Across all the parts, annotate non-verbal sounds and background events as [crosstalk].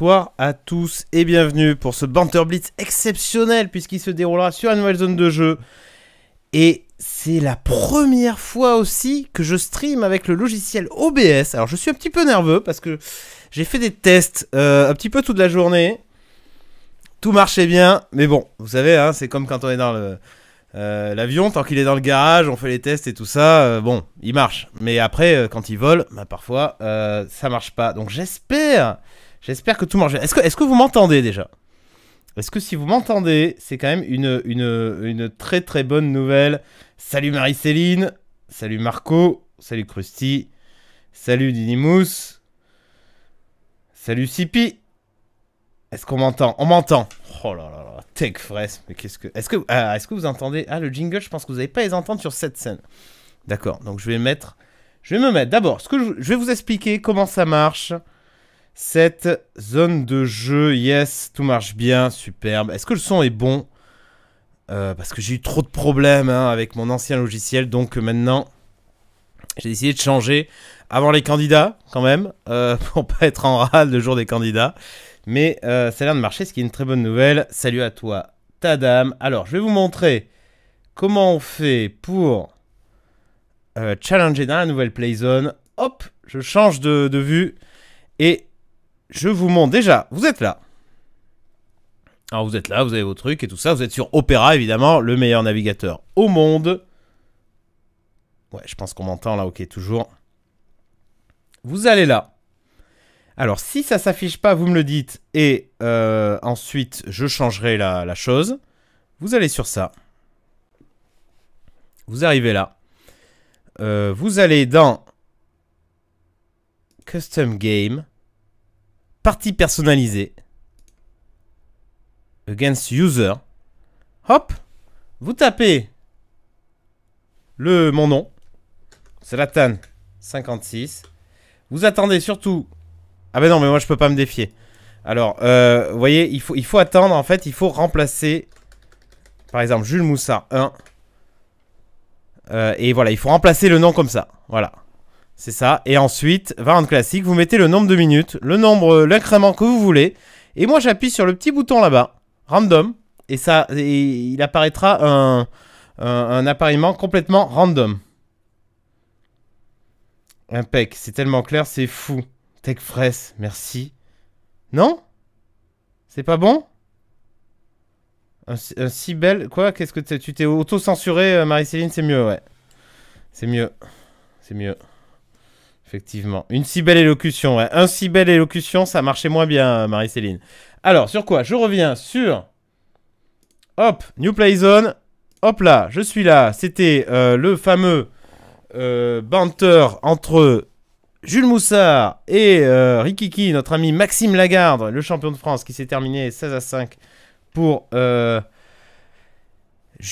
Bonsoir à tous et bienvenue pour ce Banter Blitz exceptionnel puisqu'il se déroulera sur la nouvelle zone de jeu. Et c'est la première fois aussi que je stream avec le logiciel OBS. Alors je suis un petit peu nerveux parce que j'ai fait des tests euh, un petit peu toute la journée. Tout marchait bien, mais bon, vous savez, hein, c'est comme quand on est dans euh, l'avion, tant qu'il est dans le garage, on fait les tests et tout ça, euh, bon, il marche. Mais après, quand il vole, bah, parfois, ça marche pas. Donc j'espère J'espère que tout marche bien. Est-ce que, vous m'entendez déjà Est-ce que si vous m'entendez, c'est quand même une, une, très très bonne nouvelle. Salut Marie-Céline, salut Marco, salut Krusty, salut Dinimous, salut Sipi. Est-ce qu'on m'entend On m'entend Oh là là là, tech fraise, mais qu'est-ce que. Est-ce que, ah, que vous entendez Ah, le jingle, je pense que vous n'allez pas les entendre sur cette scène. D'accord, donc je vais mettre. Je vais me mettre d'abord, je, vais vous expliquer comment ça marche, cette zone de jeu. Yes, tout marche bien, superbe. Est-ce que le son est bon euh, Parce que j'ai eu trop de problèmes hein, avec mon ancien logiciel, donc euh, maintenant j'ai décidé de changer avant les candidats quand même, euh, [laughs] pour pas être en râle le jour des candidats. Mais ça a l'air de marcher, ce qui est une très bonne nouvelle. Salut à toi, ta dame. Alors, je vais vous montrer comment on fait pour challenger dans la nouvelle play zone. Hop, je change de, de vue et je vous montre déjà, vous êtes là. Alors vous êtes là, vous avez vos trucs et tout ça, vous êtes sur Opera évidemment, le meilleur navigateur au monde. Ouais, je pense qu'on m'entend là, ok, toujours. Vous allez là. Alors si ça s'affiche pas, vous me le dites et euh, ensuite je changerai la, chose. Vous allez sur ça. Vous arrivez là. Euh, vous allez dans Custom Game partie personnalisée, against user, hop, vous tapez le, mon nom, Zlatan 56. Vous attendez surtout... Ah ben non, mais moi je peux pas me défier. Alors, euh, vous voyez, il faut, il faut attendre, en fait, il faut remplacer, par exemple, Jules Moussa 1. Euh, et voilà, il faut remplacer le nom comme ça. Voilà. C'est ça. Et ensuite, variante classique, vous mettez le nombre de minutes, le nombre, euh, l'incrément que vous voulez. Et moi, j'appuie sur le petit bouton là-bas, random, et ça, il apparaîtra un, un, appareillement complètement random. Impec, c'est tellement clair, c'est fou. Techfress, merci. Non C'est pas bon un, si bel... Quoi Qu'est-ce que tu t'es auto-censuré, euh, Marie-Céline C'est mieux, ouais. C'est mieux. C'est mieux. Effectivement. Une si belle élocution. Ouais. Un si belle élocution, ça marchait moins bien, Marie-Céline. Alors, sur quoi Je reviens sur... Hop, New Play Zone. Hop là, je suis là. C'était euh, le fameux euh, banter entre Jules Moussard et euh, Rikiki, notre ami Maxime Lagarde, le champion de France, qui s'est terminé 16 à 5 pour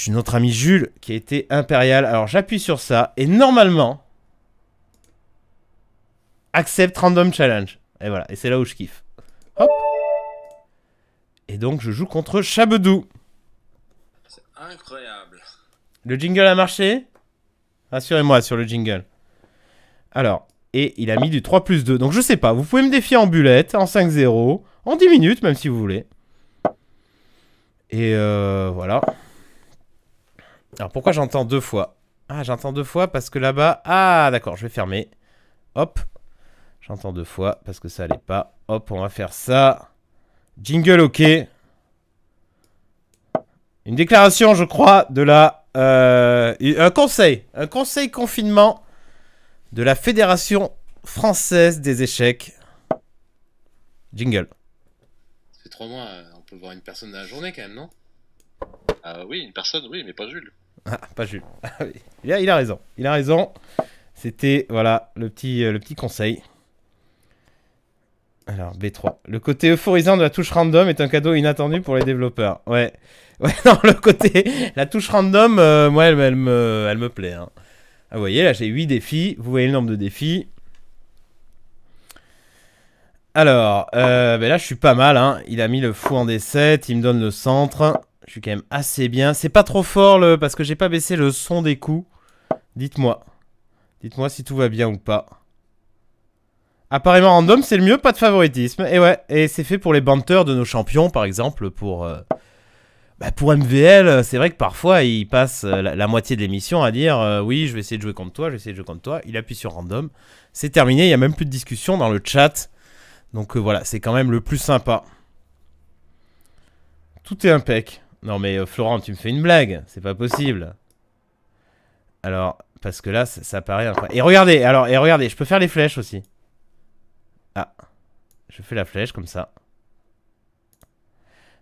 notre ami Jules, qui a été impérial. Alors j'appuie sur ça, et normalement, Accept Random Challenge. Et voilà, et c'est là où je kiffe. Hop Et donc je joue contre Chabedou. C'est incroyable. Le jingle a marché Rassurez-moi sur le jingle. Alors, et il a mis du 3 plus 2. Donc je sais pas, vous pouvez me défier en bullet, en 5-0, en 10 minutes même si vous voulez. Et euh, voilà. Alors pourquoi j'entends deux fois Ah, j'entends deux fois parce que là-bas... Ah, d'accord, je vais fermer. Hop. J'entends deux fois parce que ça allait pas. Hop, on va faire ça. Jingle OK. Une déclaration, je crois, de la... Euh, un conseil. Un conseil confinement de la Fédération Française des Échecs. Jingle. C'est trois mois, euh, on peut voir une personne dans la journée quand même, non Ah oui, une personne, oui, mais pas Jules. Ah, pas Jules. Ah il, a, il a raison. Il a raison. C'était, voilà, le petit, euh, le petit conseil. Alors, B3. Le côté euphorisant de la touche random est un cadeau inattendu pour les développeurs. Ouais. [laughs] Ouais, non, le côté. La touche random, euh, moi, elle, me, elle me plaît. Hein. Ah, vous voyez, là, j'ai 8 défis. Vous voyez le nombre de défis. Alors, euh, ben là, je suis pas mal. Hein. Il a mis le fou en D7. Il me donne le centre. Je suis quand même assez bien. C'est pas trop fort le... parce que j'ai pas baissé le son des coups. Dites-moi. Dites-moi si tout va bien ou pas. Apparemment random, c'est le mieux, pas de favoritisme. Et ouais, et c'est fait pour les banters de nos champions, par exemple, pour... Euh, bah, pour MVL, c'est vrai que parfois, il passe euh, la, moitié de l'émission à dire euh, Oui, je vais essayer de jouer contre toi, je vais essayer de jouer contre toi », il appuie sur random. C'est terminé, il n'y a même plus de discussion dans le chat. Donc voilà, c'est quand même le plus sympa. Tout est impec. Non mais Florent, tu me fais une blague, c'est pas possible. Alors, parce que là, ça, paraît Et regardez, alors, et regardez, je peux faire les flèches aussi. Ah. Je fais la flèche comme ça.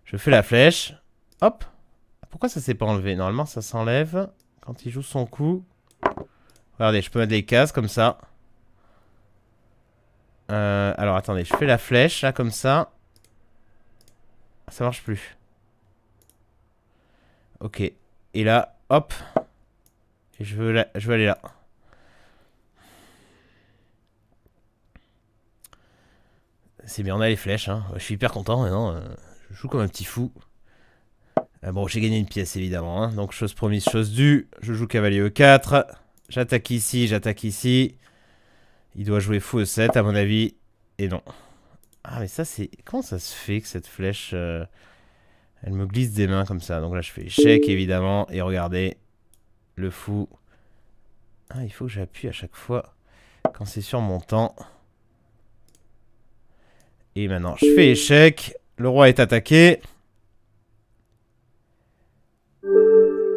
Je fais la flèche. Hop. Pourquoi ça s'est pas enlevé Normalement, ça s'enlève quand il joue son coup. Regardez, je peux mettre les cases comme ça. Euh, alors, attendez. Je fais la flèche, là, comme ça. Ça marche plus. Ok. Et là, hop. Et je veux, je veux aller là. c'est bien, on a les flèches. Hein. Je suis hyper content maintenant. Euh, je joue comme un petit fou. Ah bon, j'ai gagné une pièce évidemment. Hein. Donc, chose promise, chose due. Je joue cavalier E4. J'attaque ici, j'attaque ici. Il doit jouer fou E7 à mon avis. Et non. Ah, mais ça, c'est. Comment ça se fait que cette flèche. Euh, elle me glisse des mains comme ça. Donc là, je fais échec évidemment. Et regardez, le fou. Ah, il faut que j'appuie à chaque fois quand c'est sur mon temps. Et maintenant, je fais échec. Le roi est attaqué. Et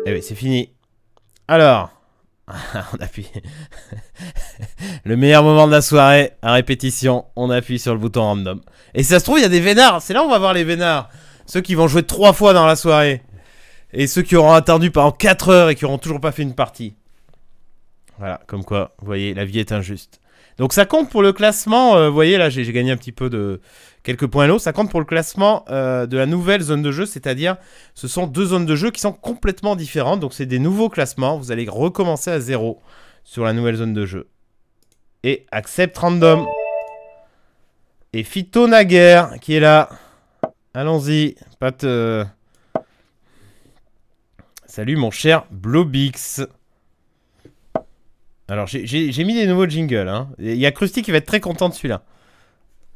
eh oui, c'est fini. Alors, [laughs] on appuie. le meilleur moment de la soirée, à répétition, on appuie sur le bouton random. Et si ça se trouve, il y a des vénards. C'est là où on va voir les vénards. Ceux qui vont jouer trois fois dans la soirée. Et ceux qui auront attendu pendant 4 heures et qui auront toujours pas fait une partie. Voilà, comme quoi, vous voyez, la vie est injuste. Donc ça compte pour le classement. Euh, vous voyez, là, j'ai gagné un petit peu de quelques points l'eau. Ça compte pour le classement euh, de la nouvelle zone de jeu, c'est-à-dire ce sont deux zones de jeu qui sont complètement différentes. Donc c'est des nouveaux classements. Vous allez recommencer à zéro sur la nouvelle zone de jeu. Et accept random. Et Phyto qui est là. Allons-y. Pat. Euh. Salut mon cher Blobix. Alors, j'ai mis des nouveaux jingles. Hein. Il y a Krusty qui va être très content de celui-là.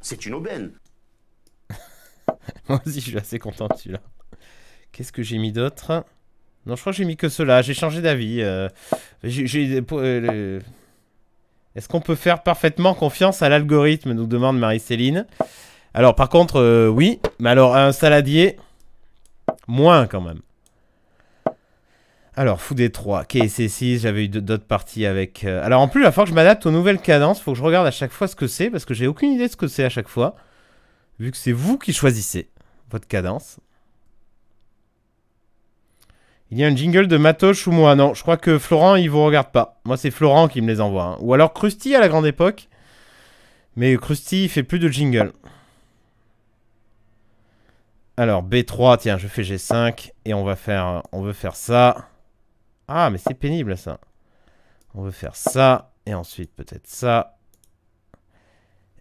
C'est une aubaine. [laughs] Moi aussi, je suis assez content de celui-là. Qu'est-ce que j'ai mis d'autre Non, je crois que j'ai mis que cela. J'ai changé d'avis. Euh. Euh, est-ce qu'on peut faire parfaitement confiance à l'algorithme nous demande Marie-Céline. Alors, par contre, euh, oui. Mais alors, un saladier, moins quand même. Alors, Fou des 3, KSC6, j'avais eu d'autres parties avec... Euh, alors en plus, il va que je m'adapte aux nouvelles cadences, il faut que je regarde à chaque fois ce que c'est, parce que j'ai aucune idée de ce que c'est à chaque fois, vu que c'est vous qui choisissez votre cadence. Il y a un jingle de Matoche ou moi Non, je crois que Florent, il vous regarde pas. Moi, c'est Florent qui me les envoie. Hein. Ou alors Krusty à la grande époque, mais Krusty, il fait plus de jingle. Alors, B3, tiens, je fais G5, et on va faire... On veut faire ça... Ah, mais c'est pénible, ça. On veut faire ça, et ensuite peut-être ça.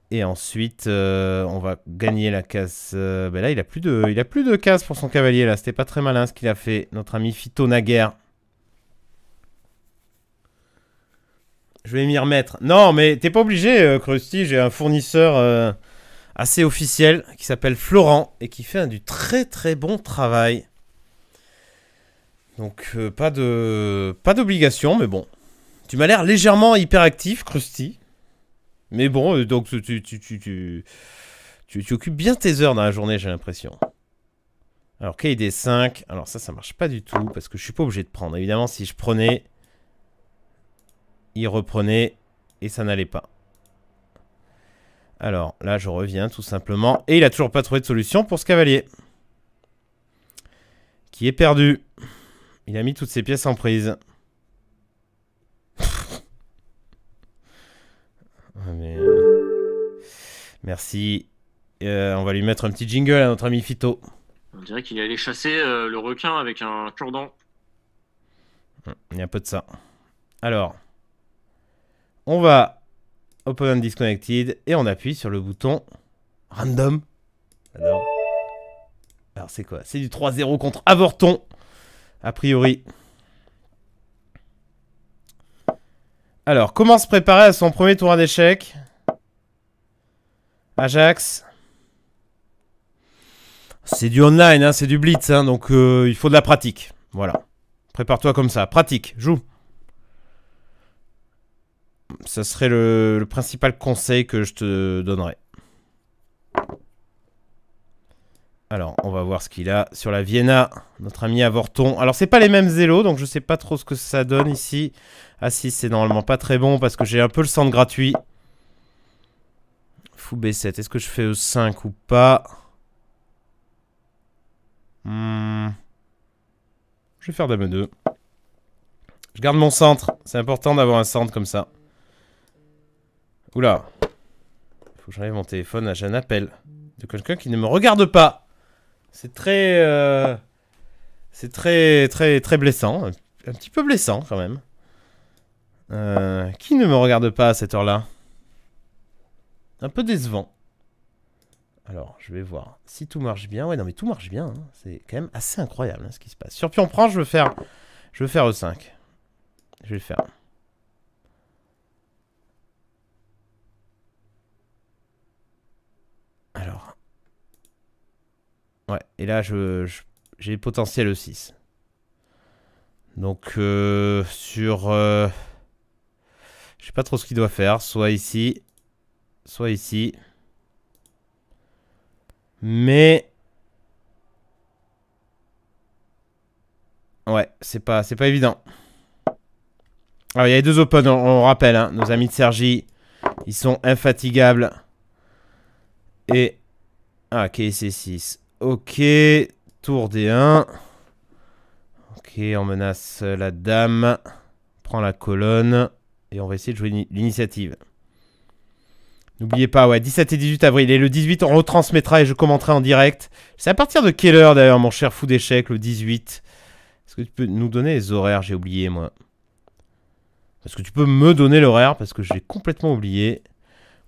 Et ensuite, euh, on va gagner la case. Euh, ben là, il a plus de, il a plus de cases pour son cavalier là. C'était pas très malin ce qu'il a fait, notre ami Phyto Naguère. Je vais m'y remettre. Non, mais t'es pas obligé, euh, Krusty. J'ai un fournisseur assez officiel qui s'appelle Florent et qui fait un, du très très bon travail. Donc euh, pas de pas d'obligation, mais bon. Tu m'as l'air légèrement hyperactif, Krusty. Mais bon, euh, donc tu tu, occupes bien tes heures dans la journée, j'ai l'impression. Alors KD 5, alors ça, ça marche pas du tout, parce que je suis pas obligé de prendre. Évidemment, si je prenais, il reprenait, et ça n'allait pas. Alors là, je reviens tout simplement, et il a toujours pas trouvé de solution pour ce cavalier. Qui est perdu. Il a mis toutes ses pièces en prise. Ah, euh, merci. Euh, on va lui mettre un petit jingle à notre ami Phyto. On dirait qu'il est allé chasser euh, le requin avec un cure-dent. Il y a un peu de ça. Alors, on va Open Disconnected et on appuie sur le bouton Random. Alors, Alors c'est quoi C'est du 3-0 contre Avorton. A priori. Alors, comment se préparer à son premier tour d'échecs Ajax. C'est du online, hein, c'est du blitz, hein, donc euh, il faut de la pratique. Voilà. Prépare-toi comme ça. Pratique, joue. Ça serait le principal conseil que je te donnerais. Alors, on va voir ce qu'il a sur la Vienna, notre ami Avorton. Alors, c'est pas les mêmes zélos, donc je sais pas trop ce que ça donne ici. Ah si, c'est normalement pas très bon parce que j'ai un peu le centre gratuit. Fou B7, est-ce que je fais E5 ou pas hmm. Je vais faire Dame 2. Je garde mon centre. C'est important d'avoir un centre comme ça. Oula. Faut que j'enlève mon téléphone, j'ai un appel. De quelqu'un qui ne me regarde pas. C'est très. Euh, c'est très, très, très blessant. Un petit peu blessant quand même. Euh, qui ne me regarde pas à cette heure-là Un peu décevant. Alors, je vais voir si tout marche bien. Ouais, non, mais tout marche bien. Hein. C'est quand même assez incroyable hein, ce qui se passe. Sur pion prend, je veux faire, je veux faire E5. Je vais faire. Alors, Ouais, et là, je, j'ai potentiel e 6. Donc, euh, sur... Euh, je sais pas trop ce qu'il doit faire. Soit ici, soit ici. Mais... Ouais, c'est pas, c'est pas évident. Alors, ah il y a les deux open, on, rappelle. Hein. nos amis de Sergi, ils sont infatigables. Et... Ah, KC6. Ok, tour D1. Ok, on menace la dame. Prend la colonne. Et on va essayer de jouer l'initiative. N'oubliez pas, ouais, 17 et 18 avril. Et le 18, on retransmettra et je commenterai en direct. C'est à partir de quelle heure d'ailleurs, mon cher fou d'échec, le 18 Est-ce que tu peux nous donner les horaires J'ai oublié, moi. Est-ce que tu peux me donner l'horaire Parce que j'ai complètement oublié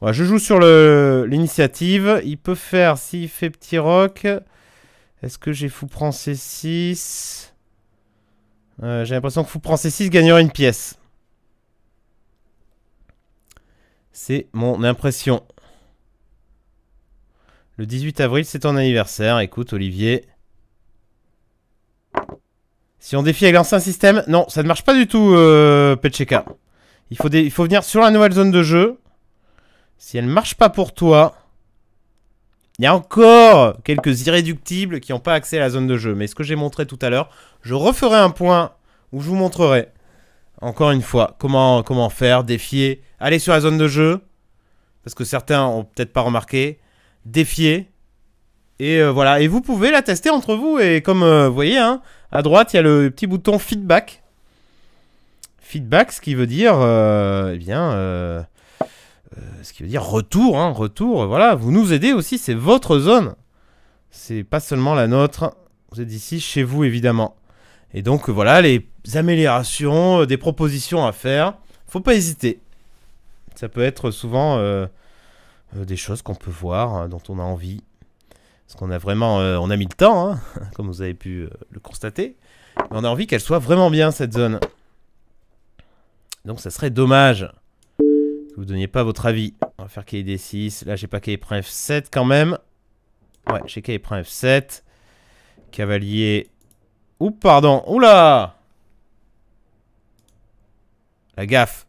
je joue sur l'initiative. Il peut faire, s'il fait petit rock... Est-ce que j'ai fou prend euh, C6 J'ai l'impression que fou prend C6 gagnera une pièce. C'est mon impression. Le 18 avril, c'est ton anniversaire. Écoute, Olivier. Si on défie avec l'ancien système... Non, ça ne marche pas du tout, euh, Pecheka. Il faut venir sur la nouvelle zone de jeu. Si elle marche pas pour toi, il y a encore quelques irréductibles qui n'ont pas accès à la zone de jeu. Mais ce que j'ai montré tout à l'heure, je referai un point où je vous montrerai, encore une fois, comment, faire, défier, aller sur la zone de jeu, parce que certains ont peut-être pas remarqué, défier. Et euh, voilà, et vous pouvez la tester entre vous. Et comme euh, vous voyez, hein, à droite, il y a le petit bouton feedback. Feedback, ce qui veut dire, euh, eh bien, euh, ce qui veut dire retour, hein, retour, euh, voilà, vous nous aidez aussi, c'est votre zone. C'est pas seulement la nôtre, vous êtes ici chez vous évidemment. Et donc euh, voilà, les améliorations, des propositions à faire, faut pas hésiter. Ça peut être souvent des choses qu'on peut voir, hein, dont on a envie. Parce qu'on a vraiment, on a mis le temps, hein, [laughs] comme vous avez pu le constater. Mais on a envie qu'elle soit vraiment bien cette zone. Donc ça serait dommage que vous donniez pas votre avis. On va faire kd 6 Là, j'ai pas cahier prend F7 quand même. Ouais, j'ai cahier prend F7. Cavalier. Ou pardon. Oula La gaffe.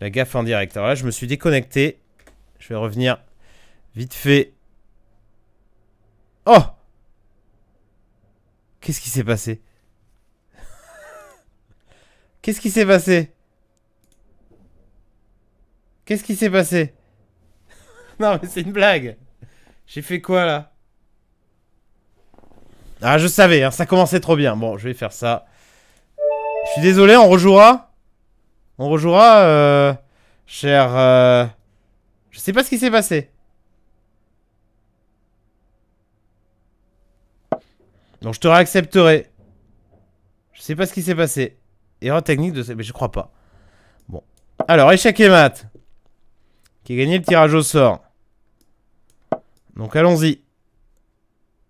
La gaffe en direct. Alors là, je me suis déconnecté. Je vais revenir vite fait. Oh Qu'est-ce qui s'est passé [laughs] Qu'est-ce qui s'est passé Qu'est-ce qui s'est passé [laughs] Non, mais c'est une blague. J'ai fait quoi là Ah, je savais, hein, ça commençait trop bien. Bon, je vais faire ça. Je suis désolé, on rejouera On rejouera, euh, cher... Euh, je sais pas ce qui s'est passé. Donc je te réaccepterai. Je sais pas ce qui s'est passé. Erreur technique de... Mais je crois pas. Bon. Alors, échec et maths qui a gagné le tirage au sort. Donc allons-y.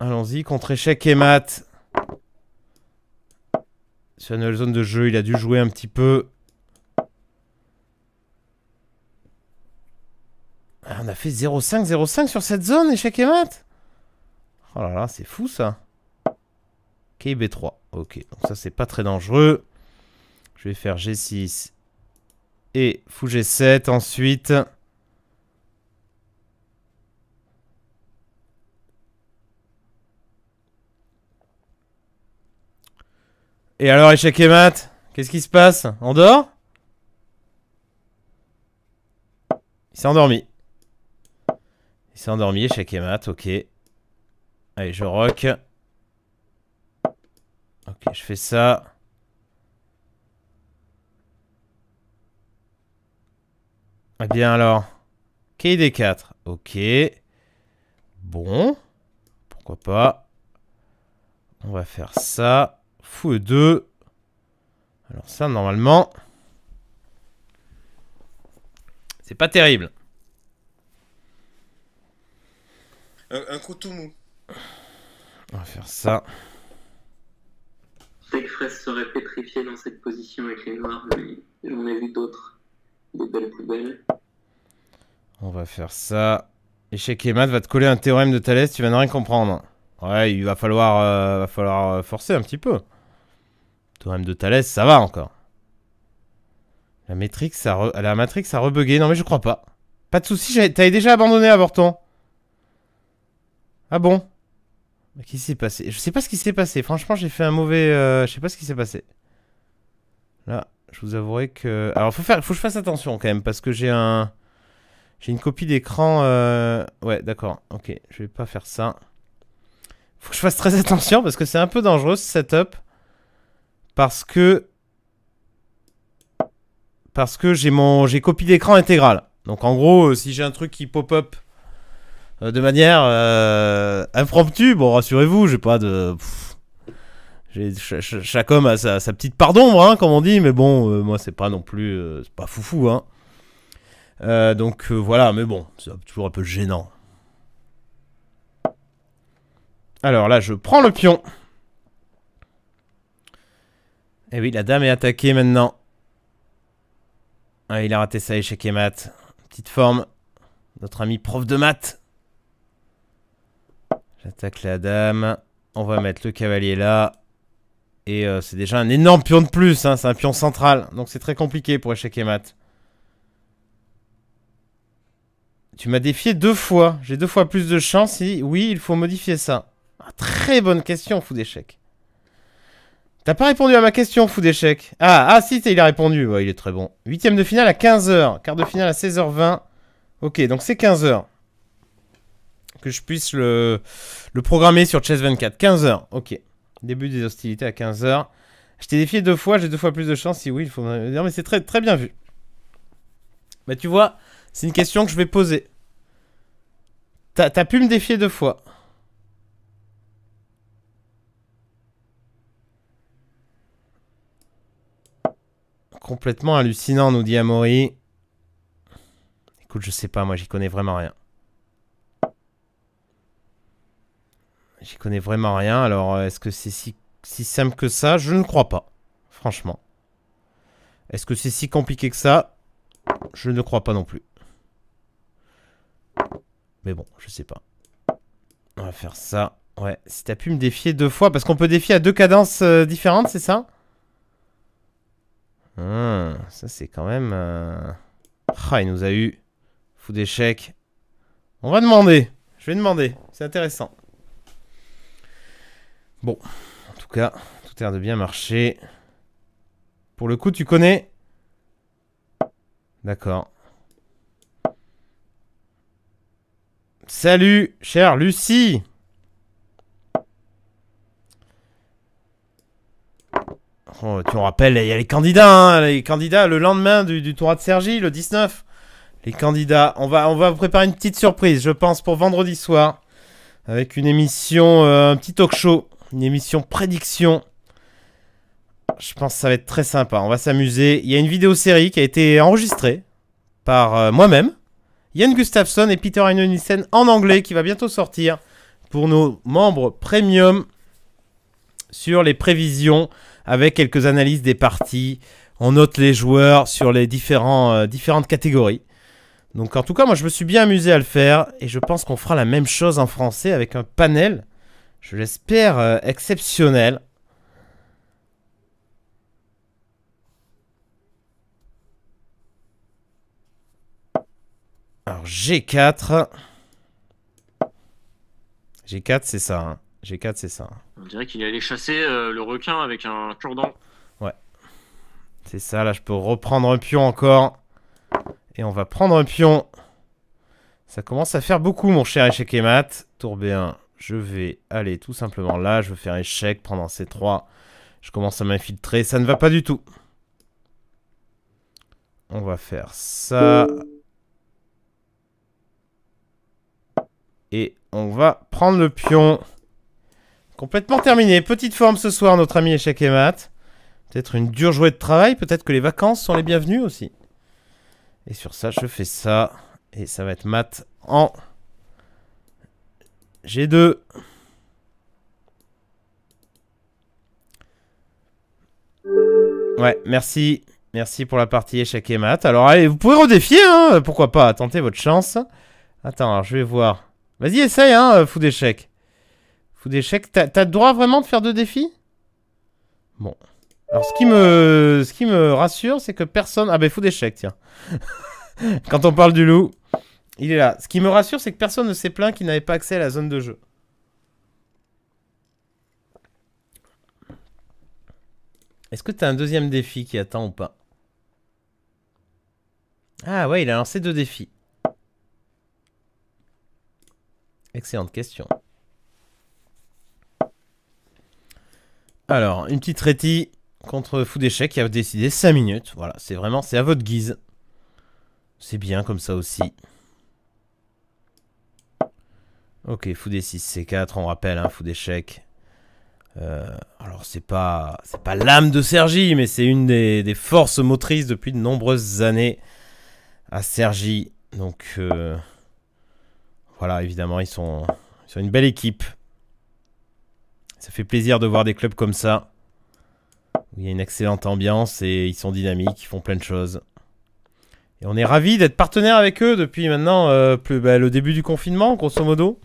Allons-y, contre échec et mat. Sur la nouvelle zone de jeu, il a dû jouer un petit peu. Ah, on a fait 0,5, 0,5 0 5 sur cette zone, échec et mat Oh là là, c'est fou ça. b 3 ok. Donc ça, c'est pas très dangereux. Je vais faire G6 et fou G7 ensuite. Et alors, échec et mat Qu'est-ce qui se passe On dort Il s'est endormi. Il s'est endormi, échec et mat, ok. Allez, je rock. Ok, je fais ça. Eh bien alors, KD4, ok. Bon, pourquoi pas. On va faire ça fou 2. Alors ça, normalement... C'est pas terrible. Un, coup tout mou. On va faire ça. Segfres serait pétrifié dans cette position avec les noirs, mais on a vu d'autres. Des belles poubelles. On va faire ça. Échec et mat va te coller un théorème de Thalès, tu vas ne rien comprendre. Ouais, il va falloir, euh, va falloir euh, forcer un petit peu. Théorème de Thalès, ça va encore. La, Matrix, ça La Matrix a rebugué. Non mais je crois pas. Pas de soucis, t'avais déjà abandonné Borton. Ah bon Qu'est-ce qui s'est passé Je sais pas ce qui s'est passé. Franchement, j'ai fait un mauvais... Euh, je sais pas ce qui s'est passé. Là, je vous avouerai que... Alors, faut, faire... faut que je fasse attention quand même, parce que j'ai un... J'ai une copie d'écran... Euh, ouais, d'accord. Ok, je vais pas faire ça. Faut que je fasse très attention, parce que c'est un peu dangereux ce setup parce que parce que j'ai mon j'ai copie d'écran intégrale. Donc en gros, euh, si j'ai un truc qui pop-up euh, de manière euh, impromptue, bon rassurez-vous, j'ai pas de chaque homme a sa, petite part d'ombre, hein, comme on dit, mais bon, moi c'est pas non plus, c'est pas foufou, hein. donc voilà, mais bon, c'est toujours un peu gênant. Alors là, je prends le pion. Et eh oui, la dame est attaquée maintenant. Ah, il a raté ça, échec et maths. Petite forme. Notre ami prof de maths. J'attaque la dame. On va mettre le cavalier là. Et euh, c'est déjà un énorme pion de plus. Hein. C'est un pion central. Donc c'est très compliqué pour échec et maths. Tu m'as défié deux fois. J'ai deux fois plus de chance. Et oui, il faut modifier ça. Ah, très bonne question, fou d'échec. T'as pas répondu à ma question, fou d'échec. Ah, ah si, il a répondu. Ouais, il est très bon. Huitième de finale à 15h. Quart de finale à 16h20. Ok, donc c'est 15h. Que je puisse le, le programmer sur Chess 24. 15h, ok. Début des hostilités à 15h. Je t'ai défié deux fois, j'ai deux fois plus de chance. Si oui, il faut... dire, mais c'est très, très bien vu. Bah tu vois, c'est une question que je vais poser. T'as pu me défier deux fois. complètement hallucinant, nous dit Amaury. Écoute, je sais pas, moi j'y connais vraiment rien. J'y connais vraiment rien, alors euh, est-ce que c'est si, simple que ça Je ne crois pas, franchement. Est-ce que c'est si compliqué que ça Je ne crois pas non plus. Mais bon, je sais pas. On va faire ça. Ouais, si t'as pu me défier deux fois, parce qu'on peut défier à deux cadences euh, différentes, c'est ça ah. ça c'est quand même... Euh, ah, il nous a eu. Fou d'échec. On va demander. Je vais demander. C'est intéressant. Bon, en tout cas, tout a l'air de bien marcher. Pour le coup, tu connais D'accord. Salut, chère Lucie Oh, tu rappelles, il y a les candidats, hein, les candidats le lendemain du, tour tournoi de Sergi, le 19. Les candidats, on va, on va vous préparer une petite surprise, je pense, pour vendredi soir, avec une émission, euh, un petit talk show, une émission prédiction. Je pense que ça va être très sympa, on va s'amuser. Il y a une vidéo série qui a été enregistrée par euh, moi-même, Yann Gustafsson et Peter Heinonissen en anglais, qui va bientôt sortir pour nos membres premium sur les prévisions avec quelques analyses des parties. On note les joueurs sur les euh, différentes catégories. Donc en tout cas, moi je me suis bien amusé à le faire et je pense qu'on fera la même chose en français avec un panel, je l'espère, euh, exceptionnel. Alors G4. G4 c'est ça. Hein. G4 c'est ça. Hein. On dirait qu'il allait chasser euh, le requin avec un cure Ouais. C'est ça, là je peux reprendre un pion encore. Et on va prendre un pion. Ça commence à faire beaucoup mon cher échec et mat. Tour B1, je vais aller tout simplement là. Je veux faire échec, prendre un C3. Je commence à m'infiltrer, ça ne va pas du tout. On va faire ça. Et on va prendre le pion. Complètement terminé. Petite forme ce soir, notre ami échec et mat. Peut-être une dure jouée de travail. Peut-être que les vacances sont les bienvenues aussi. Et sur ça, je fais ça. Et ça va être mat en G2. Ouais, merci. Merci pour la partie échec et mat. Alors allez, vous pouvez redéfier, hein pourquoi pas, tentez votre chance. Attends, alors, je vais voir. Vas-y, essaye, hein, euh, fou d'échec. Fou d'échec. T'as le droit vraiment de faire deux défis Bon. Alors, ce qui me, ce qui me rassure, c'est que personne... Ah ben, fou d'échec, tiens. [laughs] Quand on parle du loup, il est là. Ce qui me rassure, c'est que personne ne s'est plaint qu'il n'avait pas accès à la zone de jeu. Est-ce que t'as un deuxième défi qui attend ou pas Ah ouais, il a lancé deux défis. Excellente question. Alors, une petite rétie contre Fou d'échec qui a décidé 5 minutes. Voilà, c'est vraiment, c'est à votre guise. C'est bien comme ça aussi. Ok, Fou des 6, C4, on rappelle, hein, Fou d'échec. Euh, alors, c'est pas c'est pas l'âme de Sergi, mais c'est une des, forces motrices depuis de nombreuses années à Sergi. Donc, euh, voilà, évidemment, ils sont, ils une belle équipe. Ça fait plaisir de voir des clubs comme ça. Où il y a une excellente ambiance et ils sont dynamiques, ils font plein de choses. Et on est ravis d'être partenaire avec eux depuis maintenant euh, bah, le début du confinement, grosso modo.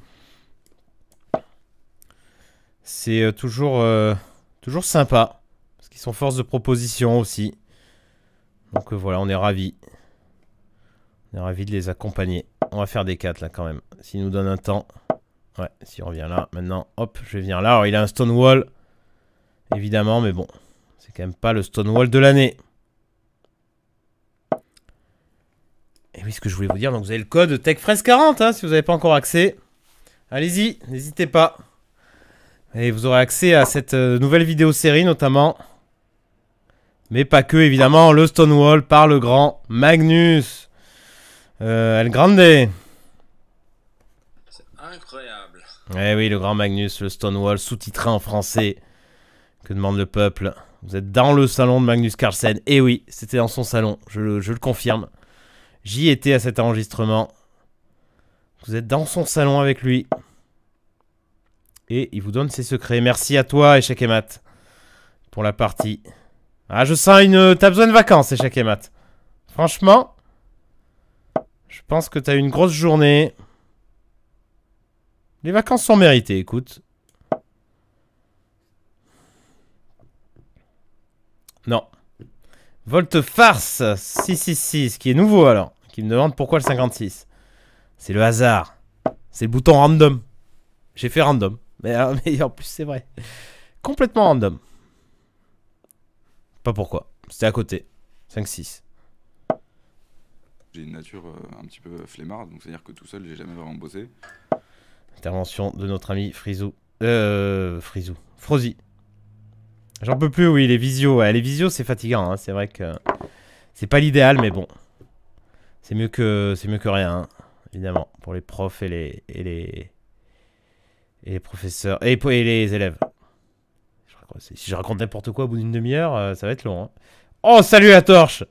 C'est euh, toujours, euh, toujours sympa. Parce qu'ils sont force de proposition aussi. Donc voilà, on est ravis. On est ravis de les accompagner. On va faire des 4 là quand même. S'ils nous donnent un temps. Ouais, si on revient là, maintenant, hop, je vais venir là. Alors, il a un Stonewall, évidemment, mais bon, c'est quand même pas le Stonewall de l'année. Et oui, ce que je voulais vous dire, donc vous avez le code TechFresh40, hein, si vous n'avez pas encore accès. Allez-y, n'hésitez pas. Et vous aurez accès à cette euh, nouvelle vidéo série notamment. Mais pas que, évidemment, le Stonewall par le grand Magnus. Euh, El Grande. Eh oui, le grand Magnus, le Stonewall, sous-titré en français. Que demande le peuple Vous êtes dans le salon de Magnus Carlsen. Eh oui, c'était dans son salon, je, le confirme. J'y étais à cet enregistrement. Vous êtes dans son salon avec lui. Et il vous donne ses secrets. Merci à toi, Échec et Mat, pour la partie. Ah, je sens une... T'as besoin de vacances, Échec et Mat. Franchement, je pense que t'as eu une grosse journée. Les vacances sont méritées, écoute. Non. Volte-farce 666, qui est nouveau alors. Qui me demande pourquoi le 56. C'est le hasard. C'est le bouton random. J'ai fait random. Mais, euh, [laughs] mais en plus, c'est vrai. Complètement random. Pas pourquoi. C'était à côté. 5-6. J'ai une nature euh, un petit peu flemmarde, donc c'est-à-dire que tout seul, j'ai jamais vraiment bossé. Intervention de notre ami Frizou. Euh, Frizou. Frozy. J'en peux plus, oui, les visio, les visio, c'est fatigant. Hein. C'est vrai que c'est pas l'idéal, mais bon. C'est mieux que c'est mieux que rien, hein, évidemment, pour les profs et les et les et les professeurs et, les élèves. si je raconte n'importe quoi au bout d'une demi-heure, euh, ça va être long. Hein. Oh, salut la torche.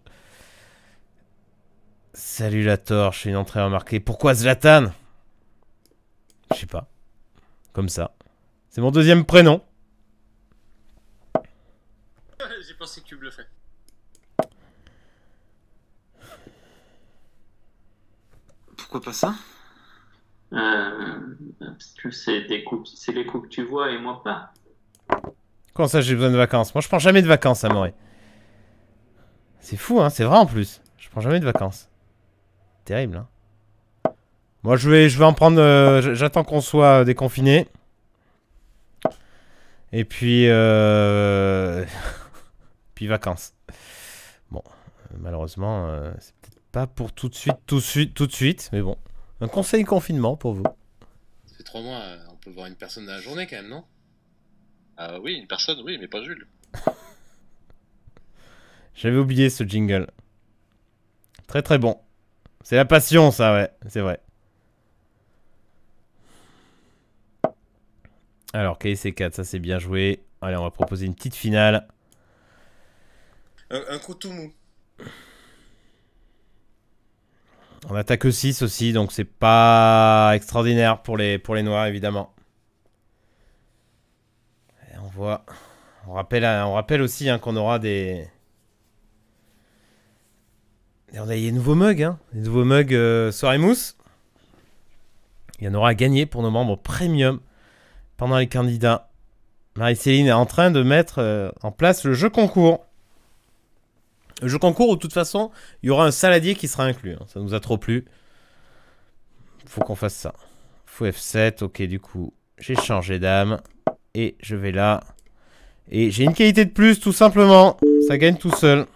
Salut la torche, une entrée remarquée. Pourquoi Zlatan je sais pas. Comme ça. C'est mon deuxième prénom. [laughs] J'ai pensé que tu bluffais. Pourquoi pas ça euh, Parce que c'est des c'est les coups que tu vois et moi pas. Comment ça j'ai besoin de vacances Moi je prends jamais de vacances à Morée. C'est fou hein, c'est vrai en plus. Je prends jamais de vacances. Terrible hein. Moi, je vais, je vais en prendre. Euh, j'attends qu'on soit déconfiné. Et puis, euh, [laughs] puis vacances. Bon, euh, malheureusement, c'est peut-être pas pour tout de suite, tout de suite, tout de suite. Mais bon, un conseil confinement pour vous. C'est trois mois, on peut voir une personne dans la journée quand même, non Ah oui, une personne, oui, mais pas Jules. [laughs] J'avais oublié ce jingle. Très très bon. C'est la passion, ça, ouais. C'est vrai. Alors, KC4, ça c'est bien joué. Allez, on va proposer une petite finale. Un, coup tout mou. On attaque 6 aussi, donc c'est pas extraordinaire pour les, pour les noirs, évidemment. on voit. On rappelle, hein, on rappelle aussi hein, qu'on aura des. Il on a des nouveaux mugs, hein, des nouveaux mugs euh, soirée mousse. Il y en aura à gagner pour nos membres premium pendant les candidats. Marie-Céline est en train de mettre euh, en place le jeu concours. Le jeu concours où, de toute façon, il y aura un saladier qui sera inclus. Hein. Ça nous a trop plu. Faut qu'on fasse ça. Faut F7. Ok, du coup, j'ai changé d'âme. Et je vais là. Et j'ai une qualité de plus, tout simplement. Ça gagne tout seul.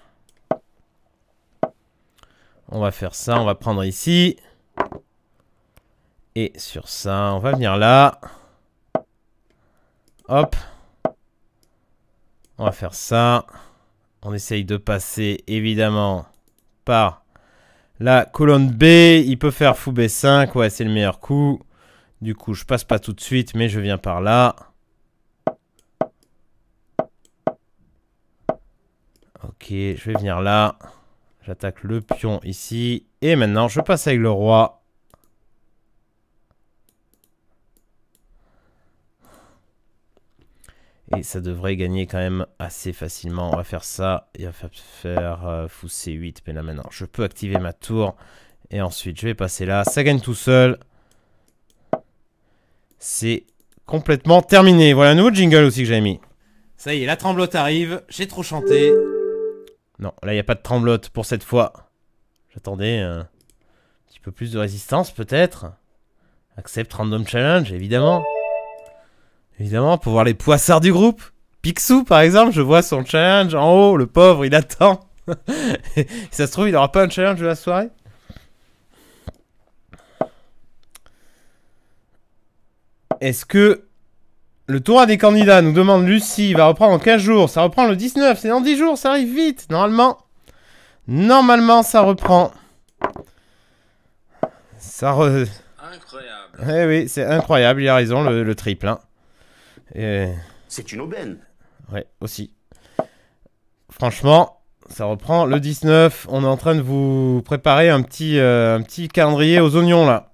On va faire ça. On va prendre ici. Et sur ça, on va venir là. Hop. On va faire ça. On essaye de passer évidemment par la colonne B. Il peut faire fou B5. Ouais, c'est le meilleur coup. Du coup, je passe pas tout de suite, mais je viens par là. Ok, je vais venir là. J'attaque le pion ici. Et maintenant, je passe avec le roi. Et ça devrait gagner quand même assez facilement. On va faire ça. Et on va faire euh, fousser 8 Mais là maintenant, je peux activer ma tour. Et ensuite, je vais passer là. Ça gagne tout seul. C'est complètement terminé. Voilà un nouveau jingle aussi que j'avais mis. Ça y est, la tremblote arrive. J'ai trop chanté. Non, là, il n'y a pas de tremblote pour cette fois. J'attendais un petit peu plus de résistance, peut-être. Accepte Random Challenge, évidemment. Évidemment, pour voir les poissards du groupe. Picsou, par exemple, je vois son challenge en haut, le pauvre, il attend. [laughs] ça se trouve, il n'aura pas un challenge de la soirée. Est-ce que le tour à des candidats nous demande Lucie, va reprendre en 15 jours, ça reprend le 19, c'est dans 10 jours, ça arrive vite, normalement. Normalement, ça reprend. Ça re... Incroyable. Eh oui, c'est incroyable, il a raison, le, triple. Hein. C'est une aubaine. Ouais, aussi. Franchement, ça reprend le 19. On est en train de vous préparer un petit, euh, un petit calendrier aux oignons là.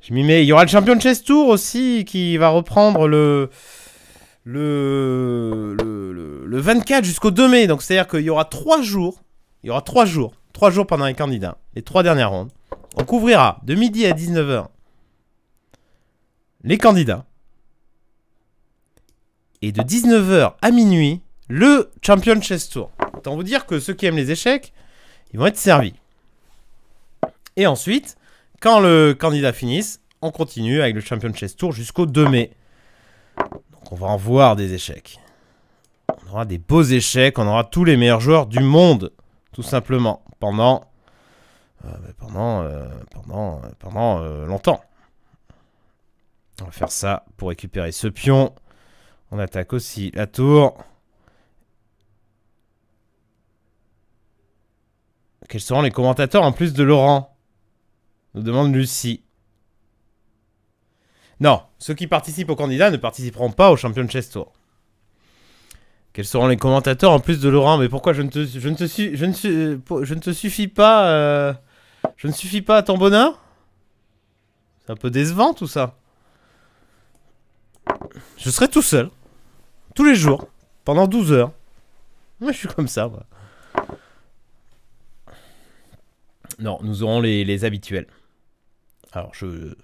Je m'y mets. Il y aura le champion de chess tour aussi qui va reprendre le. Le, le, 24 jusqu'au 2 mai, donc c'est-à-dire qu'il y aura 3 jours, il y aura 3 jours, 3 jours pendant les candidats, les trois dernières rondes. On couvrira de midi à 19h les candidats, et de 19h à minuit, le Champion Chess Tour. Autant vous dire que ceux qui aiment les échecs, ils vont être servis. Et ensuite, quand le candidat finisse, on continue avec le Champion Chess Tour jusqu'au 2 mai. Donc on va en voir des échecs. On aura des beaux échecs, on aura tous les meilleurs joueurs du monde, tout simplement, pendant euh, bah, pendant euh, pendant euh, pendant longtemps. On va faire ça pour récupérer ce pion. On attaque aussi la tour. Quels seront les commentateurs en plus de Laurent Nous demande Lucie. Non, ceux qui participent au candidat ne participeront pas au champion de chess tour. Quels seront les commentateurs en plus de Laurent Mais pourquoi je ne te, ne je ne te suffis pas euh, Je ne suffis pas à ton bonheur C'est un peu décevant tout ça. Je serai tout seul. Tous les jours, pendant 12 heures. Moi, je suis comme ça, Non, nous aurons les, habituels. Alors, je.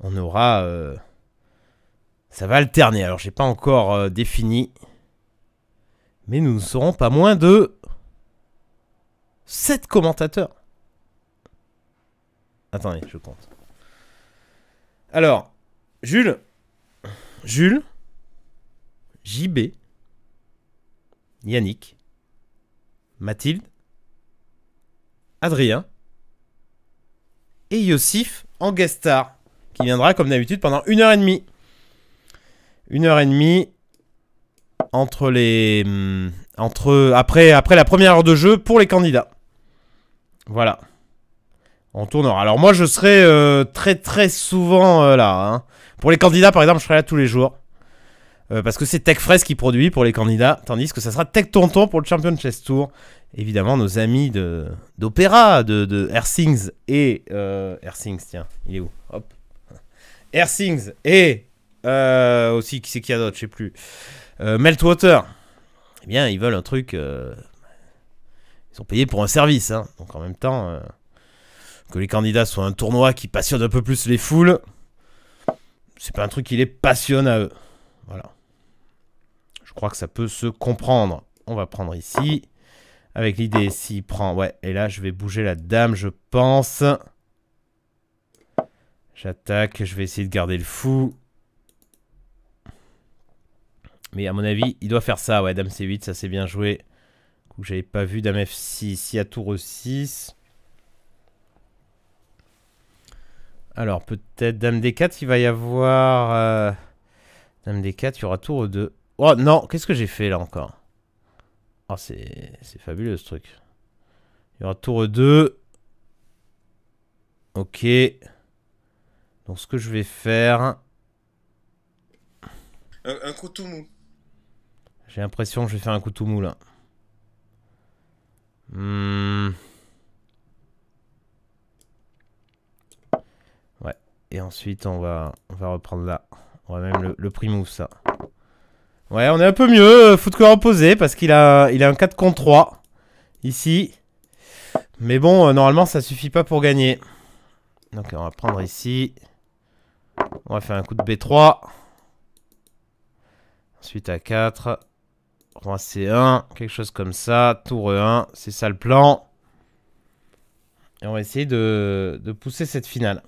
On aura. Euh, ça va alterner. Alors, j'ai pas encore euh, défini. Mais nous ne serons pas moins de. 7 commentateurs. Attendez, je compte. Alors, Jules. Jules. JB, Yannick, Mathilde, Adrien et Yossif en guest star, qui viendra comme d'habitude pendant une heure et demie. Une heure et demie entre les hmm, entre après après la première heure de jeu pour les candidats. Voilà. On tournera. Alors moi je serai euh, très très souvent euh, là. Hein. Pour les candidats par exemple je serai là tous les jours. Euh, parce que c'est Tech qui produit pour les candidats, tandis que ça sera Tech Tonton pour le Champion Chess Tour. Évidemment, nos amis de d'Opéra, de, de et. Euh, tiens, il est où Hop. et. Euh, aussi, qui c'est qu'il a d'autres Je sais plus. Euh, Meltwater. Eh bien, ils veulent un truc. ils sont payés pour un service, hein. Donc en même temps que les candidats soient un tournoi qui passionne un peu plus les foules, c'est pas un truc qui les passionne à eux. Voilà. Je crois que ça peut se comprendre. On va prendre ici. Avec l'idée, s'il prend... Ouais, et là, je vais bouger la dame, je pense. J'attaque, je vais essayer de garder le fou. Mais à mon avis, il doit faire ça. Ouais, dame C8, ça c'est bien joué. j'avais pas vu dame F6. Ici à tour 6 Alors peut-être dame D4, il va y avoir... Euh, dame D4, il y aura tour 2 Oh non, qu'est-ce que j'ai fait là encore Oh, c'est fabuleux ce truc. Il y aura tour 2. Ok. Donc ce que je vais faire... Un, coup tout mou. J'ai l'impression que je vais faire un coup tout mou là. Hum... Ouais. Et ensuite on va, on va reprendre là. On va même le, le ça. Ouais, on est un peu mieux. Euh, foot corps opposé parce qu'il a, il a un 4 contre 3 ici. Mais bon, euh, normalement, ça suffit pas pour gagner. Donc, on va prendre ici. On va faire un coup de B3. Ensuite, A4. Roi C1. Quelque chose comme ça. Tour E1. C'est ça le plan. Et on va essayer de pousser cette finale.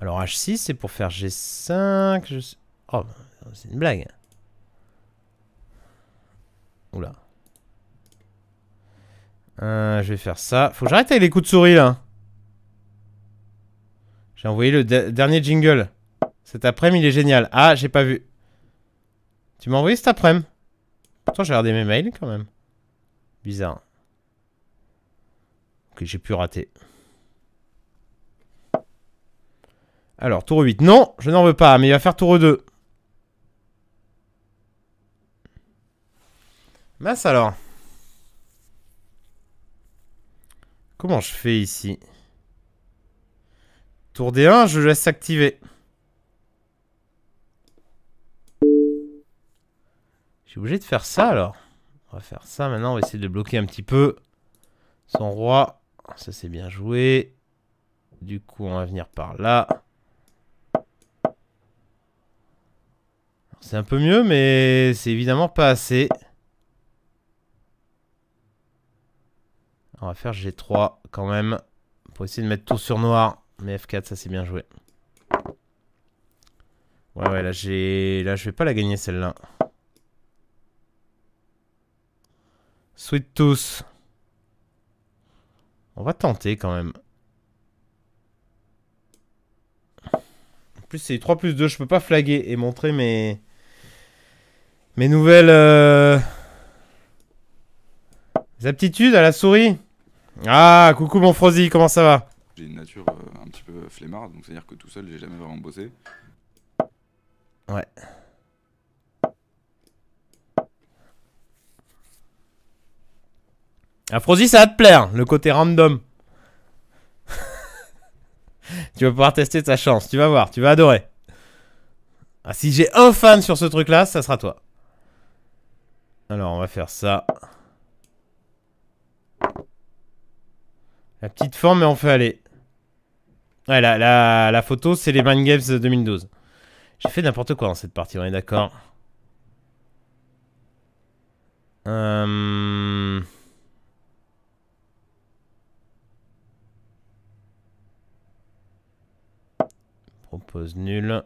Alors H6, c'est pour faire G5. Oh, c'est une blague. Oula. Euh, je vais faire ça. Faut que j'arrête avec les coups de souris, là. J'ai envoyé le dernier jingle. Cet après-midi, il est génial. Ah, j'ai pas vu. Tu m'as envoyé cet après-midi Pourtant, j'ai regardé mes mails, quand même. Bizarre. Ok, j'ai pu rater. Alors, tour 8. Non, je n'en veux pas, mais il va faire tour 2. Mince alors. Comment je fais ici Tour D1, je laisse Je suis obligé de faire ça alors. On va faire ça maintenant, on va essayer de bloquer un petit peu son roi. Ça c'est bien joué. Du coup, on va venir par là. C'est un peu mieux, mais c'est évidemment pas assez. On va faire G3 quand même. Pour essayer de mettre tout sur noir. Mais F4, ça c'est bien joué. Ouais, ouais, là, j'ai... Là, je vais pas la gagner, celle-là. Sweet tous. On va tenter, quand même. En plus, c'est 3 plus 2. Je peux pas flaguer et montrer mes... Mes nouvelles euh, aptitudes à la souris. Ah, coucou mon Frozy, comment ça va J'ai une nature euh, un petit peu flemmarde, donc c'est-à-dire que tout seul, j'ai jamais vraiment bossé. Ouais. Ah, Frozy, ça va te plaire, le côté random. [laughs] tu vas pouvoir tester ta chance, tu vas voir, tu vas adorer. Ah, si j'ai un fan sur ce truc-là, ça sera toi. Alors, on va faire ça. La petite forme, mais on fait aller. Ouais, la, la, photo, c'est les Mind Games 2012. J'ai fait n'importe quoi dans cette partie, on est d'accord. Euh, propose nul.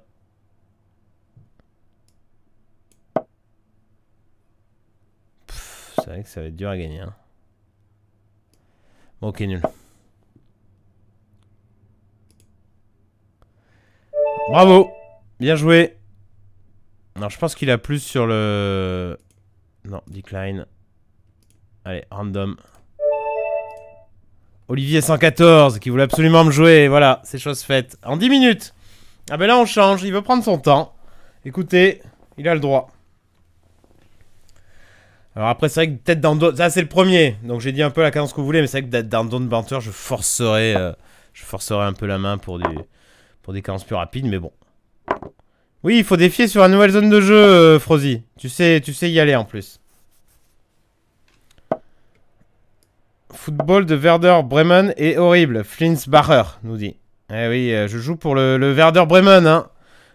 C'est vrai que ça va être dur à gagner. Hein. Bon, ok, nul. Bravo Bien joué Non, je pense qu'il a plus sur le... Non, decline. Allez, random. Olivier 114, qui voulait absolument me jouer. Voilà, c'est chose faite. En 10 minutes Ah ben là, on change. Il veut prendre son temps. Écoutez, il a le droit. Alors après, c'est vrai que peut-être dans d'autres... Ça, c'est le premier. Donc j'ai dit un peu la cadence que vous voulez, mais c'est vrai que dans d'autres Banter je forcerai, euh, je forcerai un peu la main pour des, pour cadences plus rapides, mais bon. Oui, il faut défier sur la nouvelle zone de jeu, euh, Frozy. Tu sais, tu sais y aller en plus. Football de Werder Bremen est horrible. Flintzbacher nous dit. Eh oui, euh, je joue pour le, le Werder Bremen, hein,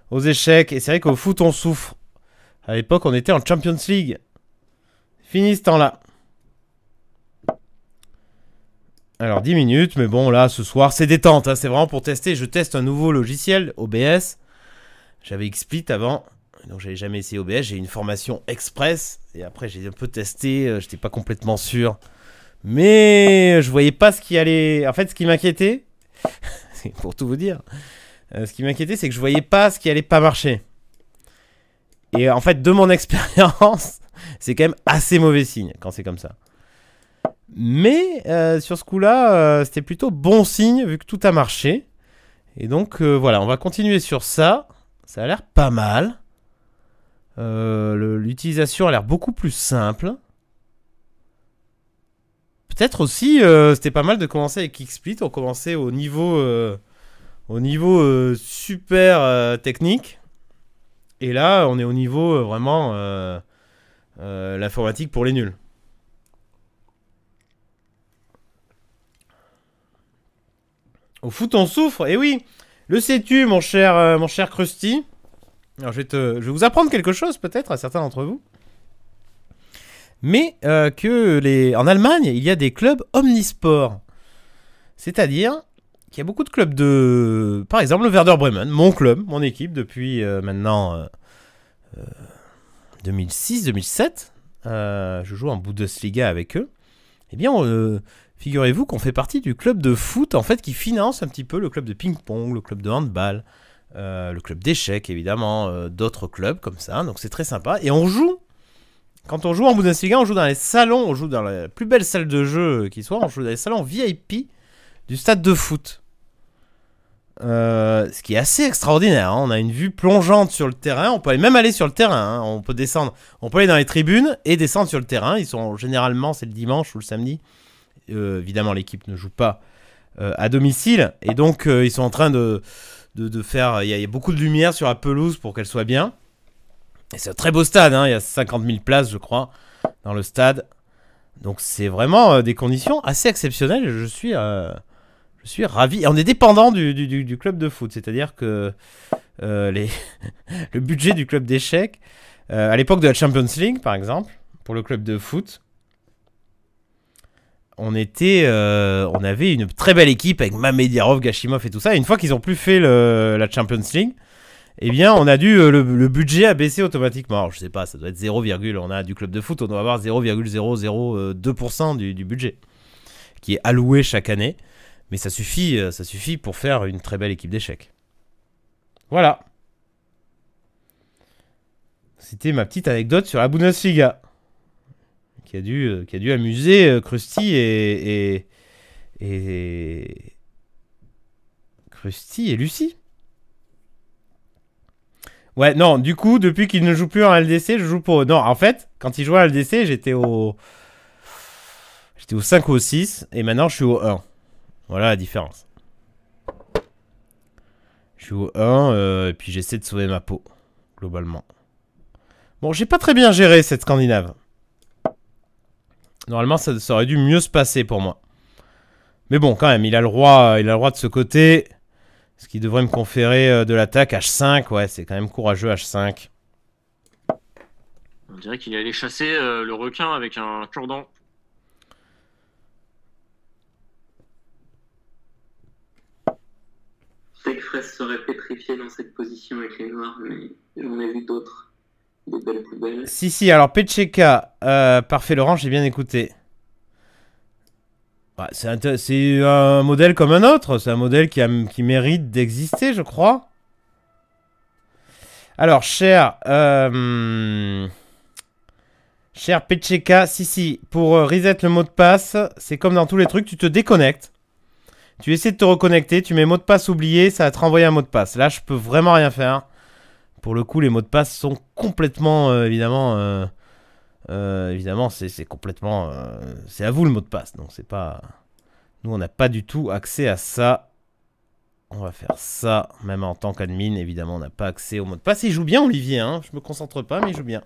aux échecs. Et c'est vrai qu'au foot, on souffre. À l'époque, on était en Champions League. Finis ce temps-là. Alors 10 minutes, mais bon là ce soir c'est détente, hein. c'est vraiment pour tester. Je teste un nouveau logiciel, OBS. J'avais XSplit avant, donc j'avais jamais essayé OBS, j'ai une formation express, et après j'ai un peu testé, Je euh, j'étais pas complètement sûr. Mais je voyais pas ce qui allait... En fait ce qui m'inquiétait, [laughs] pour tout vous dire, euh, ce qui m'inquiétait c'est que je voyais pas ce qui allait pas marcher. Et en fait de mon [laughs] expérience... C'est quand même assez mauvais signe quand c'est comme ça. Mais euh, sur ce coup-là, euh, c'était plutôt bon signe vu que tout a marché. Et donc euh, voilà, on va continuer sur ça. Ça a l'air pas mal. L'utilisation a l'air beaucoup plus simple. Peut-être aussi, c'était pas mal de commencer avec XSplit. On commençait au niveau, au niveau super technique. Et là, on est au niveau vraiment euh, l'informatique pour les nuls. Au foot, on souffre, et eh oui Le sais-tu, mon cher, euh, mon cher Krusty Alors, je vais, te, je vais vous apprendre quelque chose, peut-être, à certains d'entre vous. Mais euh, que les... en Allemagne, il y a des clubs omnisports. C'est-à-dire qu'il y a beaucoup de clubs de... Par exemple, le Werder Bremen, mon club, mon équipe, depuis maintenant... 2006-2007, euh, je joue en Bundesliga avec eux. Eh bien, euh, figurez-vous qu'on fait partie du club de foot en fait qui finance un petit peu le club de ping-pong, le club de handball, euh, le club d'échecs évidemment, d'autres clubs comme ça. Donc c'est très sympa. Et on joue. Quand on joue en Bundesliga, on joue dans les salons, on joue dans la plus belle salle de jeu qui soit, on joue dans les salons VIP du stade de foot. Euh, ce qui est assez extraordinaire. Hein. On a une vue plongeante sur le terrain. On peut même aller sur le terrain. Hein. On peut descendre. On peut aller dans les tribunes et descendre sur le terrain. Ils sont généralement, c'est le dimanche ou le samedi. Euh, évidemment, l'équipe ne joue pas euh, à domicile. Et donc, ils sont en train de, de, faire. Il y, a beaucoup de lumière sur la pelouse pour qu'elle soit bien. Et c'est un très beau stade. Hein. Il y a 50 000 places, je crois, dans le stade. Donc, c'est vraiment des conditions assez exceptionnelles. Je suis. Je suis ravi. on est dépendant du, club de foot, c'est-à-dire que euh, [laughs] le budget du club d'échecs, euh, à l'époque de la Champions League par exemple, pour le club de foot, on était, euh, avait une très belle équipe avec Mamediarov, Gashimov et tout ça. Et une fois qu'ils ont plus fait la Champions League, eh bien, on a dû le, budget a baissé automatiquement. je sais pas, ça doit être 0, on a du club de foot, on doit avoir 0,002% du, du, budget qui est alloué chaque année. Mais ça suffit, euh, ça suffit pour faire une très belle équipe d'échecs. Voilà. C'était ma petite anecdote sur la Bundesliga. Qui a dû, euh, qui a dû amuser euh, Krusty et, et, Krusty et Lucie. Ouais, non, du coup, depuis qu'il ne joue plus en LDC, je joue pour Non, en fait, quand il jouait en LDC, j'étais au... J'étais au 5 ou au 6, et maintenant je suis au 1. Voilà la différence. Je joue euh, 1, et puis j'essaie de sauver ma peau, globalement. Bon, j'ai pas très bien géré cette Scandinave. Normalement, ça, aurait dû mieux se passer pour moi. Mais bon, quand même, il a le roi, euh, il a le de ce côté. Ce qui devrait me conférer euh, de l'attaque. H5, ouais, c'est quand même courageux, H5. On dirait qu'il allait chasser le requin avec un cure-dent. C'est que serait pétrifié dans cette position avec les noirs, mais j'en ai vu d'autres. Des belles poubelles. Si, si, alors Pecheka, euh, parfait Laurent, j'ai bien écouté. c'est un, modèle comme un autre, c'est un modèle qui, qui mérite d'exister, je crois. Alors, cher. Euh, cher Pecheka, si, si, pour euh, reset le mot de passe, c'est comme dans tous les trucs, tu te déconnectes. Tu essaies de te reconnecter, tu mets mot de passe oublié, ça va te renvoyer un mot de passe. Là, je peux vraiment rien faire. Pour le coup, les mots de passe sont complètement, euh, évidemment, euh, euh, évidemment, c'est complètement, c'est à vous le mot de passe. Donc c'est pas, nous on n'a pas du tout accès à ça. On va faire ça, même en tant qu'admin, évidemment, on n'a pas accès au mot de passe. Il joue bien, Olivier. Hein je me concentre pas, mais il joue bien.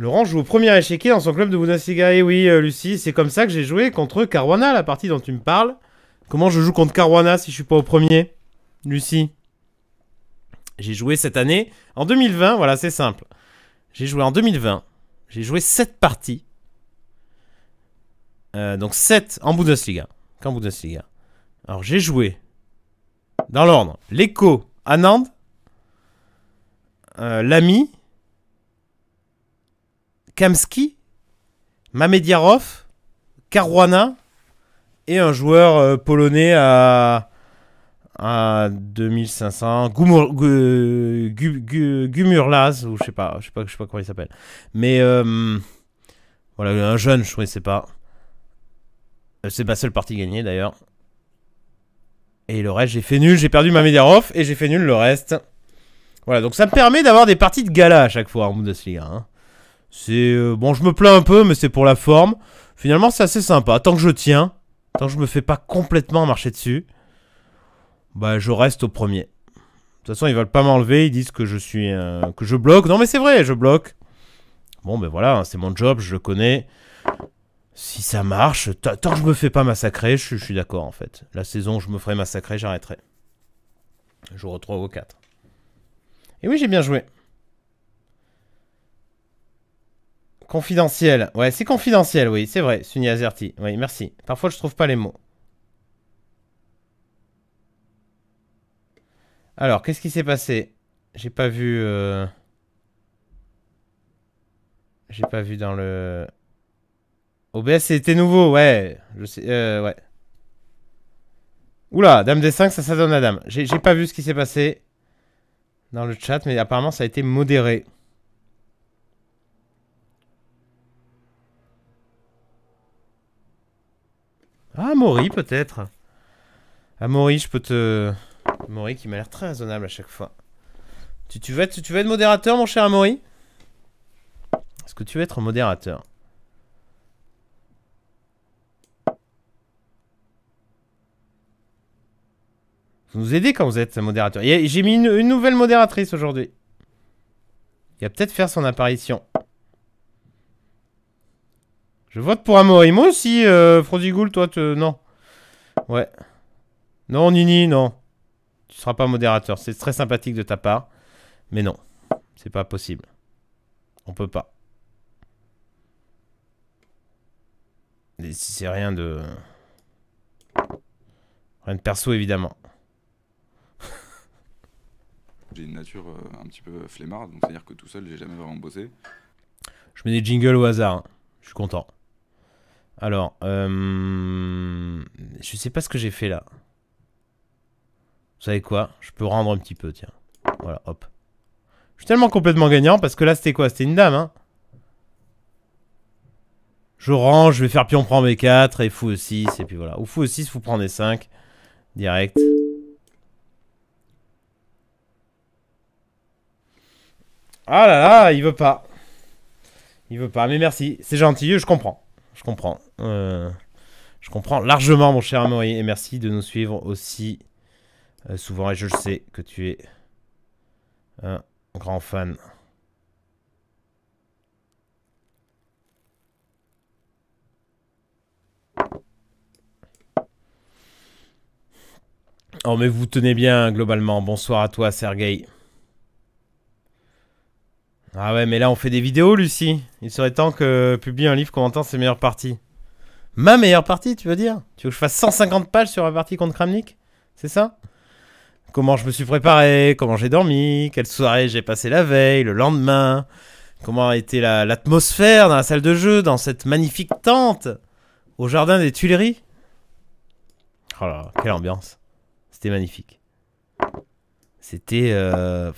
Laurent joue au premier échec dans son club de Bundesliga. Et eh oui, euh, Lucie, c'est comme ça que j'ai joué contre Caruana, la partie dont tu me parles. Comment je joue contre Caruana si je suis pas au premier Lucie J'ai joué cette année, en 2020, voilà, c'est simple. J'ai joué en 2020. J'ai joué 7 parties. Euh, donc 7 en Bundesliga. Qu'en Bundesliga. Alors j'ai joué, dans l'ordre, l'écho à Nantes, euh, l'ami, Kamski, Mamediarov, Caruana et un joueur euh, polonais à, à 2500, Gumurlaz, ou je sais pas, je sais pas, je sais pas comment il s'appelle. Mais euh, voilà, un jeune, je ne sais pas. Euh, c'est ma seule partie gagnée d'ailleurs. Et le reste, j'ai fait nul, j'ai perdu Mamediarov et j'ai fait nul le reste. Voilà, donc ça me permet d'avoir des parties de gala à chaque fois en Bundesliga. Hein. C'est... Euh, bon, je me plains un peu, mais c'est pour la forme. Finalement, c'est assez sympa. Tant que je tiens, tant que je me fais pas complètement marcher dessus, bah, je reste au premier. De toute façon, ils veulent pas m'enlever, ils disent que je suis... que je bloque. Non, mais c'est vrai, je bloque. Bon, ben voilà, hein, c'est mon job, je le connais. Si ça marche, tant que je me fais pas massacrer, je, suis d'accord, en fait. La saison où je me ferai massacrer, j'arrêterai. Jour 3 ou 4. Et oui, j'ai bien joué. Confidentiel. Ouais, c'est confidentiel, oui, c'est vrai, Sunny Azerti. Oui, merci. Parfois, je trouve pas les mots. Alors, qu'est-ce qui s'est passé J'ai pas vu... Euh, j'ai pas vu dans le... OBS, c'était nouveau, ouais. Je sais, euh, ouais. Oula, Dame des 5, ça s'adonne à Dame. J'ai pas vu ce qui s'est passé dans le chat, mais apparemment, ça a été modéré. Ah, Maury, peut-être. Ah, Maury, je peux te... Maury qui m'a l'air très raisonnable à chaque fois. Tu, tu, veux être, tu être modérateur, mon cher Amaury Est-ce que tu veux être modérateur Vous nous aidez quand vous êtes modérateur. J'ai mis une, une, nouvelle modératrice aujourd'hui. Il va peut-être faire son apparition. Je vote pour et Moi aussi, euh, toi, te... non. Ouais. Non, Nini, non. Tu seras pas modérateur. C'est très sympathique de ta part. Mais non. C'est pas possible. On peut pas. si C'est rien de... Rien de perso, évidemment. [laughs] j'ai une nature euh, un petit peu flemmarde, donc c'est-à-dire que tout seul, j'ai jamais vraiment bossé. Je mets des jingles au hasard. Hein. Je suis content. Alors, euh, je sais pas ce que j'ai fait là. Vous savez quoi Je peux rendre un petit peu, tiens. Voilà, hop. Je suis tellement complètement gagnant parce que là, c'était quoi C'était une dame, hein Je range, je vais faire pion prend mes 4 et fou 6 et puis voilà. Ou fou 6, fou prend des 5 Direct. Ah là là, il veut pas. Il veut pas, mais merci. C'est gentil, je comprends. Je comprends. Euh, je comprends largement, mon cher Amaury, et merci de nous suivre aussi euh, souvent. Et je sais que tu es un grand fan. Oh, mais vous tenez bien, globalement. Bonsoir à toi, Sergei. Ah ouais, mais là, on fait des vidéos, Lucie. Il serait temps que publie un livre commentant ses meilleures parties. Ma meilleure partie, tu veux dire Tu veux que je fasse 150 pages sur la partie contre Kramnik C'est ça Comment je me suis préparé Comment j'ai dormi Quelle soirée j'ai passé la veille, le lendemain Comment a été l'atmosphère dans la salle de jeu, dans cette magnifique tente au jardin des Tuileries Oh là, quelle ambiance C'était magnifique. C'était... Euh,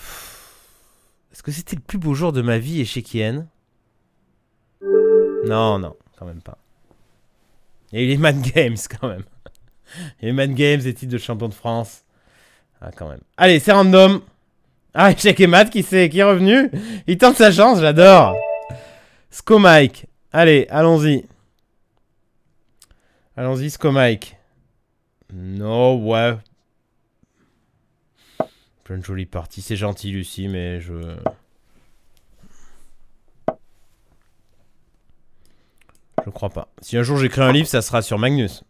est-ce que c'était le plus beau jour de ma vie et chez Kien Non, non, quand même pas. Il est Games quand même. est Mad Games et titres de champion de France. Ah, quand même. Allez, c'est random. Ah, et Mat qui, est, qui est revenu. Il tente sa chance, j'adore. Mike, Allez, allons-y. Allons-y, Mike, Non, ouais. Plein de jolies parties. C'est gentil, Lucie, mais je... Je crois pas. Si un jour j'écris un livre, ça sera sur Magnus.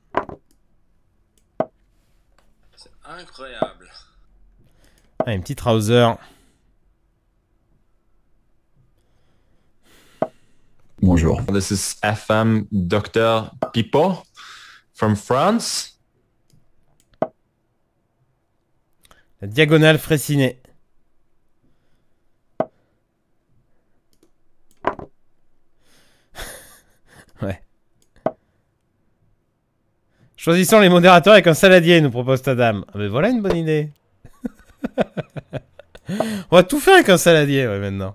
C'est incroyable. Ah, une petite trouser. Bonjour. This is FM Dr. Pippo, from France. La diagonale frécinée. Ouais. Choisissons les modérateurs avec un saladier, nous propose ta Ah, mais voilà une bonne idée. [laughs] On va tout faire avec un saladier, ouais, maintenant.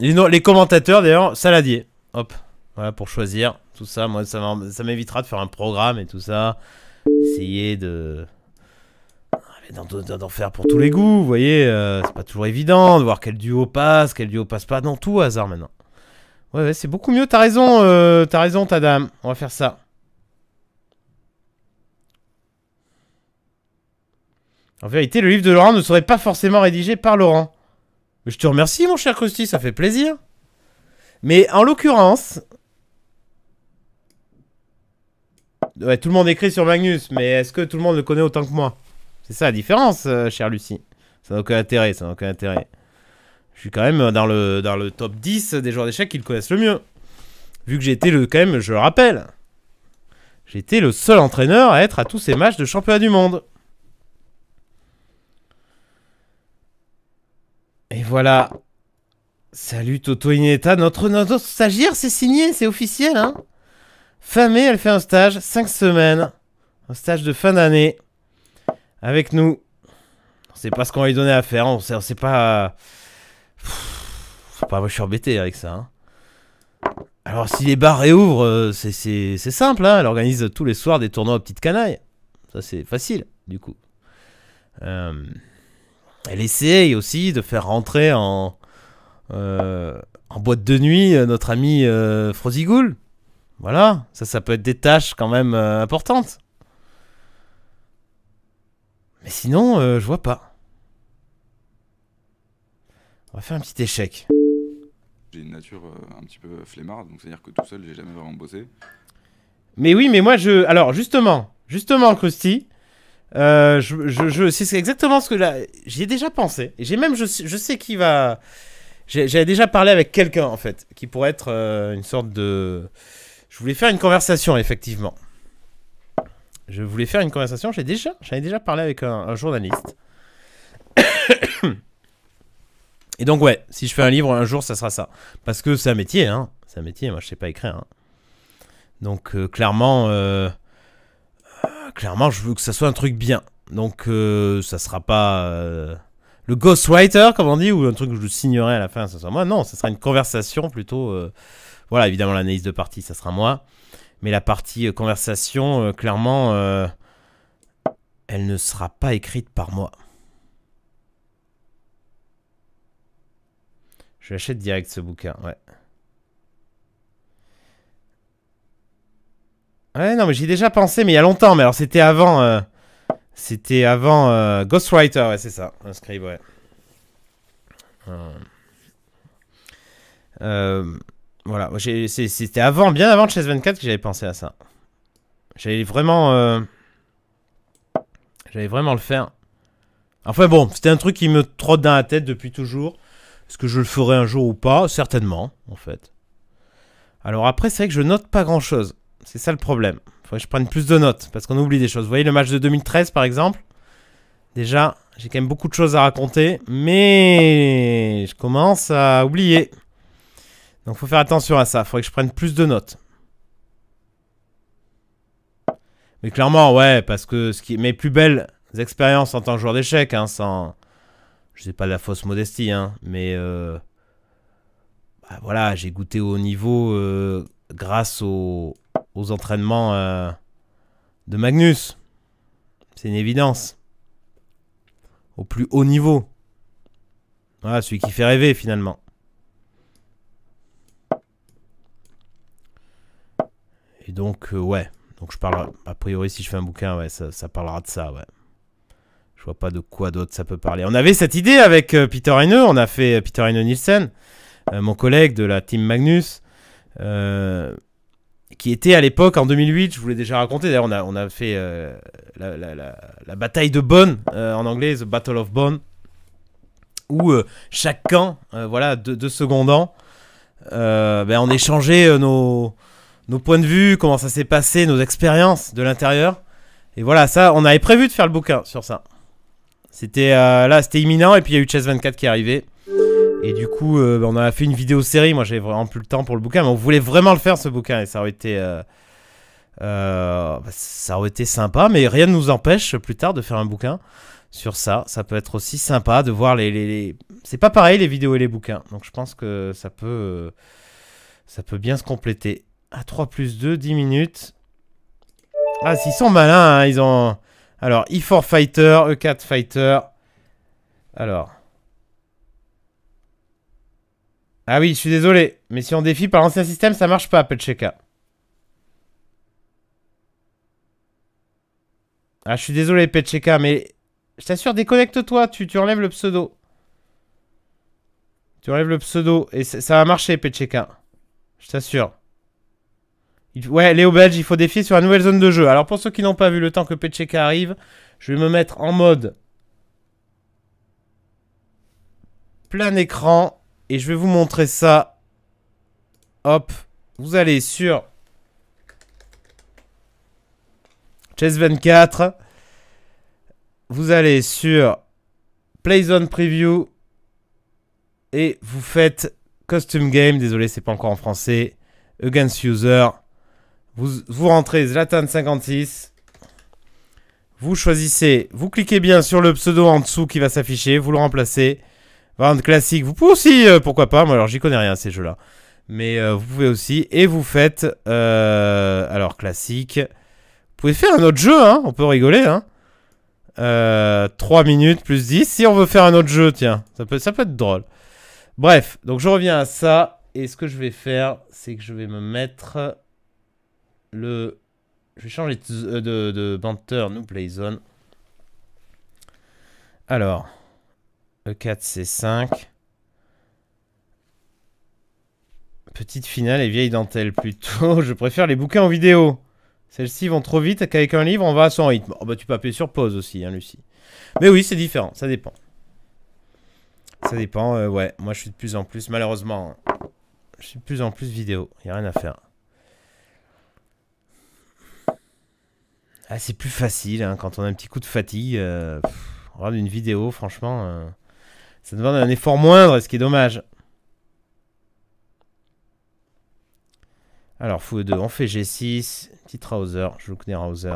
Les, commentateurs, d'ailleurs, saladier. Hop, voilà, pour choisir tout ça. Moi, ça m'évitera de faire un programme et tout ça. Essayer de ah, d'en faire pour tous les goûts, vous voyez, euh, c'est pas toujours évident de voir quel duo passe, quel duo passe pas, non, tout hasard maintenant. Ouais, c'est beaucoup mieux. T'as raison, euh, t'as raison, ta dame. On va faire ça. En vérité, le livre de Laurent ne serait pas forcément rédigé par Laurent. je te remercie, mon cher Christy, ça fait plaisir. Mais en l'occurrence... Ouais, tout le monde écrit sur Magnus, mais est-ce que tout le monde le connaît autant que moi C'est ça la différence, cher euh, chère Lucie. Ça n'a aucun intérêt, ça n'a aucun intérêt. Je suis quand même dans le, dans le top 10 des joueurs d'échecs qu'ils connaissent le mieux. Vu que j'étais le, quand même, je le rappelle, j'étais le seul entraîneur à être à tous ces matchs de championnat du monde. Et voilà. Salut Toto Ineta, notre, notre stagiaire, c'est signé, c'est officiel, hein. mai, elle fait un stage, 5 semaines. Un stage de fin d'année. Avec nous. On sait pas ce qu'on va lui donner à faire, on ne sait pas pas, moi je suis embêté avec ça. Hein. Alors si les bars réouvrent, euh, c'est simple, hein. elle organise tous les soirs des tournois aux petites canailles. Ça c'est facile, du coup. Euh, elle essaye aussi de faire rentrer en, euh, en boîte de nuit notre ami Frozigoul. Voilà, ça ça peut être des tâches quand même importantes. Mais sinon, je vois pas. On va faire un petit échec. J'ai une nature euh, un petit peu flemmarde, donc c'est-à-dire que tout seul, j'ai jamais vraiment bossé. Mais oui, mais moi, je. Alors, justement, justement, Krusty. Euh, je, c'est exactement ce que là, j'y ai déjà pensé. J'ai même, je, sais qui va. J'avais déjà parlé avec quelqu'un en fait, qui pourrait être euh, une sorte de. Je voulais faire une conversation effectivement. Je voulais faire une conversation. J'ai déjà, j'avais déjà parlé avec un, un journaliste et donc, ouais, si je fais un livre un jour, ça sera ça. Parce que c'est un métier, hein. C'est un métier, moi, je sais pas écrire. Hein. Donc, euh, clairement, euh, euh, clairement, je veux que ça soit un truc bien. Donc, ça sera pas le ghostwriter, comme on dit, ou un truc que je signerai à la fin, ça sera moi. Non, ça sera une conversation plutôt. voilà, évidemment, l'analyse de partie, ça sera moi. Mais la partie conversation, clairement, elle ne sera pas écrite par moi. Je l'achète direct ce bouquin, ouais. Ouais, non, mais j'y ai déjà pensé, mais il y a longtemps. Mais alors, c'était avant. Euh, c'était avant euh, Ghostwriter, ouais, c'est ça. Un scribe, ouais. Euh, voilà, c'était avant, bien avant Chess 24 que j'avais pensé à ça. J'allais vraiment. J'allais vraiment le faire. Enfin bon, c'était un truc qui me trotte dans la tête depuis toujours. Est-ce que je le ferai un jour ou pas Certainement, en fait. Alors après, c'est vrai que je note pas grand-chose. C'est ça le problème. Faudrait que je prenne plus de notes, parce qu'on oublie des choses. Vous voyez le match de 2013, par exemple Déjà, j'ai quand même beaucoup de choses à raconter, mais je commence à oublier. Donc faut faire attention à ça, Il faudrait que je prenne plus de notes. Mais clairement, ouais, parce que ce qui mes plus belles expériences en tant que joueur d'échecs, hein, sans, je sais pas la fausse modestie, hein, mais euh, bah, voilà, j'ai goûté au niveau euh, grâce aux entraînements euh, de Magnus. C'est une évidence. Au plus haut niveau. Voilà, celui qui fait rêver finalement. Et donc, ouais. Donc je parle, a priori, si je fais un bouquin, ouais, ça parlera de ça, ouais. Je vois pas de quoi d'autre ça peut parler. On avait cette idée avec euh, Peter Heine, on a fait euh, Peter Heine Nielsen, euh, mon collègue de la team Magnus, qui était à l'époque, en 2008, je vous l'ai déjà raconté, d'ailleurs on a, on a fait la, bataille de Bonn, en anglais, The Battle of Bonn, où chacun, voilà, deux, secondes ben, on échangeait nos, nos, points de vue, comment ça s'est passé, nos expériences de l'intérieur. Et voilà, ça, on avait prévu de faire le bouquin sur ça. C'était euh, là, c'était imminent et puis il y a eu Chess 24 qui est arrivé. Et du coup, euh, bah, on a fait une vidéo série. Moi, j'avais vraiment plus le temps pour le bouquin, mais on voulait vraiment le faire ce bouquin et ça aurait été, euh, bah, ça aurait été sympa. Mais rien ne nous empêche plus tard de faire un bouquin sur ça. Ça peut être aussi sympa de voir les, les, c'est pas pareil les vidéos et les bouquins. Donc je pense que ça peut, ça peut bien se compléter. À ah, 3 plus 2, 10 minutes. Ah, s'ils sont malins, hein, ils ont. Alors, E4 Fighter, E4 Fighter. Alors. Ah oui, je suis désolé. Mais si on défie par l'ancien système, ça marche pas, Petcheka. Ah, je suis désolé, Petcheka, mais... Je t'assure, déconnecte-toi. Tu, enlèves le pseudo. Tu enlèves le pseudo. Et ça va marcher, Petcheka. Je t'assure. Ouais, Léo Belge, il faut défier sur la nouvelle zone de jeu. Alors pour ceux qui n'ont pas vu le temps que Pecheka arrive, je vais me mettre en mode plein écran et je vais vous montrer ça. Hop, vous allez sur Chess 24. Vous allez sur Playzone Preview et vous faites Custom Game. Désolé, c'est pas encore en français. Against User. Vous, rentrez Zlatan56. Vous choisissez, vous cliquez bien sur le pseudo en dessous qui va s'afficher, vous le remplacez. classique, vous pouvez aussi, euh, pourquoi pas, moi alors j'y connais rien à ces jeux-là. Mais euh, vous pouvez aussi, et vous faites, euh, alors classique. Vous pouvez faire un autre jeu, hein, on peut rigoler, hein. 3 minutes plus 10, si on veut faire un autre jeu, tiens, ça peut, ça peut être drôle. Bref, donc je reviens à ça, et ce que je vais faire, c'est que je vais me mettre le... Je vais changer de, euh, de, Banter, nous zone Alors, E4, C5. Petite finale et vieille dentelle plutôt. [laughs] Je préfère les bouquins en vidéo. Celles-ci vont trop vite qu'avec un livre, on va à son rythme. Oh bah tu peux appuyer sur pause aussi, hein, Lucie. Mais oui, c'est différent, ça dépend. Ça dépend, euh, ouais. Moi, je suis de plus en plus, malheureusement, je suis de plus en plus vidéo. Il n'y a rien à faire. Ah, c'est plus facile hein, quand on a un petit coup de fatigue. Euh, on regarde une vidéo, franchement, euh, ça demande un effort moindre, ce qui est dommage. Alors, fou 2, on fait G6, petit Trouser, Rouser.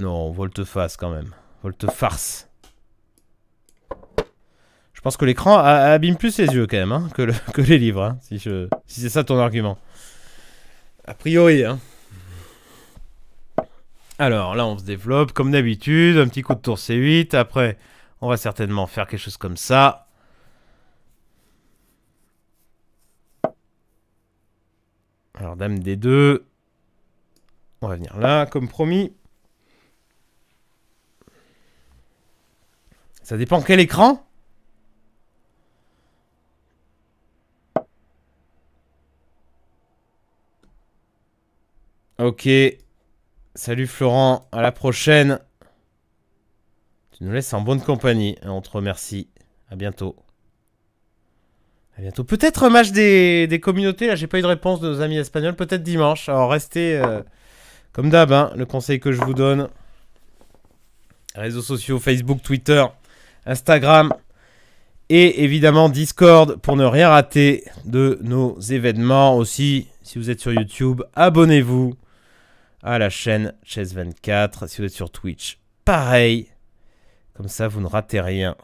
Non, volte-face quand même. Volte-farce. Je pense que l'écran abîme plus les yeux quand même hein, [laughs] que, les livres, hein, si, si c'est ça ton argument. A priori, hein. Alors là, on se développe comme d'habitude, un petit coup de tour C8. Après, on va certainement faire quelque chose comme ça. Alors dame D2. On va venir là, comme promis. Ça dépend quel écran Ok. Salut Florent, à la prochaine. Tu nous laisses en bonne compagnie. Hein, on te remercie. À bientôt. À bientôt. Peut-être match des, communautés. Là, j'ai pas eu de réponse de nos amis espagnols. Peut-être dimanche. Alors, restez euh, comme d'hab. Hein, le conseil que je vous donne réseaux sociaux Facebook, Twitter, Instagram et évidemment Discord pour ne rien rater de nos événements. Aussi, si vous êtes sur YouTube, abonnez-vous à la chaîne Chess24. Si vous êtes sur Twitch, pareil. Comme ça, vous ne ratez rien.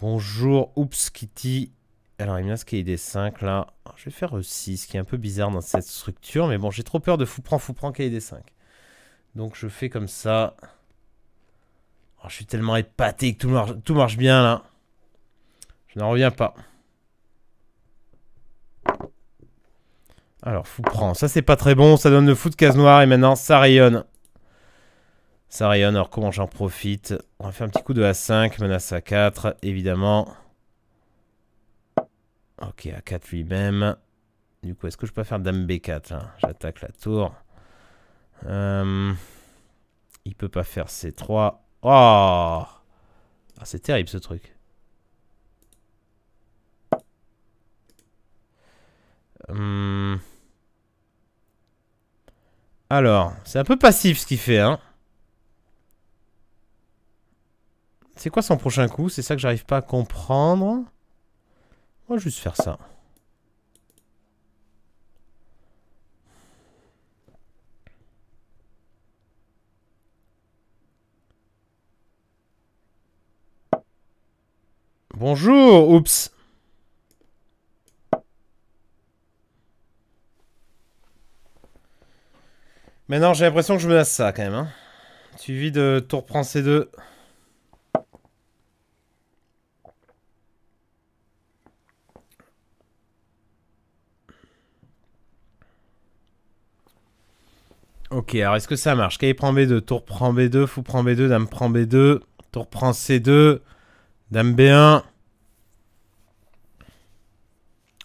Bonjour, oups, Kitty. Alors, il me reste qu'il KD5 là. Je vais faire E6, qui est un peu bizarre dans cette structure. Mais bon, j'ai trop peur de fou prend, fou prend des 5 Donc, je fais comme ça. Oh, je suis tellement épaté que tout marche, tout marche bien là. Je n'en reviens pas. Alors, fou prend. Ça, c'est pas très bon. Ça donne le fou de case noire. Et maintenant, ça rayonne. Ça rayonne. Alors, comment j'en profite On va faire un petit coup de A5. Menace A4, évidemment. Ok, A4 lui-même. Du coup, est-ce que je peux faire Dame B4 hein J'attaque la tour. Euh, il peut pas faire C3. Oh ah, C'est terrible, ce truc. Hum... Alors, c'est un peu passif ce qu'il fait, hein. C'est quoi son prochain coup C'est ça que j'arrive pas à comprendre. On va juste faire ça. Bonjour, oups Maintenant, j'ai l'impression que je menace ça quand même. Hein. Suivi de tour prend C2. Ok, alors est-ce que ça marche Cahier prend B2, tour prend B2, fou prend B2, dame prend B2, tour prend C2, dame B1.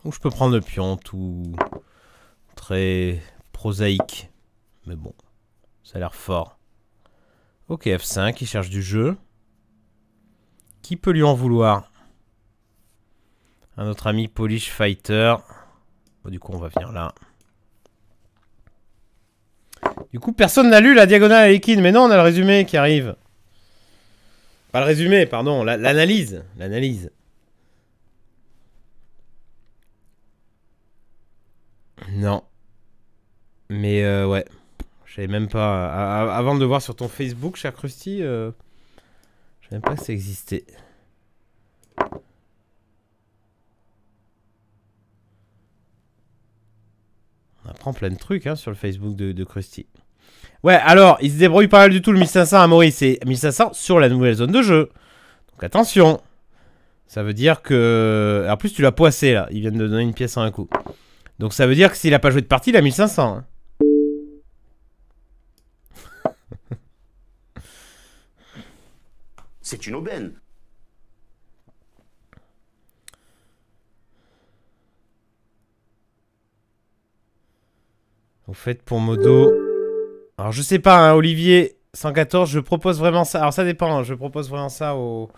Ou je peux prendre le pion, tout très prosaïque. Mais bon, ça a l'air fort. Ok, F5, il cherche du jeu. Qui peut lui en vouloir Un autre ami Polish Fighter. du coup, on va venir là. Du coup, personne n'a lu la diagonale à Mais non, on a le résumé qui arrive. Pas le résumé, pardon, l'analyse. L'analyse. Non. Mais euh, ouais. Je même pas. Euh, avant de le voir sur ton Facebook, cher Krusty, euh, je savais même pas que ça existait. On apprend plein de trucs hein, sur le Facebook de, Krusty. Ouais, alors, il se débrouille pas mal du tout le 1500 à hein, Maurice. et 1500 sur la nouvelle zone de jeu. Donc attention. Ça veut dire que... En plus, tu l'as poissé, là. Il vient de donner une pièce en un coup. Donc ça veut dire que s'il a pas joué de partie, il a 1500. C'est une aubaine. Au fait, pour Modo... Alors, je sais pas, hein, Olivier 114, je propose vraiment ça. Alors, ça dépend, hein, je propose vraiment ça aux...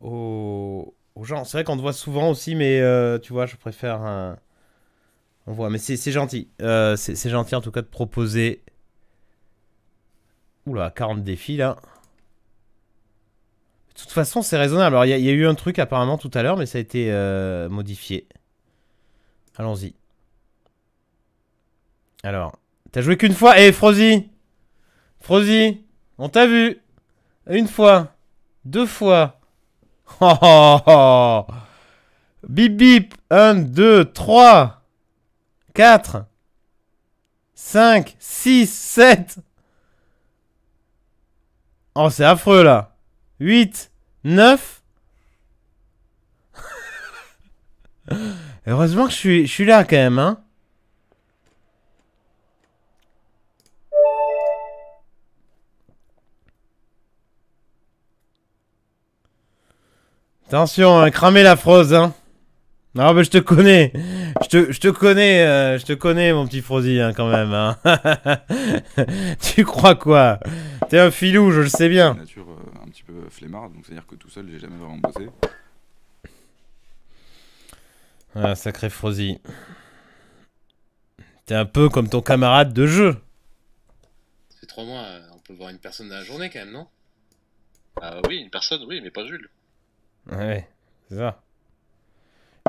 aux, gens. C'est vrai qu'on te voit souvent aussi, mais euh, tu vois, je préfère... On voit, mais c'est gentil. Euh, c'est gentil, en tout cas, de proposer... Oula, 40 défis, là. De toute façon, c'est raisonnable. Alors, il y, y, a eu un truc apparemment tout à l'heure, mais ça a été euh, modifié. Allons-y. Alors, t'as joué qu'une fois. Eh, hey, Frozy On t'a vu Une fois. Deux fois. [laughs] Oh, oh, oh, oh, Bip bip 1, 2, 3 4 5, 6, 7 Oh, c'est affreux, là 8 9 [laughs] Heureusement que je suis, je suis là quand même, hein Attention, cramez hein, cramer la frose, hein Non, mais je te connais Je te, je te connais, euh, je te connais, mon petit Frozy, hein, quand même, hein. [laughs] Tu crois quoi T'es un filou, je le sais bien peu donc c'est-à-dire que tout seul, j'ai jamais vraiment bossé. Ah, sacré Frozy. T'es un peu comme ton camarade de jeu. C'est trois mois, euh, on peut voir une personne dans la journée quand même, non Ah oui, une personne, oui, mais pas Jules. Ouais, c'est ça.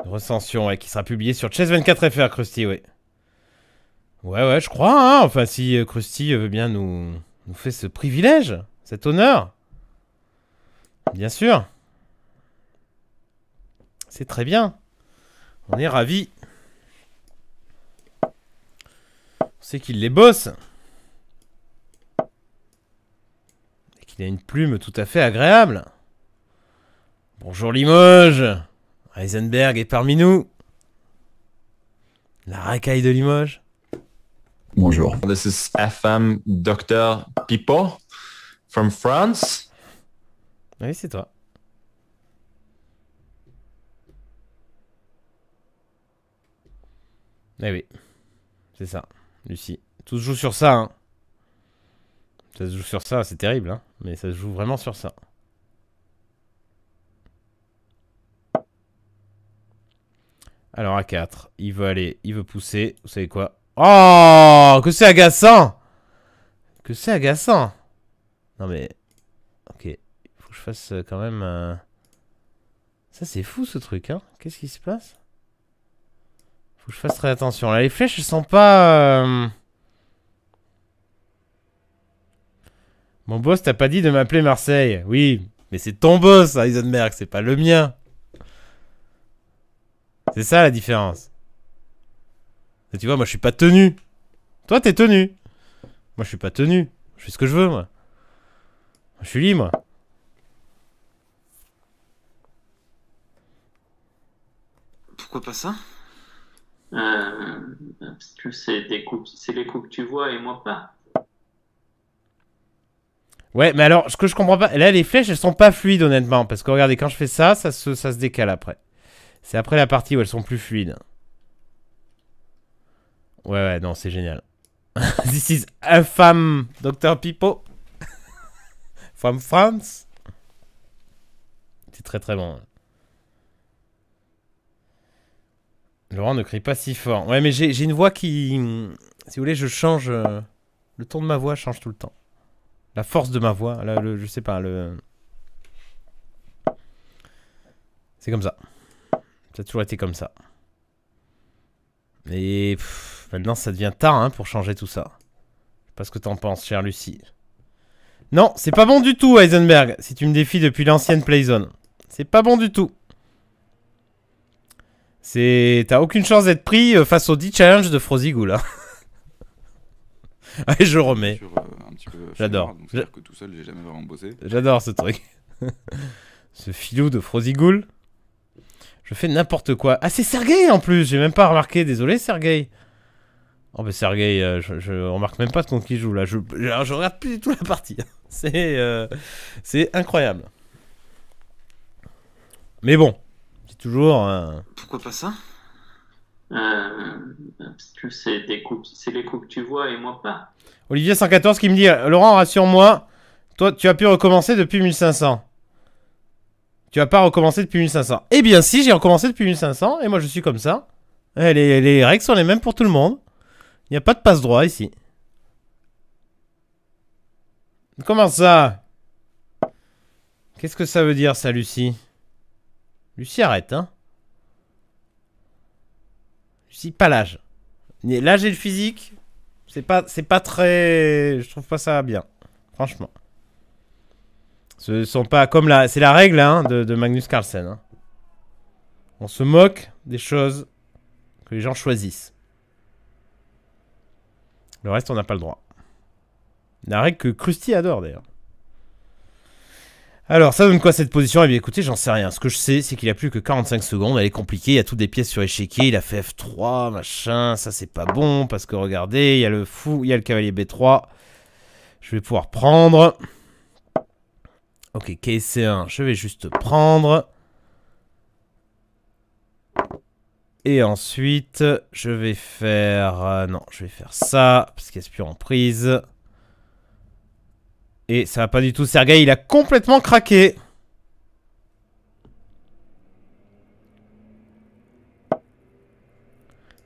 Une recension, ouais, qui sera publiée sur Chess24FR, Krusty, ouais. Ouais, ouais, je crois, hein. Enfin, si euh, Krusty euh, veut bien nous, nous fait ce privilège, cet honneur. Bien sûr. C'est très bien. On est ravis. On sait qu'il les bosse. Et qu'il a une plume tout à fait agréable. Bonjour Limoges. Heisenberg est parmi nous. La racaille de Limoges. Bonjour. This is FM Dr. Pipo from France. Oui, c'est toi. Mais eh oui, c'est ça, Lucie. Tout se joue sur ça, hein. Ça se joue sur ça, c'est terrible, hein. Mais ça se joue vraiment sur ça. Alors à 4, il veut aller, il veut pousser. Vous savez quoi Oh Que c'est agaçant Que c'est agaçant Non mais... Ok fasse euh, quand même... Ça, c'est fou, ce truc, hein Qu'est-ce qui se passe Faut que je fasse très attention. Là, les flèches, elles sont pas... Euh, Mon boss t'a pas dit de m'appeler Marseille. Oui, mais c'est ton boss, Heisenberg, c'est pas le mien. C'est ça, la différence. tu vois, moi, je suis pas tenu. Toi, t'es tenu. Moi, je suis pas tenu. Je fais ce que je veux, moi. Je suis libre. pas ça euh, c'est les coups que tu vois et moi pas. Ouais, mais alors, ce que je comprends pas, là, les flèches, elles sont pas fluides, honnêtement. Parce que regardez, quand je fais ça, ça se, ça se décale après. C'est après la partie où elles sont plus fluides. Ouais, ouais, non, c'est génial. [laughs] This is infâme, docteur Pipo. [laughs] From France. C'est très très bon. Hein. Laurent ne crie pas si fort. Ouais, mais j'ai une voix qui... Si vous voulez, je change... Euh, le ton de ma voix change tout le temps. La force de ma voix, là, je sais pas, le... C'est comme ça. Ça a toujours été comme ça. Et maintenant, ça devient tard hein, pour changer tout ça. Je sais pas ce que t'en penses, chère Lucie. Non, c'est pas bon du tout, Heisenberg, si tu me défies depuis l'ancienne Playzone. C'est pas bon du tout. C'est... T'as aucune chance d'être pris euh, face au 10 challenge de Frozigou, là. [laughs] je remets. Euh, J'adore. J'adore ce truc. [laughs] ce filou de Frozigoul. Je fais n'importe quoi. Ah, c'est Sergei en plus J'ai même pas remarqué. Désolé, Sergei. Oh, mais Sergei, euh, je, remarque même pas contre qui joue là. Je, je, regarde plus du tout la partie. [laughs] c'est incroyable. Mais bon, Toujours. Hein. Pourquoi pas ça euh, euh, parce que c'est les coups que tu vois et moi pas. Olivier 114 qui me dit Laurent, rassure-moi, toi tu as pu recommencer depuis 1500. Tu as pas recommencé depuis 1500. Eh bien si, j'ai recommencé depuis 1500 et moi je suis comme ça. Eh, les, les, règles sont les mêmes pour tout le monde. Il n'y a pas de passe droit ici. Comment ça Qu'est-ce que ça veut dire ça, Lucie Lucie, arrête, hein. Lucie, pas l'âge. L'âge et le physique, c'est pas, c'est pas très... Je trouve pas ça bien, franchement. Ce sont pas comme la... C'est la règle hein, de, Magnus Carlsen. Hein. On se moque des choses que les gens choisissent. Le reste, on n'a pas le droit. La règle que Krusty adore, d'ailleurs. Alors, ça donne quoi cette position Eh bien, écoutez, j'en sais rien. Ce que je sais, c'est qu'il a plus que 45 secondes. Elle est compliquée. Il y a toutes des pièces sur échiquier. Il a fait F3, machin. Ça, c'est pas bon. Parce que regardez, il y a le fou, il y a le cavalier B3. Je vais pouvoir prendre. Ok, KC1. Je vais juste prendre. Et ensuite, je vais faire... Euh, non, je vais faire ça, parce qu'il n'y a plus en prise. Et ça va pas du tout, Sergei, il a complètement craqué.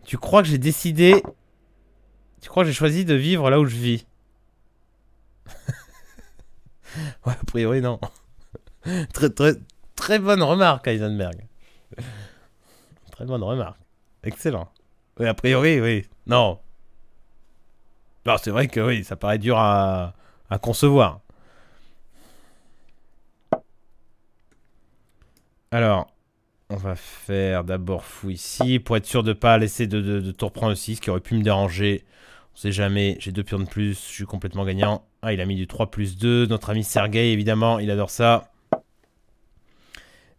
Tu crois que j'ai décidé... Tu crois que j'ai choisi de vivre là où je vis [laughs] Ouais, a priori, non. [laughs] très, très, très bonne remarque, Heisenberg. [laughs] très bonne remarque. Excellent. Oui, a priori, oui. Non. Non, c'est vrai que oui, ça paraît dur à à concevoir. Alors, on va faire d'abord fou ici, pour être sûr de ne pas laisser de, de, de aussi, ce qui aurait pu me déranger. On sait jamais, j'ai deux pions de plus, je suis complètement gagnant. Ah, il a mis du 3 plus 2, notre ami Sergei, évidemment, il adore ça.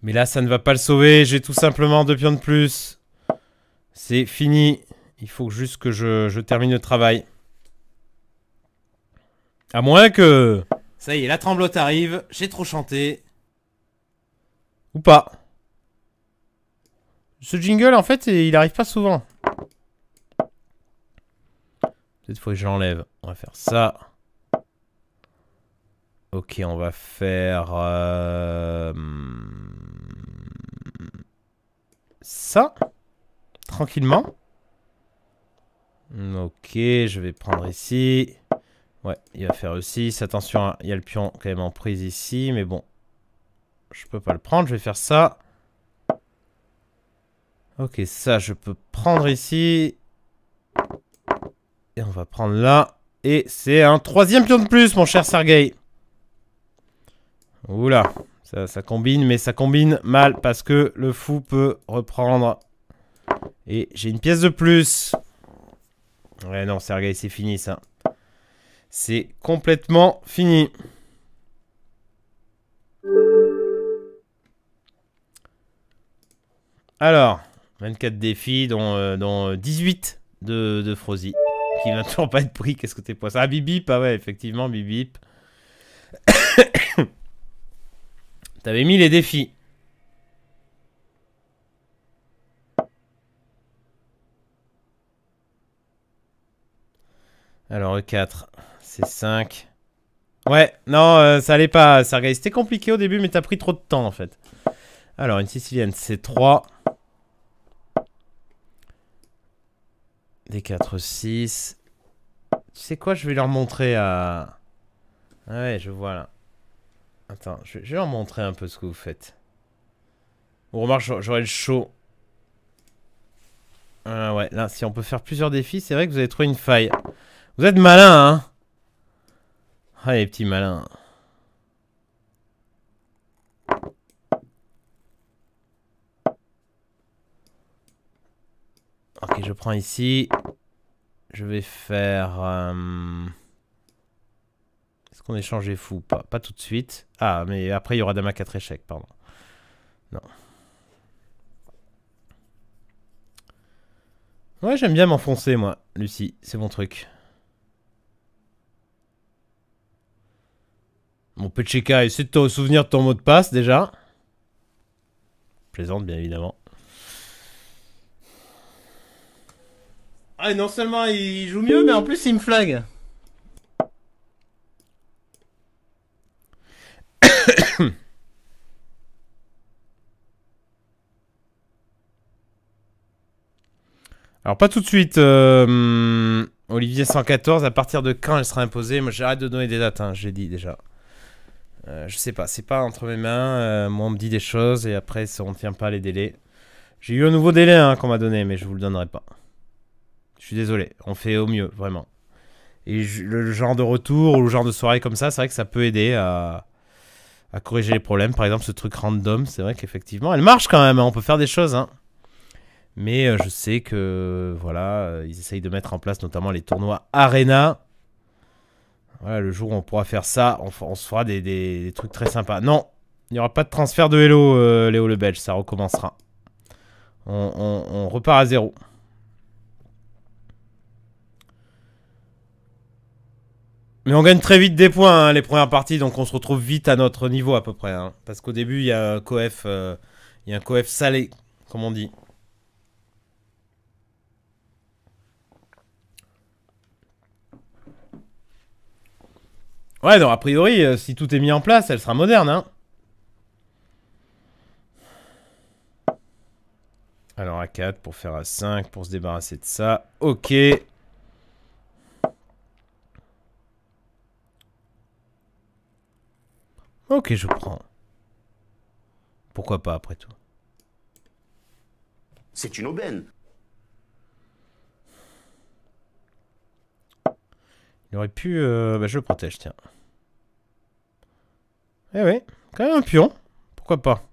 Mais là, ça ne va pas le sauver, j'ai tout simplement deux pions de plus. C'est fini, il faut juste que je termine le travail. À moins que... Ça y est, la tremblote arrive, j'ai trop chanté. Ou pas. Ce jingle, en fait, il arrive pas souvent. Peut-être faut que je On va faire ça. Ok, on va faire... Euh, ça. Tranquillement. Ok, je vais prendre ici. Ouais, il va faire aussi. 6. Attention, hein, il y a le pion quand même en prise ici, mais bon. Je peux pas le prendre, je vais faire ça. Ok, ça, je peux prendre ici. Et on va prendre là. Et c'est un troisième pion de plus, mon cher Sergei. Oula, ça, ça combine, mais ça combine mal parce que le fou peut reprendre. Et j'ai une pièce de plus. Ouais, non, Sergei, c'est fini, ça. C'est complètement fini. Alors, 24 défis, dont, 18 euh, euh, de, de Frozy, qui va toujours pas être pris. Qu'est-ce que t'es pour ça Ah, bibip, ah ouais, effectivement, bibip. [coughs] T'avais mis les défis. Alors, E4. C'est 5. Ouais, non, euh, ça allait pas, Sergei. C'était compliqué au début, mais t'as pris trop de temps, en fait. Alors, une sicilienne, c'est 3. Des 4, 6. Tu sais quoi, je vais leur montrer à... Ah ouais, je vois, là. Attends, je vais, leur montrer un peu ce que vous faites. Vous remarquez, j'aurais le show. Ah ouais, là, si on peut faire plusieurs défis, c'est vrai que vous avez trouvé une faille. Vous êtes malin, hein ah, les petits malins. Ok, je prends ici. Je vais faire... Euh, est-ce qu'on est fou fou pas, pas tout de suite. Ah, mais après, il y aura Dama 4 échecs, pardon. Non. Ouais, j'aime bien m'enfoncer, moi, Lucie. C'est mon truc. Mon Pecheka, essaie de te souvenir de ton mot de passe déjà. Plaisante, bien évidemment. Ah, non seulement il joue mieux, mais en plus il me flague. [coughs] Alors pas tout de suite, euh, Olivier 114, à partir de quand elle sera imposée Moi j'arrête de donner des dates, hein, j'ai dit déjà. Euh, je sais pas, c'est pas entre mes mains. Euh, moi, on me dit des choses et après, on tient pas les délais. J'ai eu un nouveau délai hein, qu'on m'a donné, mais je vous le donnerai pas. Je suis désolé, on fait au mieux, vraiment. Et le genre de retour ou le genre de soirée comme ça, c'est vrai que ça peut aider à, corriger les problèmes. Par exemple, ce truc random, c'est vrai qu'effectivement, elle marche quand même, hein, on peut faire des choses. Hein. Mais euh, je sais que, voilà, ils essayent de mettre en place notamment les tournois Arena voilà, le jour où on pourra faire ça, on, se fera des, trucs très sympas. Non, il n'y aura pas de transfert de Hello, euh, Léo le Belge, ça recommencera. On, repart à zéro. Mais on gagne très vite des points, hein, les premières parties, donc on se retrouve vite à notre niveau à peu près. Hein. parce qu'au début, il y a un coef, euh, il y a un coef salé, comme on dit. Ouais, non, a priori, euh, si tout est mis en place, elle sera moderne, hein. Alors A4 pour faire A5, pour se débarrasser de ça. Ok. Ok, je prends. Pourquoi pas, après tout C'est une aubaine. Il aurait pu... Euh, bah, je le protège, tiens. Eh oui, quand même un pion. Pourquoi pas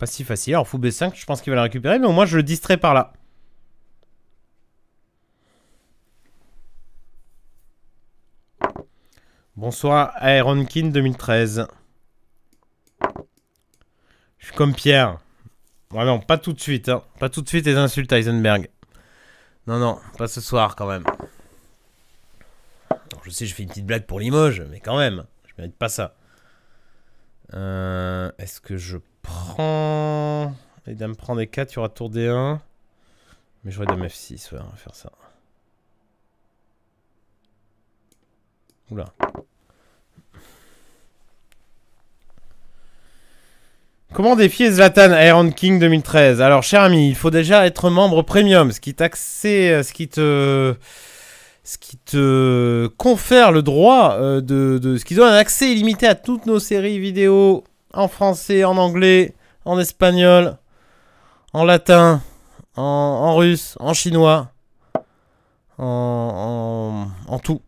Pas si facile. Alors, fou B5, je pense qu'il va la récupérer, mais au moins je le distrais par là. Bonsoir Ironkin 2013. Je suis comme Pierre non, pas tout de suite, hein. Pas tout de suite les insultes à Heisenberg. Non, non, pas ce soir quand même. je sais, je fais une petite blague pour Limoges, mais quand même, je mérite pas ça. Euh, est-ce que je prends. Les dames prend des 4, il y aura tour des 1 Mais j'aurais de F6, ouais, on va faire ça. Oula. Comment défier Zlatan Iron King 2013 Alors, cher ami, il faut déjà être membre premium, ce qui t'accède, ce qui te, ce qui te confère le droit euh, de, ce qui donne un accès illimité à toutes nos séries vidéo en français, en anglais, en espagnol, en latin, en, russe, en chinois, en, tout.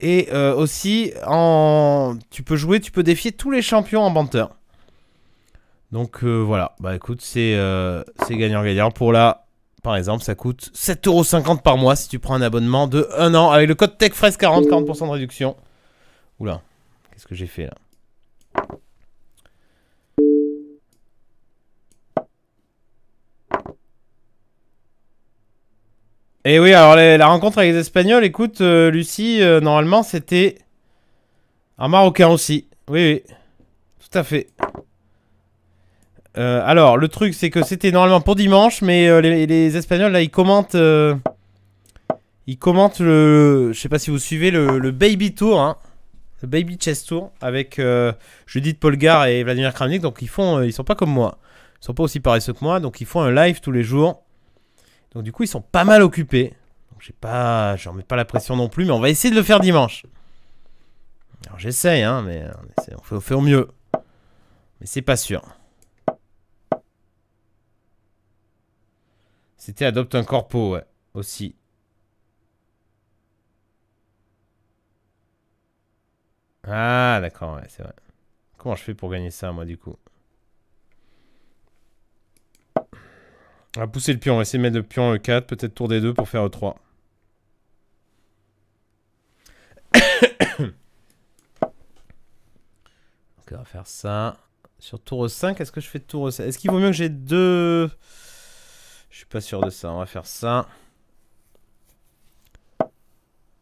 Et euh, aussi, en, tu peux jouer, tu peux défier tous les champions en banter. Donc euh, voilà, bah écoute, euh, c'est gagnant-gagnant. Pour là, par exemple, ça coûte 7,50€ par mois si tu prends un abonnement de 1 an avec le code techfresh 40 40% de réduction. Oula, qu'est-ce que j'ai fait là Et eh oui, alors la rencontre avec les Espagnols, écoute, euh, Lucie, normalement c'était un Marocain aussi. Oui, oui, tout à fait. Euh, alors, le truc, c'est que c'était normalement pour dimanche, mais euh, les, Espagnols, là, ils commentent... Euh, ils commentent le... Je sais pas si vous suivez le, Baby Tour, hein, Le Baby Chess Tour, avec Judith Polgar et Vladimir Kramnik. Donc, ils font... ils sont pas comme moi. Ils sont pas aussi paresseux que moi. Donc, ils font un live tous les jours. Donc, du coup, ils sont pas mal occupés. Donc, j'ai pas... J'en mets pas la pression non plus, mais on va essayer de le faire dimanche. Alors, j'essaye, hein, mais on, essaie, on fait au mieux. Mais c'est pas sûr. C'était adopte un corpo, ouais, aussi. Ah, d'accord, ouais, c'est vrai. Comment je fais pour gagner ça, moi, du coup On va pousser le pion. On va essayer de mettre le pion E4, peut-être tour des deux pour faire E3. Ok, [coughs] on va faire ça. Sur tour E5, est-ce que je fais tour E5 Est-ce qu'il vaut mieux que j'ai deux... Je suis pas sûr de ça. On va faire ça.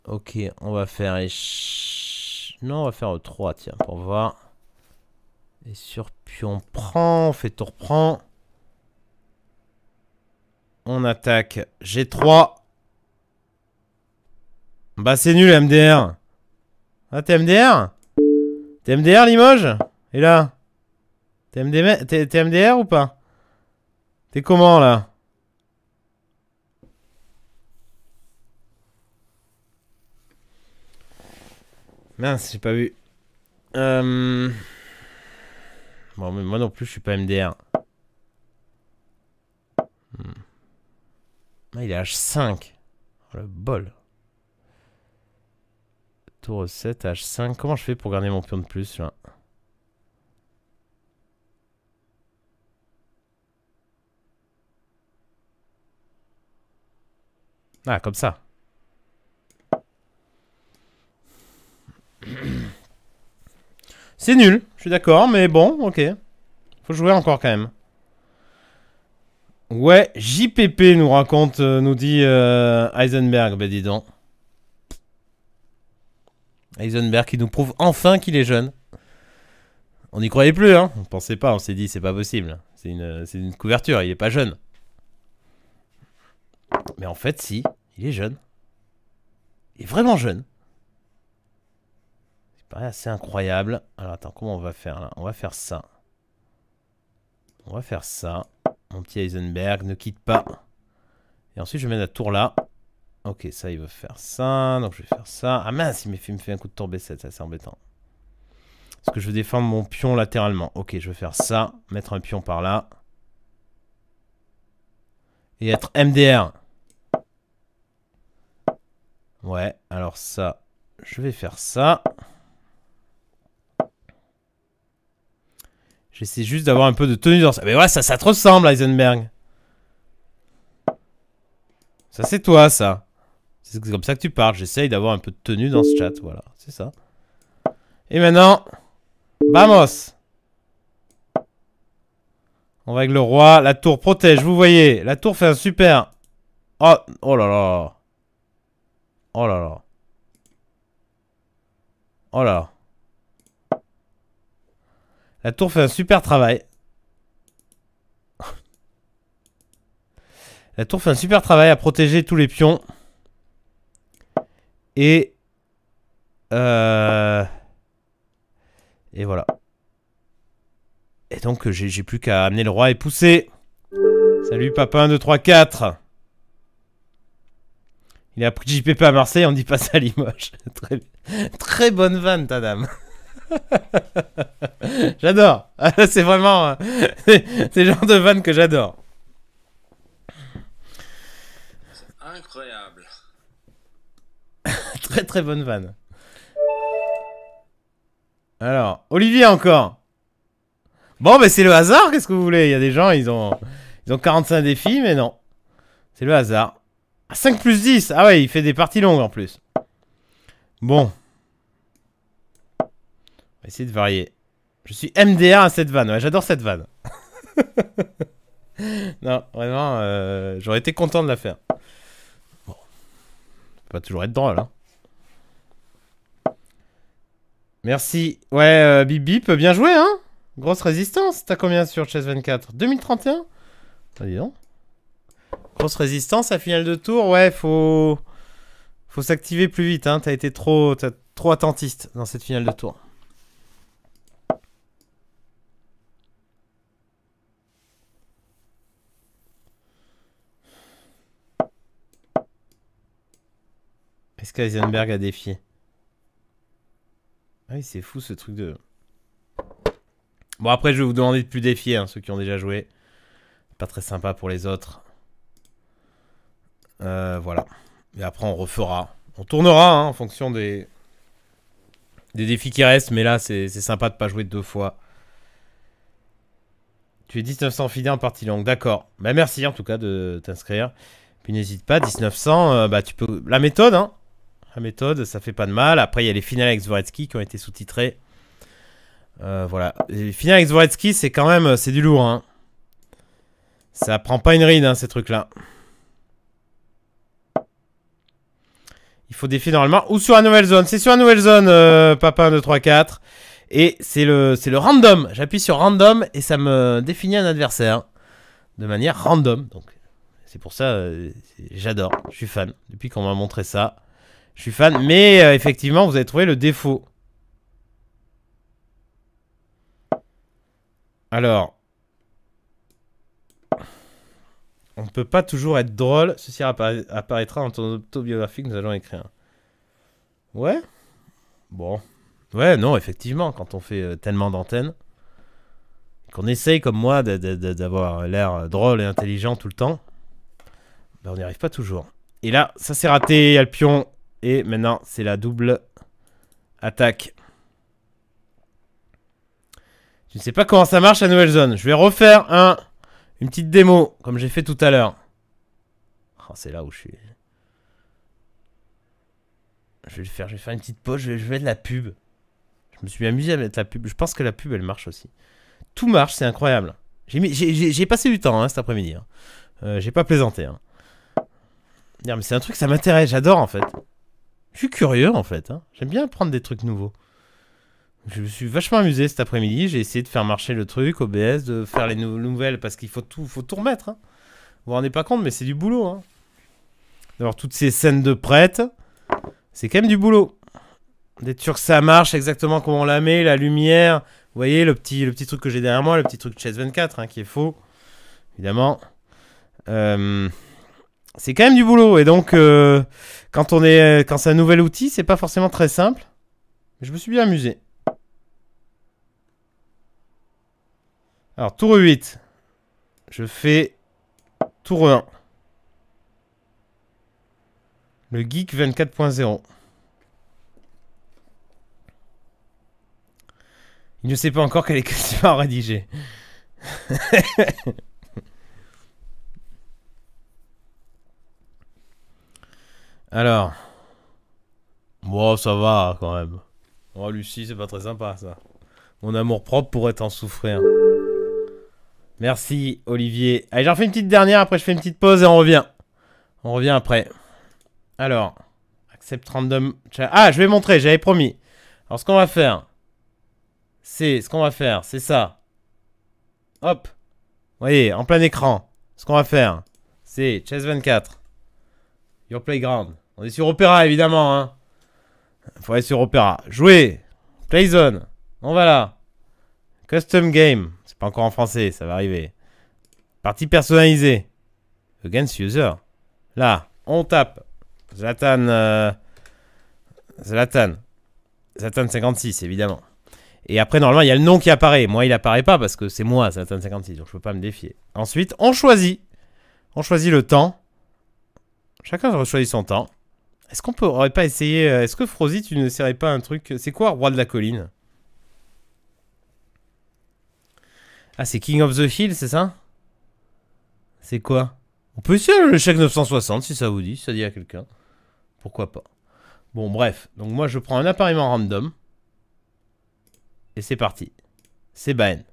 Ok, on va faire... Non, on va faire 3, tiens, pour voir. Et sur on prend, on fait tour prend. On attaque G3. Bah c'est nul MDR. Ah t'es MDR T'es MDR Limoges Et là T'es MDR ou pas T'es comment là Mince, j'ai pas vu. Euh, bon, mais moi non plus, je suis pas MDR. Hmm. Ah, il est H5. Oh, le bol. Tour 7, H5. Comment je fais pour garder mon pion de plus, là Ah, comme ça. [clears throat] C'est nul, je suis d'accord, mais bon, ok. Faut jouer encore quand même. Ouais, JPP nous raconte, euh, nous dit euh, Heisenberg, ben dis donc. Heisenberg qui nous prouve enfin qu'il est jeune. On n'y croyait plus, hein. On pensait pas, on s'est dit c'est pas possible. C'est une, euh, une couverture, il est pas jeune. Mais en fait, si, il est jeune. Il est vraiment jeune paraît assez incroyable. Alors attends, comment on va faire là On va faire ça. On va faire ça. Mon petit Heisenberg, ne quitte pas. Et ensuite, je mets la tour là. Ok, ça, il veut faire ça. Donc, je vais faire ça. Ah mince, il me fait, fait un coup de tour B7. Ça, c'est embêtant. Parce que je veux défendre mon pion latéralement. Ok, je vais faire ça. Mettre un pion par là. Et être MDR. Ouais, alors ça, je vais faire ça. J'essaie juste d'avoir un peu de tenue dans ça. Mais voilà, ça, ça te ressemble, Heisenberg. Ça, c'est toi, ça. C'est comme ça que tu parles. J'essaye d'avoir un peu de tenue dans ce chat. Voilà, c'est ça. Et maintenant, vamos On va avec le roi. La tour protège, vous voyez. La tour fait un super... Oh, oh là là. Oh là là. Oh là là. La tour fait un super travail. La tour fait un super travail à protéger tous les pions. Et... Euh... Et voilà. Et donc j'ai plus qu'à amener le roi et pousser. Salut papa 1, 2, 3, 4. Il a pris JPP à Marseille, on dit pas ça à Limoges. [laughs] très, très bonne vanne ta dame. [laughs] j'adore. [laughs] C'est vraiment. Euh, [laughs] c'est le genre de van que j'adore. Incroyable. très très bonne vanne. Alors, Olivier encore. Bon, mais c'est le hasard, qu'est-ce que vous voulez Il y a des gens, ils ont, ils ont 45 défis, mais non. C'est le hasard. 5 ah, plus 10, ah ouais, il fait des parties longues en plus. Bon. Essayer de varier. Je suis MDR à cette vanne. Ouais, j'adore cette vanne. [laughs] non, vraiment, euh, j'aurais été content de la faire. Bon. Pas toujours être drôle, hein. Merci. Ouais, Bibi euh, Bip Bip, bien joué, hein Grosse résistance. T'as combien sur Chess 24 2031 ah, Grosse résistance à finale de tour. Ouais, faut... Faut s'activer plus vite, hein. T'as été trop... trop attentiste dans cette finale de tour. est a défié Ah oui, c'est fou ce truc de... Bon, après, je vais vous demander de plus défier, hein, ceux qui ont déjà joué. Pas très sympa pour les autres. Euh, voilà. Et après, on refera. On tournera hein, en fonction des... des défis qui restent, mais là, c'est sympa de pas jouer deux fois. Tu es 1900 fidèles en partie longue, d'accord. Bah merci en tout cas de t'inscrire. Puis n'hésite pas, 1900, euh, bah tu peux... La méthode, hein, la méthode, ça fait pas de mal. Après, il y a les finales avec Zvoretsky qui ont été sous-titrées. Euh, voilà. Les finales avec Zvoretsky, c'est quand même c'est du lourd. Hein. Ça prend pas une ride, hein, ces trucs-là. Il faut défier normalement. Ou sur la nouvelle zone. C'est sur la nouvelle zone, euh, papa 1, 2, 3, 4. Et c'est le, le random. J'appuie sur random et ça me définit un adversaire. De manière random. Donc, c'est pour ça, euh, j'adore. Je suis fan. Depuis qu'on m'a montré ça. Je suis fan. Mais euh, effectivement, vous avez trouvé le défaut. Alors. On ne peut pas toujours être drôle. Ceci apparaîtra dans ton autobiographie que nous allons écrire. Ouais. Bon. Ouais, non, effectivement, quand on fait euh, tellement d'antennes, qu'on essaye, comme moi, d'avoir l'air drôle et intelligent tout le temps, ben, on n'y arrive pas toujours. Et là, ça s'est raté, Alpion et maintenant, c'est la double attaque. Je ne sais pas comment ça marche la nouvelle zone. Je vais refaire un, une petite démo, comme j'ai fait tout à l'heure. Oh, c'est là où je suis. Je vais le faire, je vais faire une petite pause, je vais, mettre la pub. Je me suis amusé à mettre la pub. Je pense que la pub, elle marche aussi. Tout marche, c'est incroyable. J'ai passé du temps hein, cet après-midi. Hein. Euh, j'ai pas plaisanté. Hein. mais c'est un truc, ça m'intéresse, j'adore en fait. Je suis curieux en fait. Hein. J'aime bien prendre des trucs nouveaux. Je me suis vachement amusé cet après-midi. J'ai essayé de faire marcher le truc, OBS, de faire les nouvelles parce qu'il faut tout, faut tout remettre. Hein. Vous vous rendez pas compte, mais c'est du boulot. Hein. D'avoir toutes ces scènes de prête, c'est quand même du boulot. D'être sûr que ça marche exactement comme on la met, la lumière. Vous voyez le petit, le petit truc que j'ai derrière moi, le petit truc de 24 hein, qui est faux, évidemment. Euh, c'est quand même du boulot. Et donc, euh, quand on est, quand c'est un nouvel outil, c'est pas forcément très simple. Je me suis bien amusé. Alors, tour 8. Je fais tour 1. Le Geek 24.0. Il ne sait pas encore quel est question à rédiger. Alors. Bon, ça va quand même. Oh, Lucie, c'est pas très sympa ça. Mon amour propre pourrait en souffrir. Merci, Olivier. Allez, j'en fais une petite dernière, après je fais une petite pause et on revient. On revient après. Alors, accept random. Ah, je vais montrer, j'avais promis. Alors, ce qu'on va faire, c'est ce qu'on va faire, c'est ça. Hop. Vous voyez, en plein écran. Ce qu'on va faire, c'est chess 24. Your Playground. On est sur Opéra, évidemment. Hein. Faut aller sur Opéra. Jouer. Playzone. On va là. Custom Game. C'est pas encore en français, ça va arriver. Partie personnalisée. Against User. Là, on tape. Zlatan. Euh, Zlatan. Zlatan 56, évidemment. Et après, normalement, il y a le nom qui apparaît. Moi, il apparaît pas parce que c'est moi, Zlatan 56, donc je peux pas me défier. Ensuite, on choisit. On choisit le temps. Chacun choisit son temps. Est-ce qu'on pourrait pas essayer... Euh, est-ce que Frozy, tu ne serais pas un truc... C'est quoi Roi de la Colline Ah, c'est King of the Hill, c'est ça C'est quoi On peut essayer le chèque 960, si ça vous dit, ça dit à quelqu'un. Pourquoi pas Bon, bref. Donc moi, je prends un en random. Et c'est parti. C'est Baen.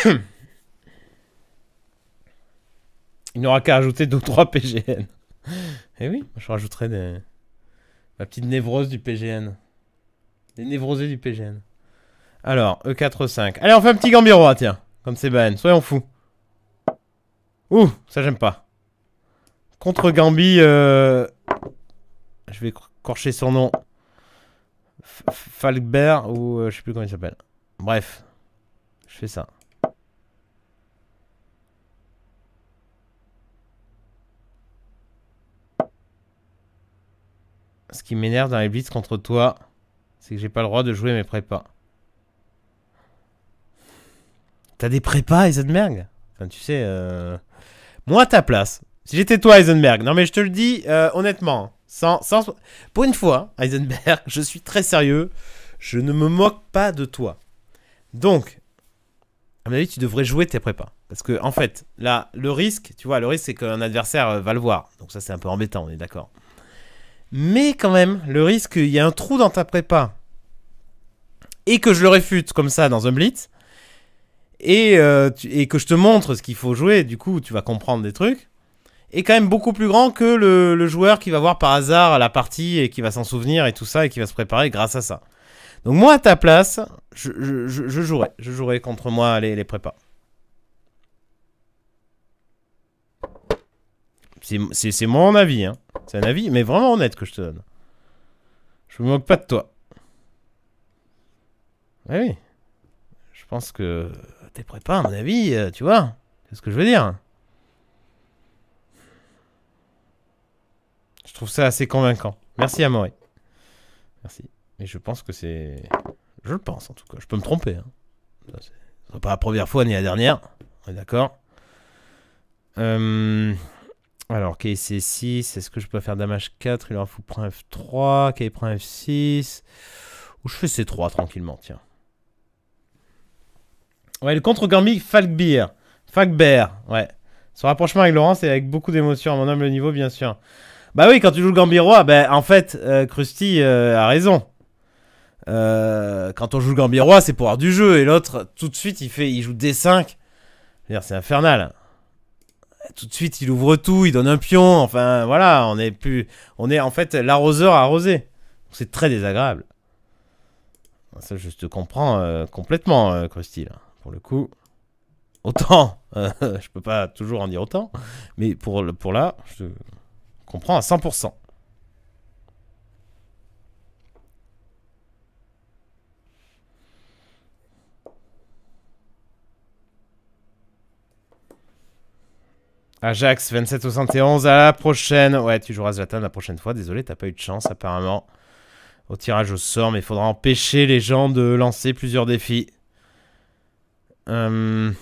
[coughs] Il n'aura qu'à ajouter 2 trois PGN. Eh oui, je rajouterai des... ma petite névrose du PGN. Des névrosés du PGN. Alors, E4-5. Allez, on fait un petit Gambiroa, ah, tiens. Comme c'est Soyez soyons fous. Ouh, ça j'aime pas. Contre Gambi, euh, je vais corcher son nom. Falkbert, ou euh, je sais plus comment il s'appelle. Bref, je fais ça. ce qui m'énerve dans les blitz contre toi, c'est que j'ai pas le droit de jouer mes prépas. T'as des prépas, Eisenberg Enfin, tu sais, euh, moi à ta place, si j'étais toi, Eisenberg. non mais je te le dis euh, honnêtement, sans, pour une fois, Eisenberg, je suis très sérieux, je ne me moque pas de toi. Donc, à mon avis, tu devrais jouer tes prépas. Parce que, en fait, là, le risque, tu vois, le risque, c'est qu'un adversaire euh, va le voir. Donc, ça, c'est un peu embêtant, on est d'accord. Mais quand même, le risque qu'il y ait un trou dans ta prépa et que je le réfute comme ça dans un blitz et, euh, que je te montre ce qu'il faut jouer, du coup tu vas comprendre des trucs, est quand même beaucoup plus grand que le, joueur qui va voir par hasard la partie et qui va s'en souvenir et tout ça et qui va se préparer grâce à ça. Donc moi à ta place, je, je, je, jouerai contre moi les prépas. C'est mon avis, hein. C'est un avis, mais vraiment honnête que je te donne. Je me moque pas de toi. Eh oui. Je pense que t'es prêt pas, à mon avis, euh, tu vois. C'est ce que je veux dire. Je trouve ça assez convaincant. Merci Amoré. Merci. Mais je pense que c'est... Je le pense en tout cas. Je peux me tromper. Hein. pas la première fois ni la dernière. On est d'accord. Euh, alors, KC 6, est-ce que je peux faire damage 4 Il en fout prend F3, K prend F6. Ou je fais C3 tranquillement, tiens. Ouais, le contre-Gambit Falkbeer. Falkbeer, ouais. Son rapprochement avec Laurent, c'est avec beaucoup d'émotion, à mon le niveau, bien sûr. Bah oui, quand tu joues le Gambit Roi, bah, en fait, euh, Krusty euh, a raison. Euh, quand on joue le Gambit c'est pour avoir du jeu. Et l'autre, tout de suite, il, fait, il joue D5. C'est infernal tout de suite, il ouvre tout, il donne un pion. Enfin, voilà, on est plus, on est en fait l'arroseur arrosé. C'est très désagréable. Ça, je te comprends euh, complètement, euh, pour le coup. Autant, je [laughs] euh, je peux pas toujours en dire autant, mais pour, pour là, je te comprends à 100%. Ajax 27-71, à la prochaine. Ouais, tu joueras Zlatan la prochaine fois. Désolé, t'as pas eu de chance apparemment. Au tirage au sort, mais il faudra empêcher les gens de lancer plusieurs défis. Euh.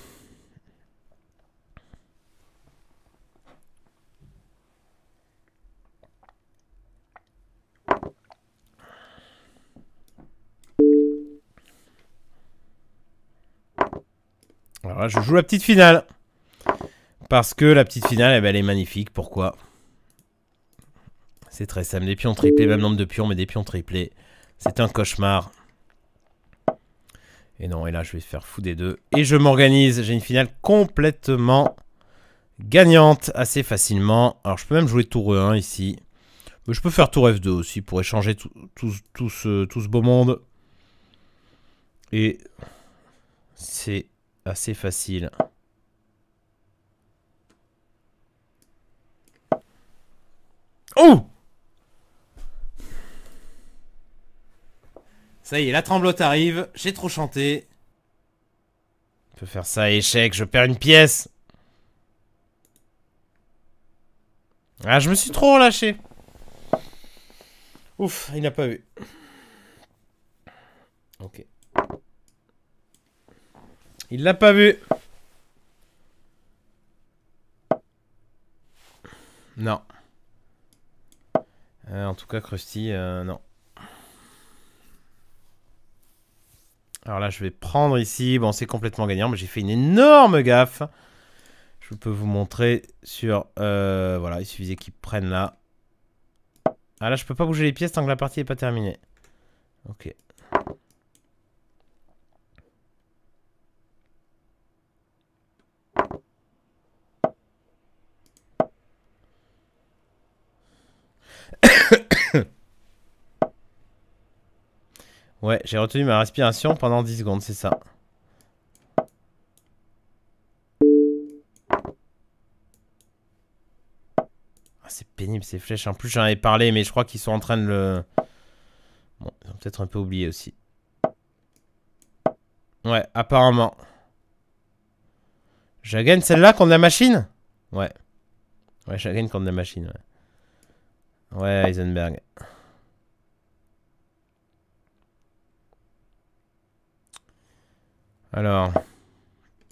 Alors là, je joue la petite finale. Parce que la petite finale, eh ben, elle est magnifique. Pourquoi C'est très simple. Des pions triplés, même nombre de pions, mais des pions triplés. C'est un cauchemar. Et non, et là, je vais faire fou des deux. Et je m'organise. J'ai une finale complètement gagnante assez facilement. Alors, je peux même jouer tour E1 ici. je peux faire tour F2 aussi pour échanger tout, ce, ce beau monde. Et c'est assez facile. Oh Ça y est, la tremblote arrive, j'ai trop chanté. On peut faire ça à échec, je perds une pièce. Ah, je me suis trop relâché. Ouf, il n'a pas vu. Ok. Il l'a pas vu. Non. Euh, en tout cas, Krusty, euh, non. Alors là, je vais prendre ici. Bon, c'est complètement gagnant, mais j'ai fait une énorme gaffe. Je peux vous montrer sur... Euh, voilà, il suffisait qu'ils prennent là. Ah là, je peux pas bouger les pièces tant que la partie n'est pas terminée. Ok. Ouais, j'ai retenu ma respiration pendant 10 secondes, c'est ça. Ah, c'est pénible ces flèches. En plus, j'en avais parlé, mais je crois qu'ils sont en train de le. Bon, ils ont peut-être un peu oublié aussi. Ouais, apparemment. Je gagne celle-là contre la machine Ouais. Ouais, je gagne contre la machine, ouais. Ouais, Heisenberg. Alors.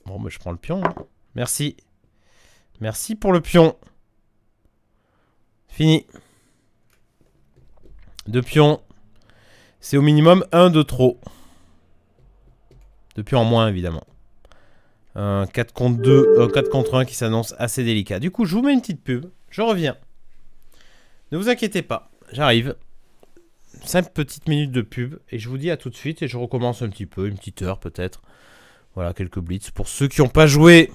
Bon, bah, je prends le pion. Hein. Merci. Merci pour le pion. Fini. Deux pions. C'est au minimum un de trop. Deux pions en moins, évidemment. Un 4 contre 2, 4 euh, contre 1 qui s'annonce assez délicat. Du coup, je vous mets une petite pub. Je reviens. Ne vous inquiétez pas. J'arrive. 5 petites minutes de pub et je vous dis à tout de suite et je recommence un petit peu, une petite heure peut-être. Voilà, quelques blitz. Pour ceux qui n'ont pas joué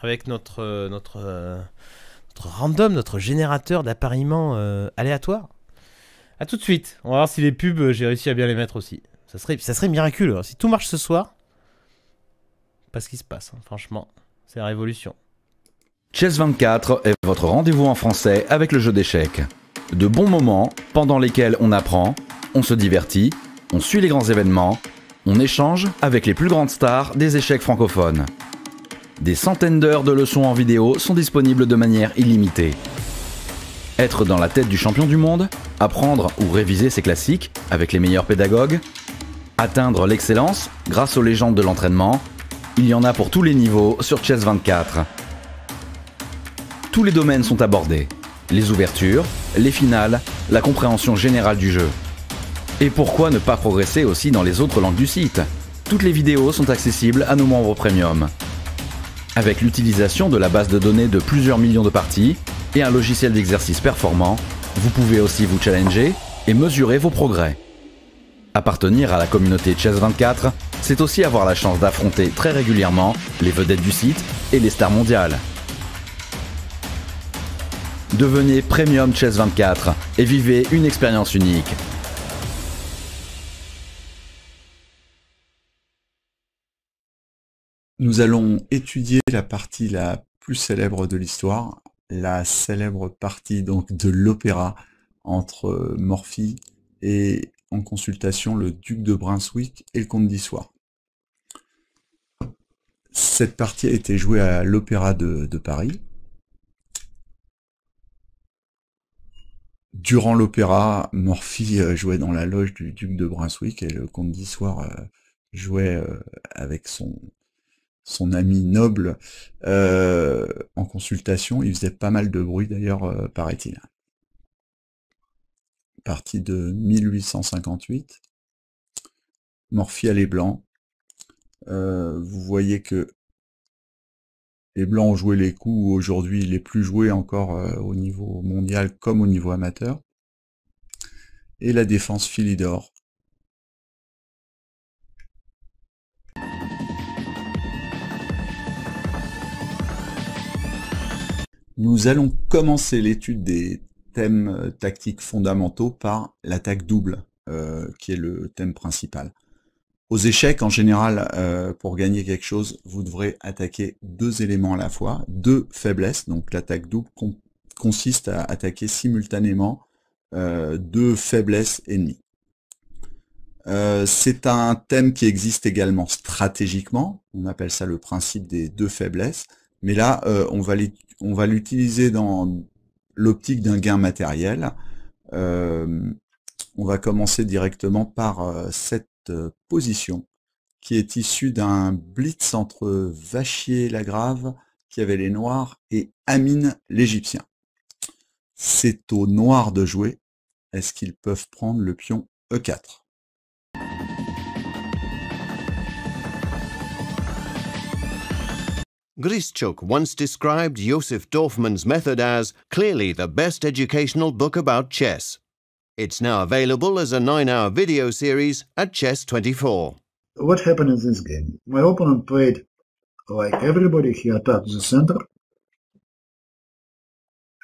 avec notre, euh, euh, notre, random, notre générateur d'appareillement euh, aléatoire. À tout de suite. On va voir si les pubs, j'ai réussi à bien les mettre aussi. Ça serait, ça serait miraculeux. Hein. Si tout marche ce soir, pas ce qui se passe, hein, franchement. C'est la révolution. Chess 24 est votre rendez-vous en français avec le jeu d'échecs de bons moments pendant lesquels on apprend, on se divertit, on suit les grands événements, on échange avec les plus grandes stars des échecs francophones. Des centaines d'heures de leçons en vidéo sont disponibles de manière illimitée. Être dans la tête du champion du monde, apprendre ou réviser ses classiques avec les meilleurs pédagogues, atteindre l'excellence grâce aux légendes de l'entraînement, il y en a pour tous les niveaux sur Chess 24. Tous les domaines sont abordés les ouvertures, les finales, la compréhension générale du jeu. Et pourquoi ne pas progresser aussi dans les autres langues du site Toutes les vidéos sont accessibles à nos membres premium. Avec l'utilisation de la base de données de plusieurs millions de parties et un logiciel d'exercice performant, vous pouvez aussi vous challenger et mesurer vos progrès. Appartenir à la communauté Chess 24, c'est aussi avoir la chance d'affronter très régulièrement les vedettes du site et les stars mondiales. Devenez Premium Chess 24 et vivez une expérience unique. Nous allons étudier la partie la plus célèbre de l'histoire, la célèbre partie donc de l'opéra entre euh, Morphy et en consultation le duc de Brunswick et le comte d'Issoire. Cette partie a été jouée à l'Opéra de, Paris Durant l'opéra, Morphy euh, jouait dans la loge du duc de Brunswick et le comte d'Issoire euh, jouait euh, avec son, son ami noble en consultation. Il faisait pas mal de bruit d'ailleurs, paraît-il. Partie de 1858. Morphy à les blancs. vous voyez que les Blancs ont joué les coups aujourd'hui les plus joués encore euh, au niveau mondial comme au niveau amateur. Et la défense Philidor. Nous allons commencer l'étude des thèmes euh, tactiques fondamentaux par l'attaque double, euh, qui est le thème principal. Aux échecs, en général, euh, pour gagner quelque chose, vous devrez attaquer deux éléments à la fois, deux faiblesses. Donc l'attaque double consiste à attaquer simultanément euh, deux faiblesses ennemies. Euh, c'est un thème qui existe également stratégiquement, on appelle ça le principe des deux faiblesses, mais là on va l'utiliser dans l'optique d'un gain matériel. on va commencer directement par cette euh, position qui est issue d'un blitz entre Vachier-Lagrave, qui avait les Noirs, et Amine l'Égyptien. C'est aux Noirs de jouer. Est-ce qu'ils peuvent prendre le pion E4 Grischuk once described Joseph Dorfman's method as clearly the best educational book about chess. It's now available as a 9-hour video series at Chess24. What happened in this game? My opponent played like everybody, he attacked the center.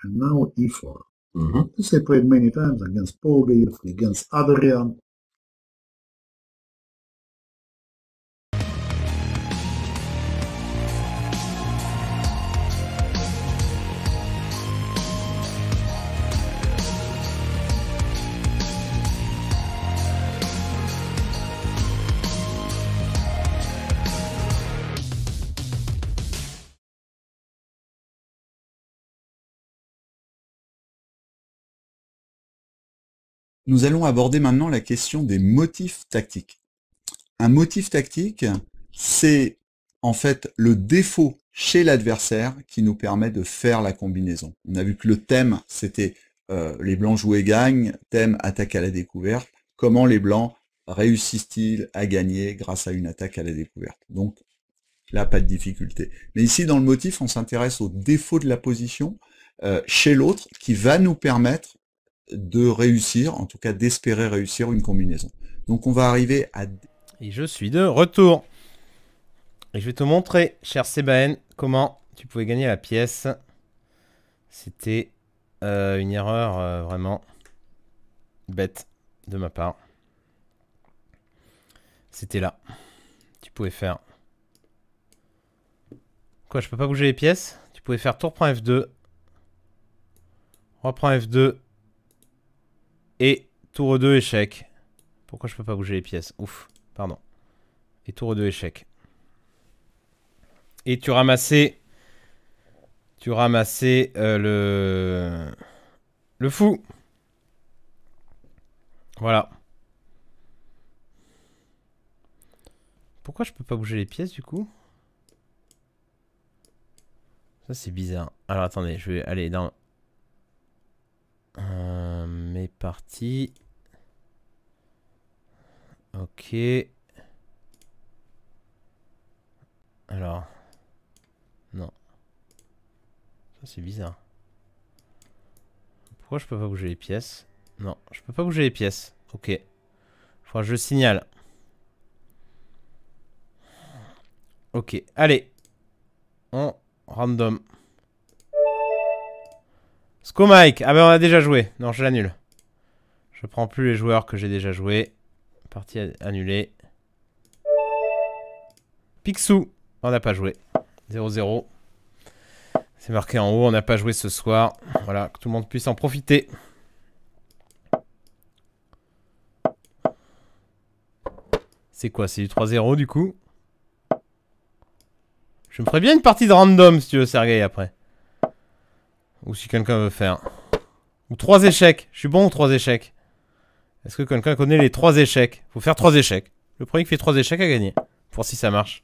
And now e4. Mm -hmm. This I played many times against Polgaiv, against Adrian. Nous allons aborder maintenant la question des motifs tactiques. Un motif tactique, c'est en fait le défaut chez l'adversaire qui nous permet de faire la combinaison. On a vu que le thème, c'était euh, les blancs jouent et gagnent, thème attaque à la découverte, comment les blancs réussissent-ils à gagner grâce à une attaque à la découverte. Donc là, pas de difficulté. Mais ici, dans le motif, on s'intéresse au défaut de la position euh, chez l'autre qui va nous permettre de réussir, en tout cas d'espérer réussir une combinaison. Donc on va arriver à... Et je suis de retour. Et je vais te montrer, cher Sebaen, comment tu pouvais gagner la pièce. C'était euh, une erreur euh, vraiment bête de ma part. C'était là. Tu pouvais faire... Quoi, je peux pas bouger les pièces Tu pouvais faire tour prend F2. Reprend F2. Et tour 2, échec. Pourquoi je peux pas bouger les pièces Ouf, pardon. Et tour 2, échec. Et tu ramassais... Tu ramassais euh, le... Le fou. Voilà. Pourquoi je peux pas bouger les pièces du coup Ça c'est bizarre. Alors attendez, je vais aller dans mes euh, parties. Ok. Alors. Non. Ça c'est bizarre. Pourquoi je peux pas bouger les pièces Non, je peux pas bouger les pièces. Ok. Faut que je signale. Ok, allez. En random. Mike Ah ben on a déjà joué. Non, je l'annule. Je prends plus les joueurs que j'ai déjà joués. Partie annulée. Pixou, On n'a pas joué. 0-0. C'est marqué en haut. On n'a pas joué ce soir. Voilà, que tout le monde puisse en profiter. C'est quoi C'est du 3-0 du coup Je me ferais bien une partie de random si tu veux, Sergei, après. Ou si quelqu'un veut faire. Ou trois échecs. Je suis bon ou trois échecs. Est-ce que quelqu'un connaît les trois échecs Faut faire trois échecs. Le premier qui fait trois échecs a gagné. Pour si ça marche.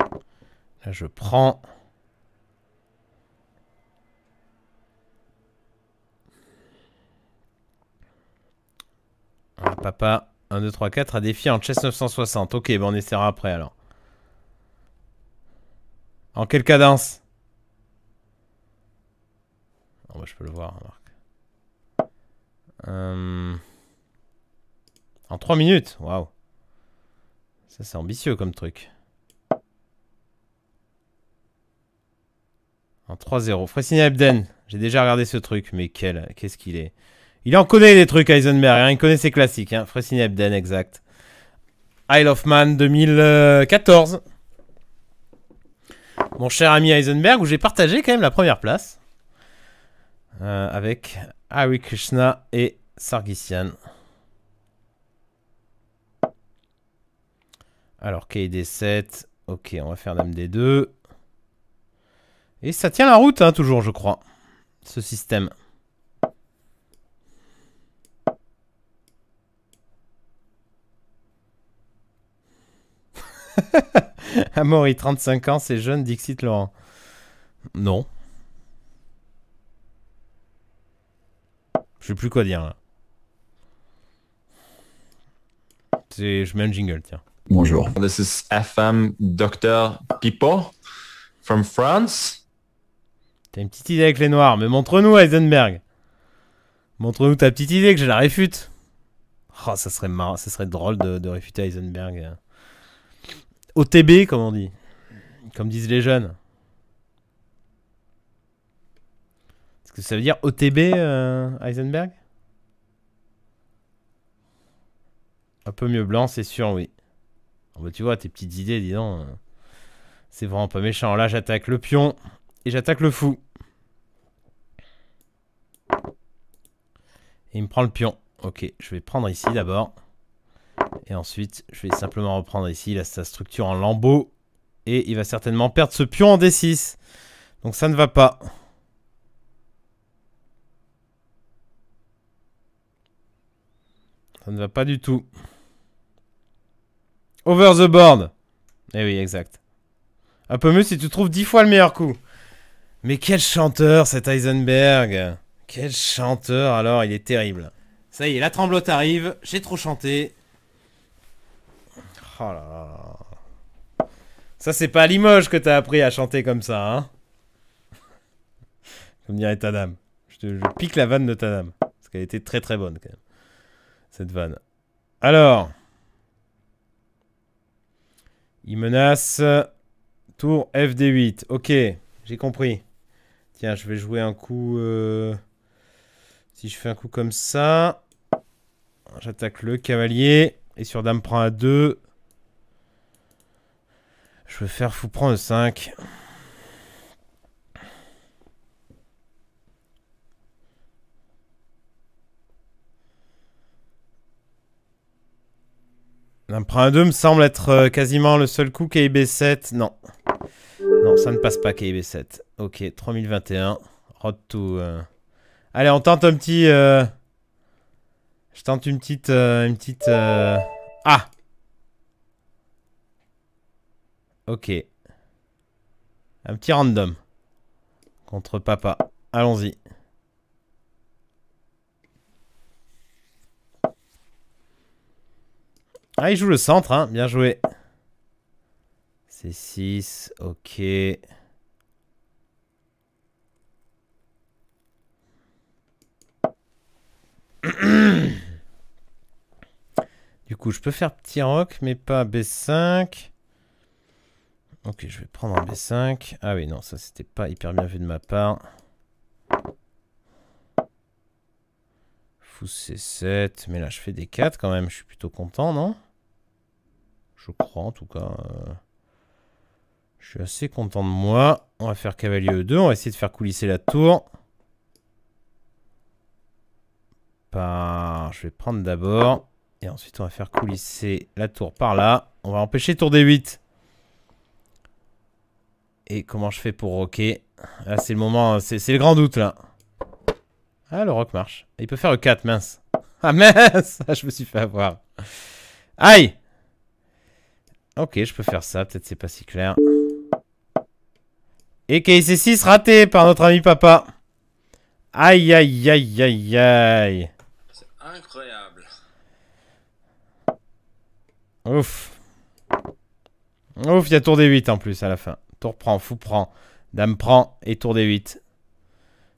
Là, je prends. Ah, papa, 1, 2, 3, 4 à défier en chess 960. Ok, ben on essaiera après alors. En quelle cadence ah, bah, Je peux le voir, euh, En 3 minutes Waouh Ça, c'est ambitieux comme truc. En 3-0. Fressini Abden. J'ai déjà regardé ce truc, mais quel, qu'est-ce qu'il est. Il en connaît des trucs, Heisenberg. Hein. il connaît ses classiques. Hein. Fressini exact. Isle of Man 2014 mon cher ami Heisenberg, où j'ai partagé quand même la première place. Euh, avec Hari Krishna et Sargissian. Alors, KD7. Ok, on va faire Dame D2. Et ça tient la route, hein, toujours, je crois. Ce système. [laughs] Amaury, 35 ans, c'est jeune, Dixit Laurent. Non. Je sais plus quoi dire là. Je mets un jingle, tiens. Bonjour. This is FM Dr Pippo, from France. T'as une petite idée avec les noirs, mais montre-nous Heisenberg. Montre-nous ta petite idée que je la réfute. Oh, ça serait marrant, ça serait drôle de, de réfuter Heisenberg. OTB, comme on dit. Comme disent les jeunes. Est-ce que ça veut dire OTB, euh, Heisenberg Un peu mieux blanc, c'est sûr, oui. Ah bah, tu vois, tes petites idées, dis donc. Euh, c'est vraiment pas méchant. Là, j'attaque le pion et j'attaque le fou. Et il me prend le pion. Ok, je vais prendre ici d'abord. Et ensuite, je vais simplement reprendre ici la sa structure en lambeau Et il va certainement perdre ce pion en D6. Donc ça ne va pas. Ça ne va pas du tout. Over the board. Eh oui, exact. Un peu mieux si tu trouves dix fois le meilleur coup. Mais quel chanteur cet Eisenberg. Quel chanteur alors, il est terrible. Ça y est, la tremblote arrive, j'ai trop chanté, Oh là là. Ça, c'est pas à Limoges que t'as appris à chanter comme ça, hein [laughs] Comme dirait ta dame. Je, pique la vanne de ta dame. Parce qu'elle était très très bonne, quand même. Cette vanne. Alors. Il menace. Tour FD8. Ok, j'ai compris. Tiens, je vais jouer un coup. Euh, si je fais un coup comme ça. J'attaque le cavalier. Et sur dame prend à 2. Je veux faire fou prendre 5. un 2 me semble être euh, quasiment le seul coup KIB7. Non. Non, ça ne passe pas KIB7. Ok, 3021. Road to... Euh. Allez, on tente un petit... Euh, je tente une petite... une petite... Ah Ok. Un petit random. Contre papa. Allons-y. Ah, il joue le centre, hein. Bien joué. c 6. Ok. du coup, je peux faire petit rock, mais pas B5. Ok, je vais prendre un B5. Ah oui, non, ça c'était pas hyper bien vu de ma part. Fou C7. Mais là, je fais des 4 quand même. Je suis plutôt content, non Je crois, en tout cas. Euh, je suis assez content de moi. On va faire cavalier E2. On va essayer de faire coulisser la tour. Par... Je vais prendre d'abord. Et ensuite, on va faire coulisser la tour par là. On va empêcher tour D8. Et comment je fais pour rocker Là, c'est le moment, c'est le grand doute, là. Ah, le rock marche. Il peut faire le 4, mince. [laughs] Ah, mince ah, Je me suis fait avoir. Aïe Ok, je peux faire ça, peut-être c'est pas si clair. Et KC6 raté par notre ami papa. Aïe, aïe, aïe, aïe, aïe. C'est incroyable. Ouf. Ouf, il y a tour des 8 en plus à la fin. Tour prend, fou prend. Dame prend et tour des 8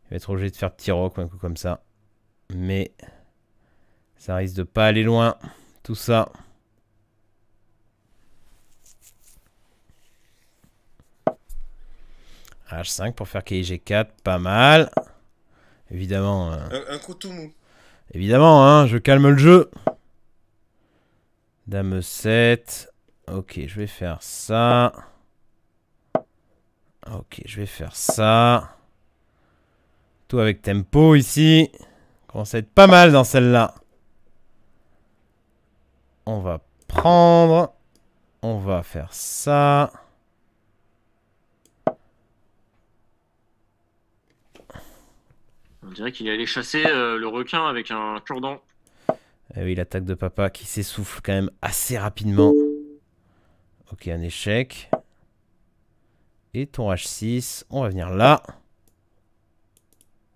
Je va être obligé de faire petit rock ou un coup comme ça. Mais ça risque de pas aller loin. Tout ça. H5 pour faire KIG4, pas mal. Évidemment. Euh, un, coup tout mou. Évidemment, hein, je calme le jeu. Dame 7. Ok, je vais faire ça. Ok, je vais faire ça. Tout avec tempo ici. Commence à être pas mal dans celle-là. On va prendre. On va faire ça. On dirait qu'il est allé chasser euh, le requin avec un cure-dent. Et eh oui, l'attaque de papa qui s'essouffle quand même assez rapidement. Ok, un échec. Et ton H6, on va venir là.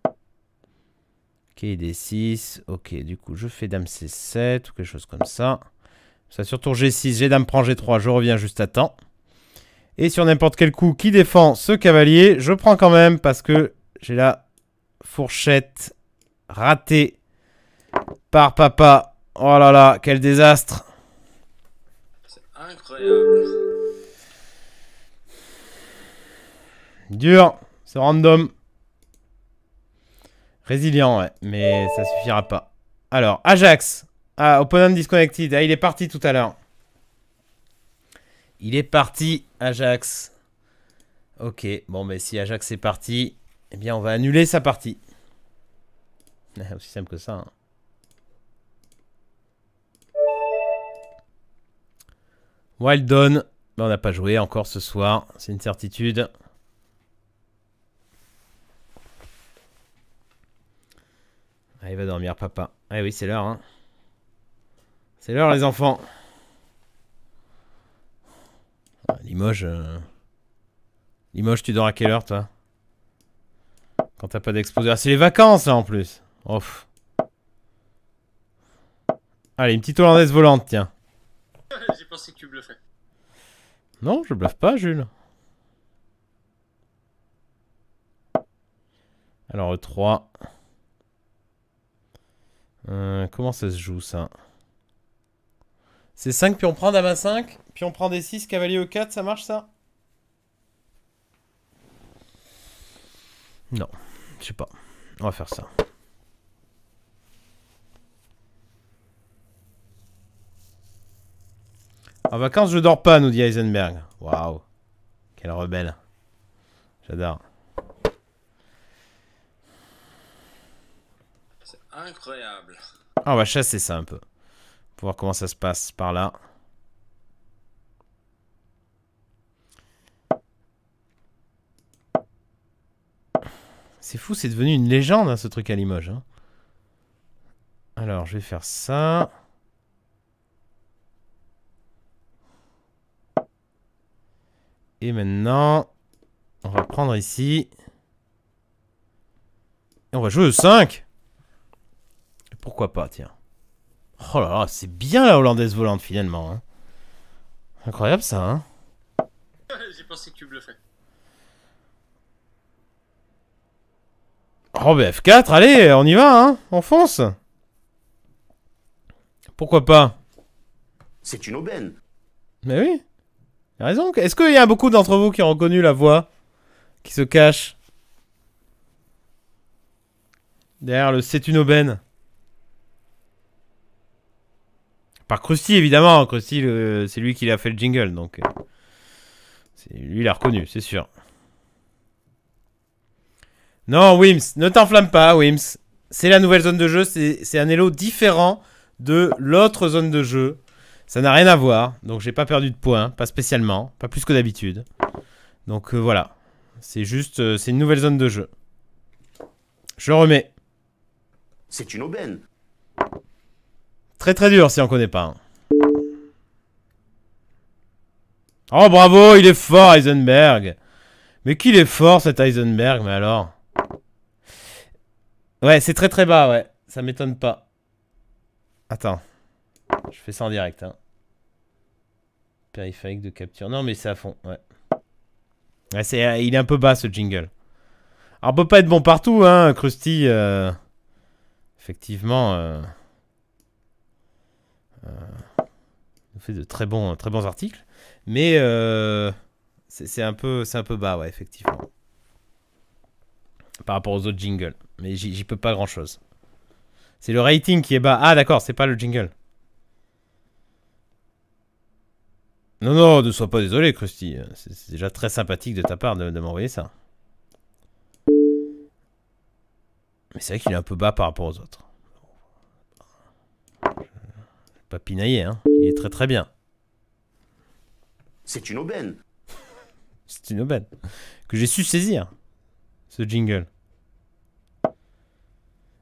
Ok, D6. Ok, du coup, je fais Dame C7 ou quelque chose comme ça. Ça, sur tour G6, j'ai Dame prend G3, je reviens juste à temps. Et sur n'importe quel coup qui défend ce cavalier, je prends quand même parce que j'ai la fourchette ratée par papa. Oh là là, quel désastre. C'est incroyable. Dur. C'est random. Résilient, ouais. Mais ça suffira pas. Alors, Ajax. Ah, opponent disconnected. Ah, il est parti tout à l'heure. Il est parti, Ajax. Ok, bon, mais si Ajax est parti, eh bien, on va annuler sa partie. [laughs] Aussi simple que ça. Hein. Wild Dawn. Ben, on n'a pas joué encore ce soir, c'est une certitude. Allez, va dormir, papa. Ah oui, c'est l'heure, hein. C'est l'heure, les enfants. Ah, Limoges. Euh. Limoges, tu dors à quelle heure, toi Quand t'as pas d'exposé. Ah, c'est les vacances, là, en plus. Ouf. Allez, une petite hollandaise volante, tiens. [laughs] J'ai pensé que tu bluffais. Non, je bluffe pas, Jules. Alors, 3. Euh, comment ça se joue ça C'est 5 puis on prend dame à 5, puis on prend des 6, cavalier au 4, ça marche ça Non, je sais pas. On va faire ça. En vacances, je dors pas, nous dit Heisenberg. Waouh, quel rebelle. J'adore. Incroyable. Ah, on va chasser ça un peu. Pour voir comment ça se passe par là. C'est fou, c'est devenu une légende hein, ce truc à Limoges. Hein. Alors, je vais faire ça. Et maintenant, on va prendre ici. Et on va jouer au 5 pourquoi pas, tiens. Oh là là, c'est bien la hollandaise volante finalement. Hein. Incroyable ça, hein [laughs] J'ai pensé que tu Oh bah F4, allez, on y va, hein On fonce Pourquoi pas C'est une aubaine Mais oui a raison Est-ce qu'il y a beaucoup d'entre vous qui ont reconnu la voix Qui se cache Derrière le c'est une aubaine Par Krusty, évidemment. Krusty, c'est lui qui a fait le jingle, donc. Euh, lui, il l'a reconnu, c'est sûr. Non, Wims, ne t'enflamme pas, Wims. C'est la nouvelle zone de jeu, c'est un Elo différent de l'autre zone de jeu. Ça n'a rien à voir, donc j'ai pas perdu de points, pas spécialement, pas plus que d'habitude. Donc euh, voilà, c'est juste, euh, c'est une nouvelle zone de jeu. Je remets. C'est une aubaine. Très très dur si on connaît pas. Hein. Oh bravo, il est fort Heisenberg Mais qu'il est fort cet Eisenberg mais alors Ouais, c'est très très bas, ouais. Ça m'étonne pas. Attends. Je fais ça en direct, hein. Périphérique de capture. Non, mais c'est à fond, ouais. ouais euh, il est un peu bas, ce jingle. Alors, on peut pas être bon partout, hein, Krusty. Euh. Effectivement... Euh. Euh, nous fait de très bons, articles. Mais euh, c'est un, peu, bas, ouais, effectivement. Par rapport aux autres jingles. Mais j'y peux pas grand-chose. C'est le rating qui est bas. Ah d'accord, c'est pas le jingle. Non, non, ne sois pas désolé, Krusty. C'est déjà très sympathique de ta part de, de m'envoyer ça. Mais c'est vrai qu'il est un peu bas par rapport aux autres pas pinailler, hein. Il est très très bien. C'est une aubaine. [laughs] C'est une aubaine. Que j'ai su saisir, ce jingle.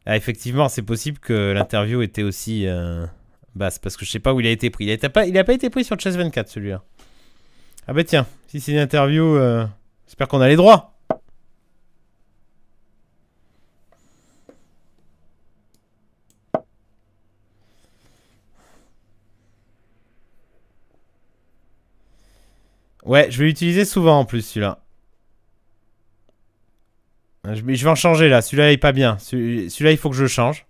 Ah, effectivement, c'est possible que l'interview était aussi euh, basse, parce que je sais pas où il a été pris. Il n'a pas, il a pas été pris sur Chess 24, celui-là. Ah bah tiens, si c'est une interview, euh, j'espère qu'on a les droits. Ouais, je vais l'utiliser souvent en plus celui-là. Je vais en changer là, celui-là il est pas bien. Celui-là il faut que je le change.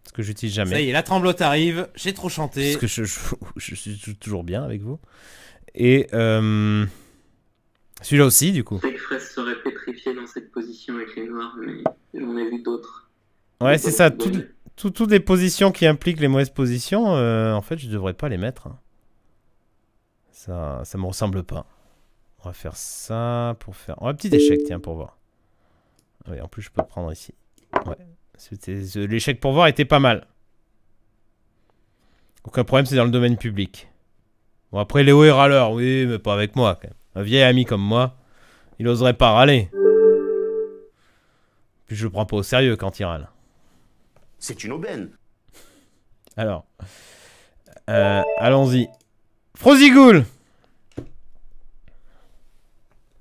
Parce que j'utilise jamais. Ça y est, la tremblote arrive, j'ai trop chanté. Parce que je, suis toujours bien avec vous. Et euh, celui-là aussi du coup. serait pétrifié dans cette position avec les noirs, mais vu d'autres. Ouais, c'est ça. Toutes tout, des positions qui impliquent les mauvaises positions, euh, en fait je devrais pas les mettre. Hein. Ça, ça me ressemble pas. On va faire ça pour faire... un petit échec, tiens, pour voir. Ah oui, en plus, je peux prendre ici. Ouais. Euh, l'échec pour voir était pas mal. Aucun problème, c'est dans le domaine public. Bon, après, Léo est râleur, oui, mais pas avec moi, quand même. Un vieil ami comme moi, il oserait pas râler. Puis je le prends pas au sérieux quand il râle. C'est une aubaine. Alors, euh, allons-y. Frozigoul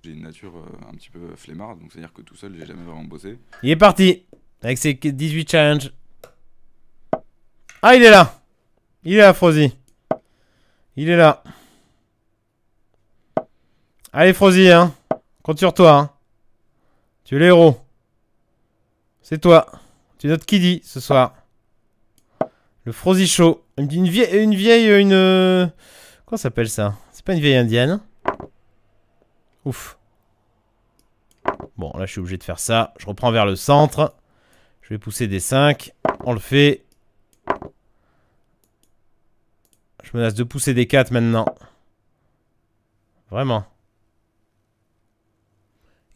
j'ai une nature euh, un petit peu flemmarde, donc c'est-à-dire que tout seul, j'ai jamais vraiment bossé. Il est parti avec ses 18 challenges. Ah, il est là Il est là, Frozy. Il est là. Allez, Frozy, hein. Compte sur toi, hein. Tu es l'héros. C'est toi. Tu es qui dit ce soir. Le Frozy Show. Une vieille... Une vieille... Une... quoi euh, s'appelle ça C'est pas une vieille indienne Ouf. Bon, là, je suis obligé de faire ça. Je reprends vers le centre. Je vais pousser des 5. On le fait. Je menace de pousser des 4 maintenant. Vraiment.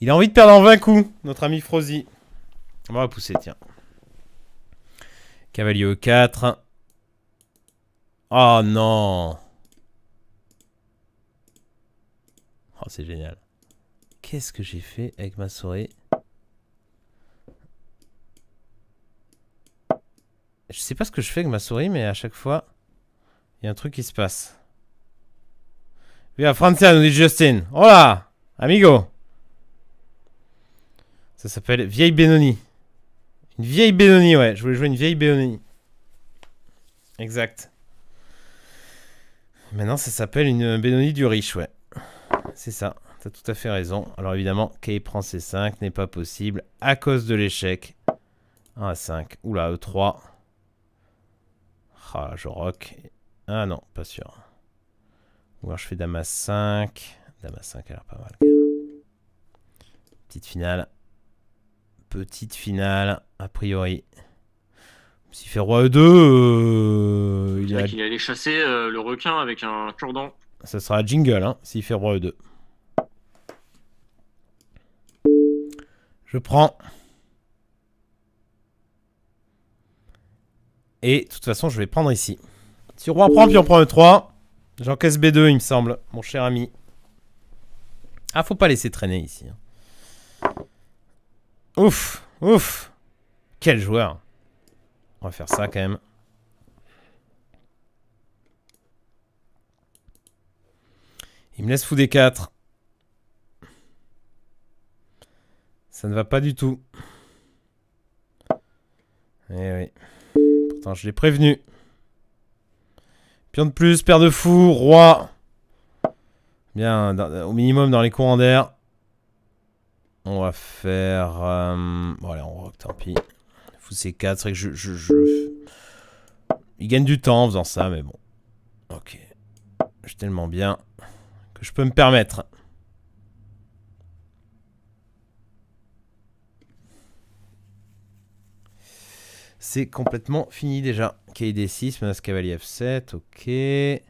Il a envie de perdre en 20 coups, notre ami Frozy. On va pousser, tiens. Cavalier E4. Oh non Oh, c'est génial. Qu'est-ce que j'ai fait avec ma souris Je sais pas ce que je fais avec ma souris, mais à chaque fois, il y a un truc qui se passe. Viens, Francia, nous dit Justin. Hola, oh amigo. Ça s'appelle Vieille Benoni. Une vieille Benoni, ouais. Je voulais jouer une vieille Benoni. Exact. Maintenant, ça s'appelle une Benoni du riche, ouais c'est ça, t'as tout à fait raison. Alors évidemment, K prend C5 n'est pas possible à cause de l'échec. 1 à 5. Oula, E3. Ah, je rock. Ah non, pas sûr. Ou alors je fais Dame à 5. Dame à 5 a l'air pas mal. Petite finale. Petite finale, a priori. S'il fait Roi E2, euh, il, a... il allait chasser euh, le requin avec un cure Ça sera jingle, hein, s'il fait Roi E2. Je prends. Et de toute façon, je vais prendre ici. Si roi prend, puis on prend le 3 J'encaisse B2, il me semble, mon cher ami. Ah, faut pas laisser traîner ici. Hein. Ouf, ouf. Quel joueur. On va faire ça quand même. Il me laisse fou des 4. Ça ne va pas du tout. Eh oui. Pourtant, je l'ai prévenu. Pion de plus, paire de fous, roi. Bien, au minimum dans les courants d'air. On va faire... Euh, bon, allez, on rock, tant pis. Fou C4, c'est vrai que je, Il gagne du temps en faisant ça, mais bon. Ok. Je tellement bien que je peux me permettre. C'est complètement fini déjà. KD6, menace cavalier F7, ok.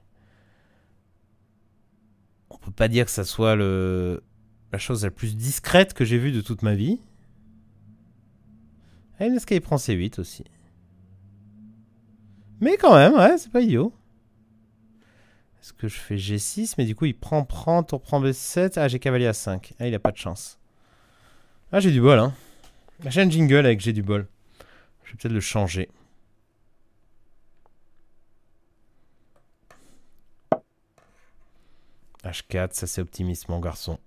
On peut pas dire que ça soit le... la chose la plus discrète que j'ai vue de toute ma vie. Et qu'il prend C8 aussi. Mais quand même, ouais, c'est pas idiot. Est-ce que je fais G6 Mais du coup, il prend, prend, tour prend B7. Ah, j'ai cavalier a 5. Ah, il a pas de chance. Ah, j'ai du bol, hein. J'ai un jingle avec j'ai du bol. Je vais peut-être le changer. H4, ça c'est optimiste mon garçon.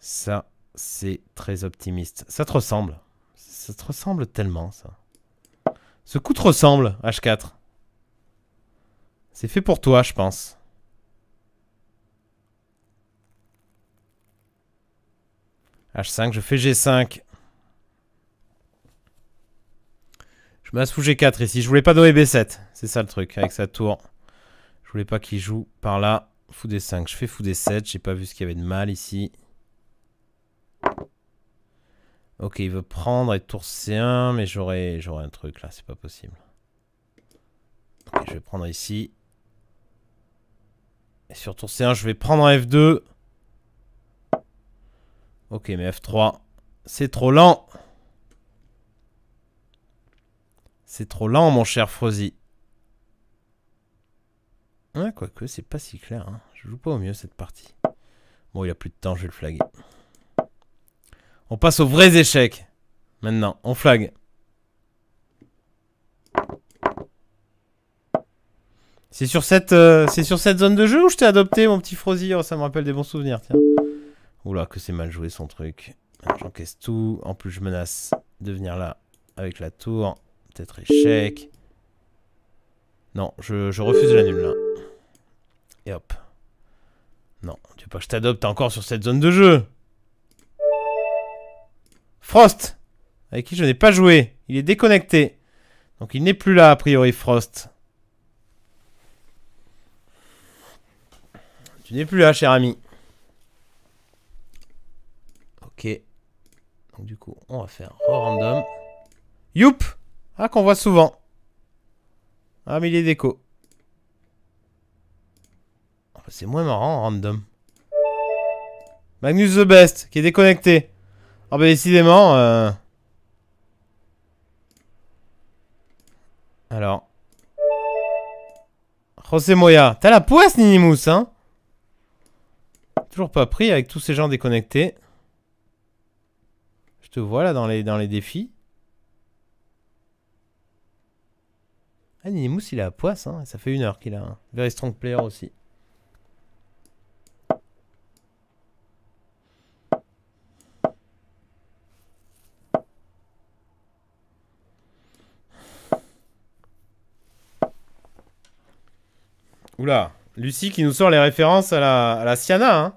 Ça, c'est très optimiste. Ça te ressemble. Ça te ressemble tellement, ça. Ce coup te ressemble, H4. C'est fait pour toi, je pense. H5, je fais G5. Je mets fou G4 ici. Je voulais pas donner B7. C'est ça le truc, avec sa tour. Je voulais pas qu'il joue par là. Fou D5. Je fais fou D7. J'ai pas vu ce qu'il y avait de mal ici. Ok, il veut prendre et tour C1, mais j'aurais un truc là, c'est pas possible. Ok, je vais prendre ici. Et sur tour C1, je vais prendre F2. Ok, mais F3, c'est trop lent. C'est trop lent, mon cher Frozy. Hein, quoique, c'est pas si clair. Hein. Je joue pas au mieux cette partie. Bon, il a plus de temps, je vais le flaguer. On passe aux vrais échecs. Maintenant, on flague. C'est sur, cette, euh, sur cette zone de jeu où je t'ai adopté, mon petit Frozy oh, Ça me rappelle des bons souvenirs, tiens. Oula, que c'est mal joué son truc. J'encaisse tout. En plus, je menace de venir là avec la tour. Peut-être échec. Non, je, refuse de l'annuler. Et hop. Non, tu veux pas que je t'adopte encore sur cette zone de jeu Frost Avec qui je n'ai pas joué. Il est déconnecté. Donc il n'est plus là, a priori, Frost. Tu n'es plus là, cher ami. Ok. Donc du coup, on va faire random. Youp ah, qu'on voit souvent. Ah, mais il est déco. Ah, bah, c'est moins marrant, random. Magnus the Best, qui est déconnecté. Ah bah décidément... Euh. Alors... José Moya. T'as la poisse, Ninimous, hein Toujours pas pris avec tous ces gens déconnectés. Je te vois là dans les défis. Ah Animus, il est à poisse, hein. ça fait une heure qu'il a un very strong player ah. aussi. Oula, Lucie qui nous sort les références à la, à hein.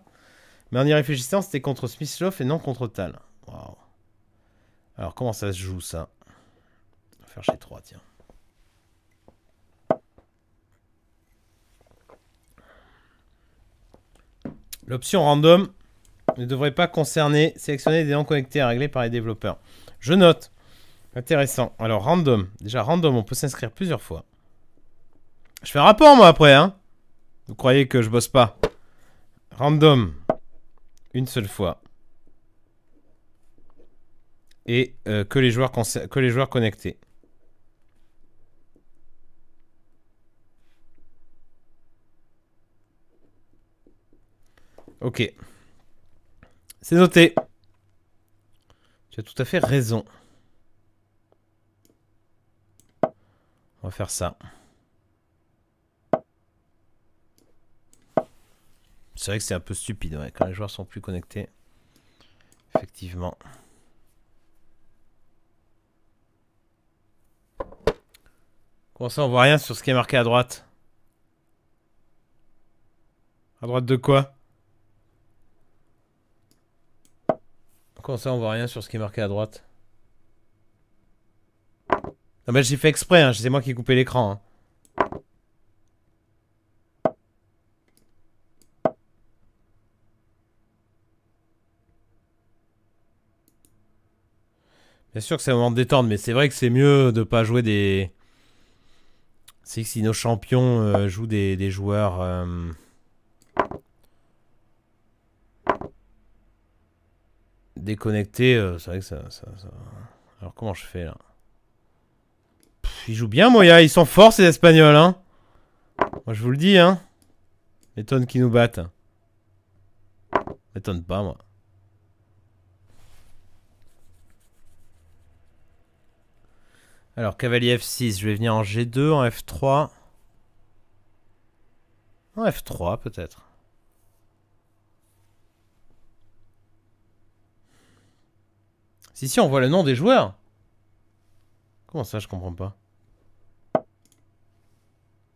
Mais en y réfléchissant, c'était contre Smithloff et non contre Tal. Alors, comment ça se joue, ça On va faire chez 3, tiens. L'option random ne devrait pas concerner sélectionner des noms connectés à régler par les développeurs. Je note. Intéressant. Alors, random. Déjà, random, on peut s'inscrire plusieurs fois. Je fais un rapport, moi, après, hein Vous croyez que je bosse pas Random. Une seule fois. Et euh, que, les joueurs que les joueurs connectés. Ok. C'est noté. Tu as tout à fait raison. On va faire ça. C'est vrai que c'est un peu stupide quand les joueurs sont plus connectés. Effectivement. Comment ça, on voit rien sur ce qui est marqué à droite À droite de quoi Comme ça, on voit rien sur ce qui est marqué à droite Non, mais j'ai fait exprès, hein, c'est moi qui ai coupé l'écran. Hein. Bien sûr que c'est un moment de détente, mais c'est vrai que c'est mieux de pas jouer des. C'est que si nos champions euh, jouent des, joueurs. Euh, déconnecté, euh, c'est vrai que ça, Alors comment je fais là Ils jouent bien moi, ils sont forts ces Espagnols, hein Moi je vous le dis, hein M'étonne qu'ils nous battent. M'étonne pas moi. Alors cavalier F6, je vais venir en G2, en F3. En F3 peut-être. Si, si, on voit le nom des joueurs. Comment ça, je comprends pas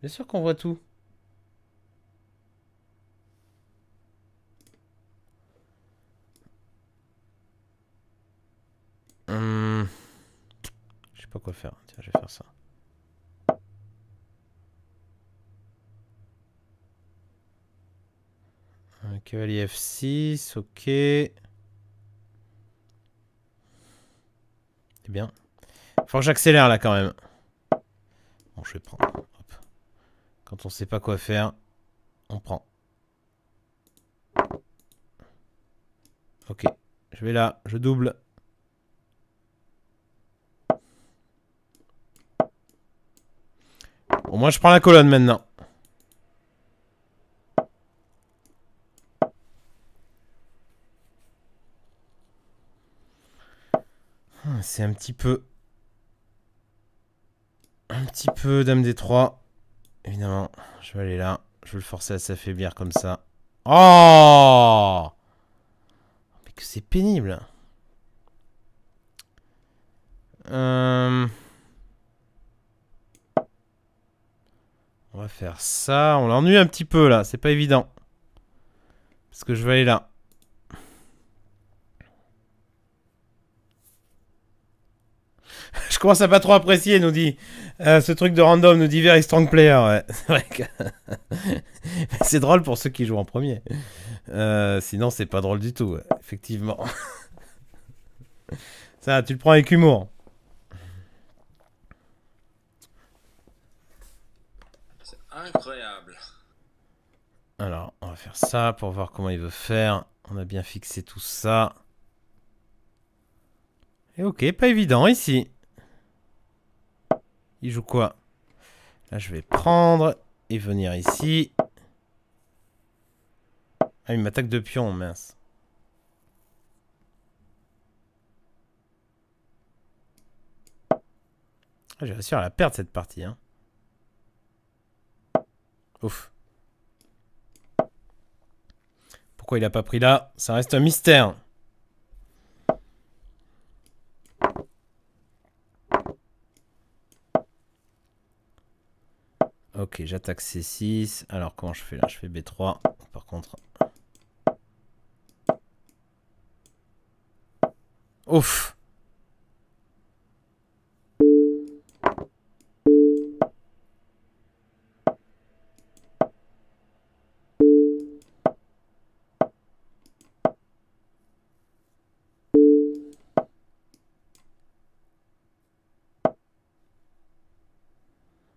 Bien sûr qu'on voit tout. Hum. Je sais pas quoi faire. Tiens, je vais faire ça. Un cavalier F6, ok. bien. Faut que j'accélère là quand même. Bon, je vais prendre. Quand on sait pas quoi faire, on prend. Ok, je vais là, je double. bon, moi je prends la colonne maintenant. C'est un petit peu... Un petit peu Dame des trois. Évidemment, je vais aller là. Je vais le forcer à s'affaiblir comme ça. Oh Mais que c'est pénible euh, On va faire ça. On l'ennuie un petit peu là. C'est pas évident. Parce que je vais aller là. commence à pas trop apprécier, nous dit. Euh, ce truc de random, nous dit Very Strong Player. Ouais. [laughs] [laughs] C'est drôle pour ceux qui jouent en premier. Euh, sinon, c'est pas drôle du tout, effectivement. [laughs] Ça, tu le prends avec humour. C'est incroyable. Alors, on va faire ça pour voir comment il veut faire. On a bien fixé tout ça. Et ok, pas évident ici. Il joue quoi Là, je vais prendre et venir ici. Ah, il m'attaque de pion, mince. je' ah, J'ai réussi à la perdre cette partie. Hein. Ouf. Pourquoi il a pas pris là Ça reste un mystère. Ok, j'attaque C6. Alors, comment je fais là Je fais B3. Par contre... Ouf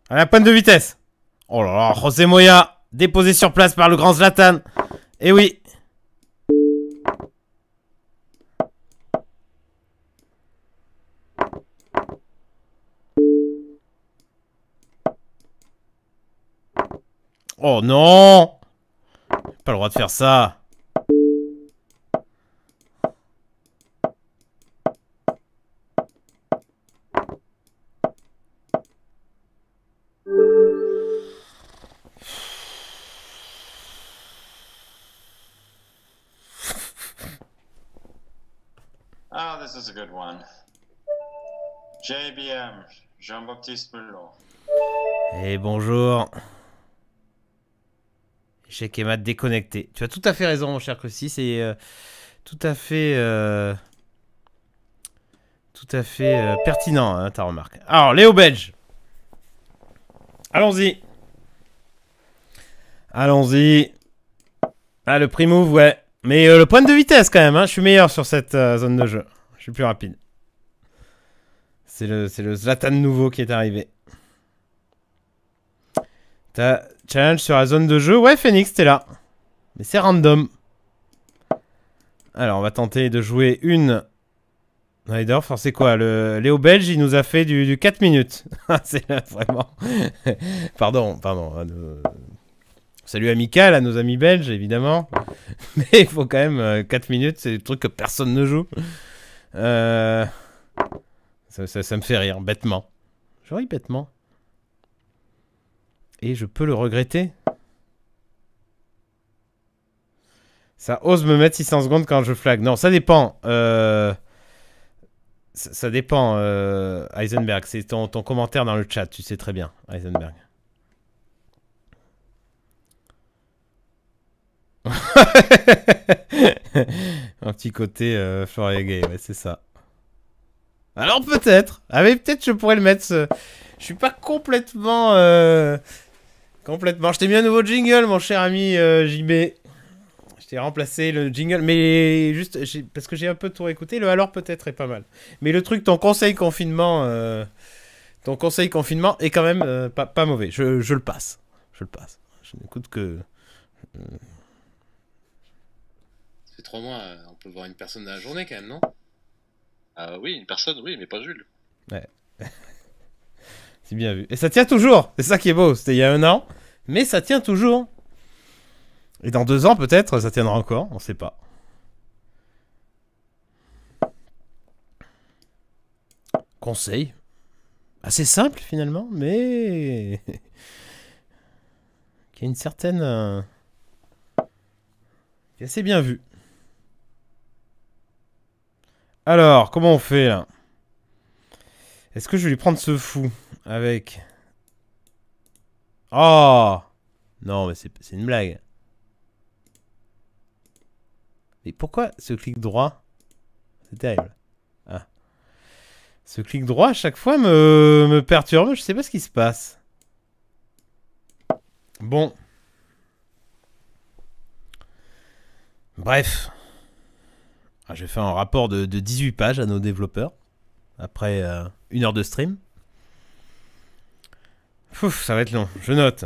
À la panne de vitesse Oh là là, José Moya, déposé sur place par le grand Zlatan. Eh oui. Oh non Pas le droit de faire ça. JBM, Jean-Baptiste Melon. Eh, et bonjour. J'ai et déconnecté. Tu as tout à fait raison, mon cher Cossi. C'est euh, tout à fait. Euh, tout à fait euh, pertinent, hein, ta remarque. Alors, Léo Belge. Allons-y. Allons-y. Ah, le prix move, ouais. Mais le point de vitesse, quand même. Hein. Je suis meilleur sur cette zone de jeu. Je suis plus rapide. C'est le, Zlatan nouveau qui est arrivé. T'as challenge sur la zone de jeu. Ouais, Phoenix, t'es là. Mais c'est random. Alors, on va tenter de jouer une. Rider, c'est quoi le... Léo Belge, il nous a fait du, 4 minutes. [laughs] c'est là, vraiment. [laughs] pardon, pardon. Euh, salut amical à nos amis belges, évidemment. [laughs] Mais il faut quand même 4 euh, minutes, c'est le truc que personne ne joue. Euh... Ça, me fait rire, bêtement. Je ris bêtement. Et je peux le regretter. Ça ose me mettre 600 secondes quand je flag. Non, ça dépend. Euh, ça, dépend, euh... Heisenberg. C'est ton, ton, commentaire dans le chat, tu sais très bien, Heisenberg. [laughs] Un petit côté euh, Gay, c'est ça. Alors peut-être. Ah mais peut-être je pourrais le mettre. Ce... Je suis pas complètement... Euh, complètement. Je t'ai mis un nouveau jingle, mon cher ami euh, JB. Je t'ai remplacé le jingle, mais juste parce que j'ai un peu tout écouté. Le alors peut-être est pas mal. Mais le truc, ton conseil confinement, euh, ton conseil confinement est quand même pas, pas, mauvais. Je, je le passe. Je le passe. Je n'écoute que. C'est trois mois. On peut voir une personne dans la journée quand même, non ah oui, une personne, oui, mais pas Jules. Ouais. [laughs] c'est bien vu. Et ça tient toujours. C'est ça qui est beau. C'était il y a un an, mais ça tient toujours. Et dans deux ans, peut-être, ça tiendra encore. On sait pas. Conseil. Assez simple, finalement, mais. [laughs] qui a une certaine. Euh, qui est assez bien vu. Alors, comment on fait là Est-ce que je vais lui prendre ce fou avec... Oh Non, mais c'est une blague. Mais pourquoi ce clic droit C'est terrible. Ah. Ce clic droit à chaque fois me, me perturbe, je sais pas ce qui se passe. Bon. Bref. J'ai fait un rapport de, 18 pages à nos développeurs après euh, une heure de stream. Pouf, ça va être long. Je note.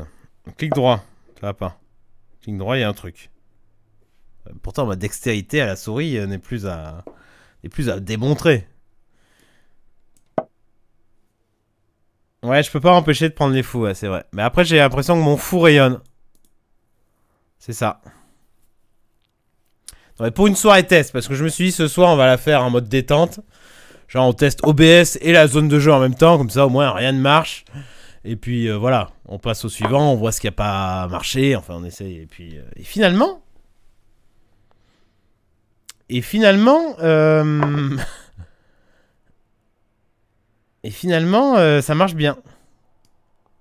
Clic droit. Ça va pas. Clic droit, il y a un truc. Euh, pourtant, ma dextérité à la souris euh, n'est plus à plus à démontrer. Ouais, je peux pas empêcher de prendre les fous, c'est vrai. Mais après, j'ai l'impression que mon fou rayonne. C'est ça pour une soirée test, parce que je me suis dit ce soir on va la faire en mode détente. Genre on teste OBS et la zone de jeu en même temps, comme ça au moins rien ne marche. Et puis euh, voilà, on passe au suivant, on voit ce qui n'a pas marché, enfin on essaye. Et puis euh, et finalement, et finalement, euh, [laughs] et finalement, ça marche bien.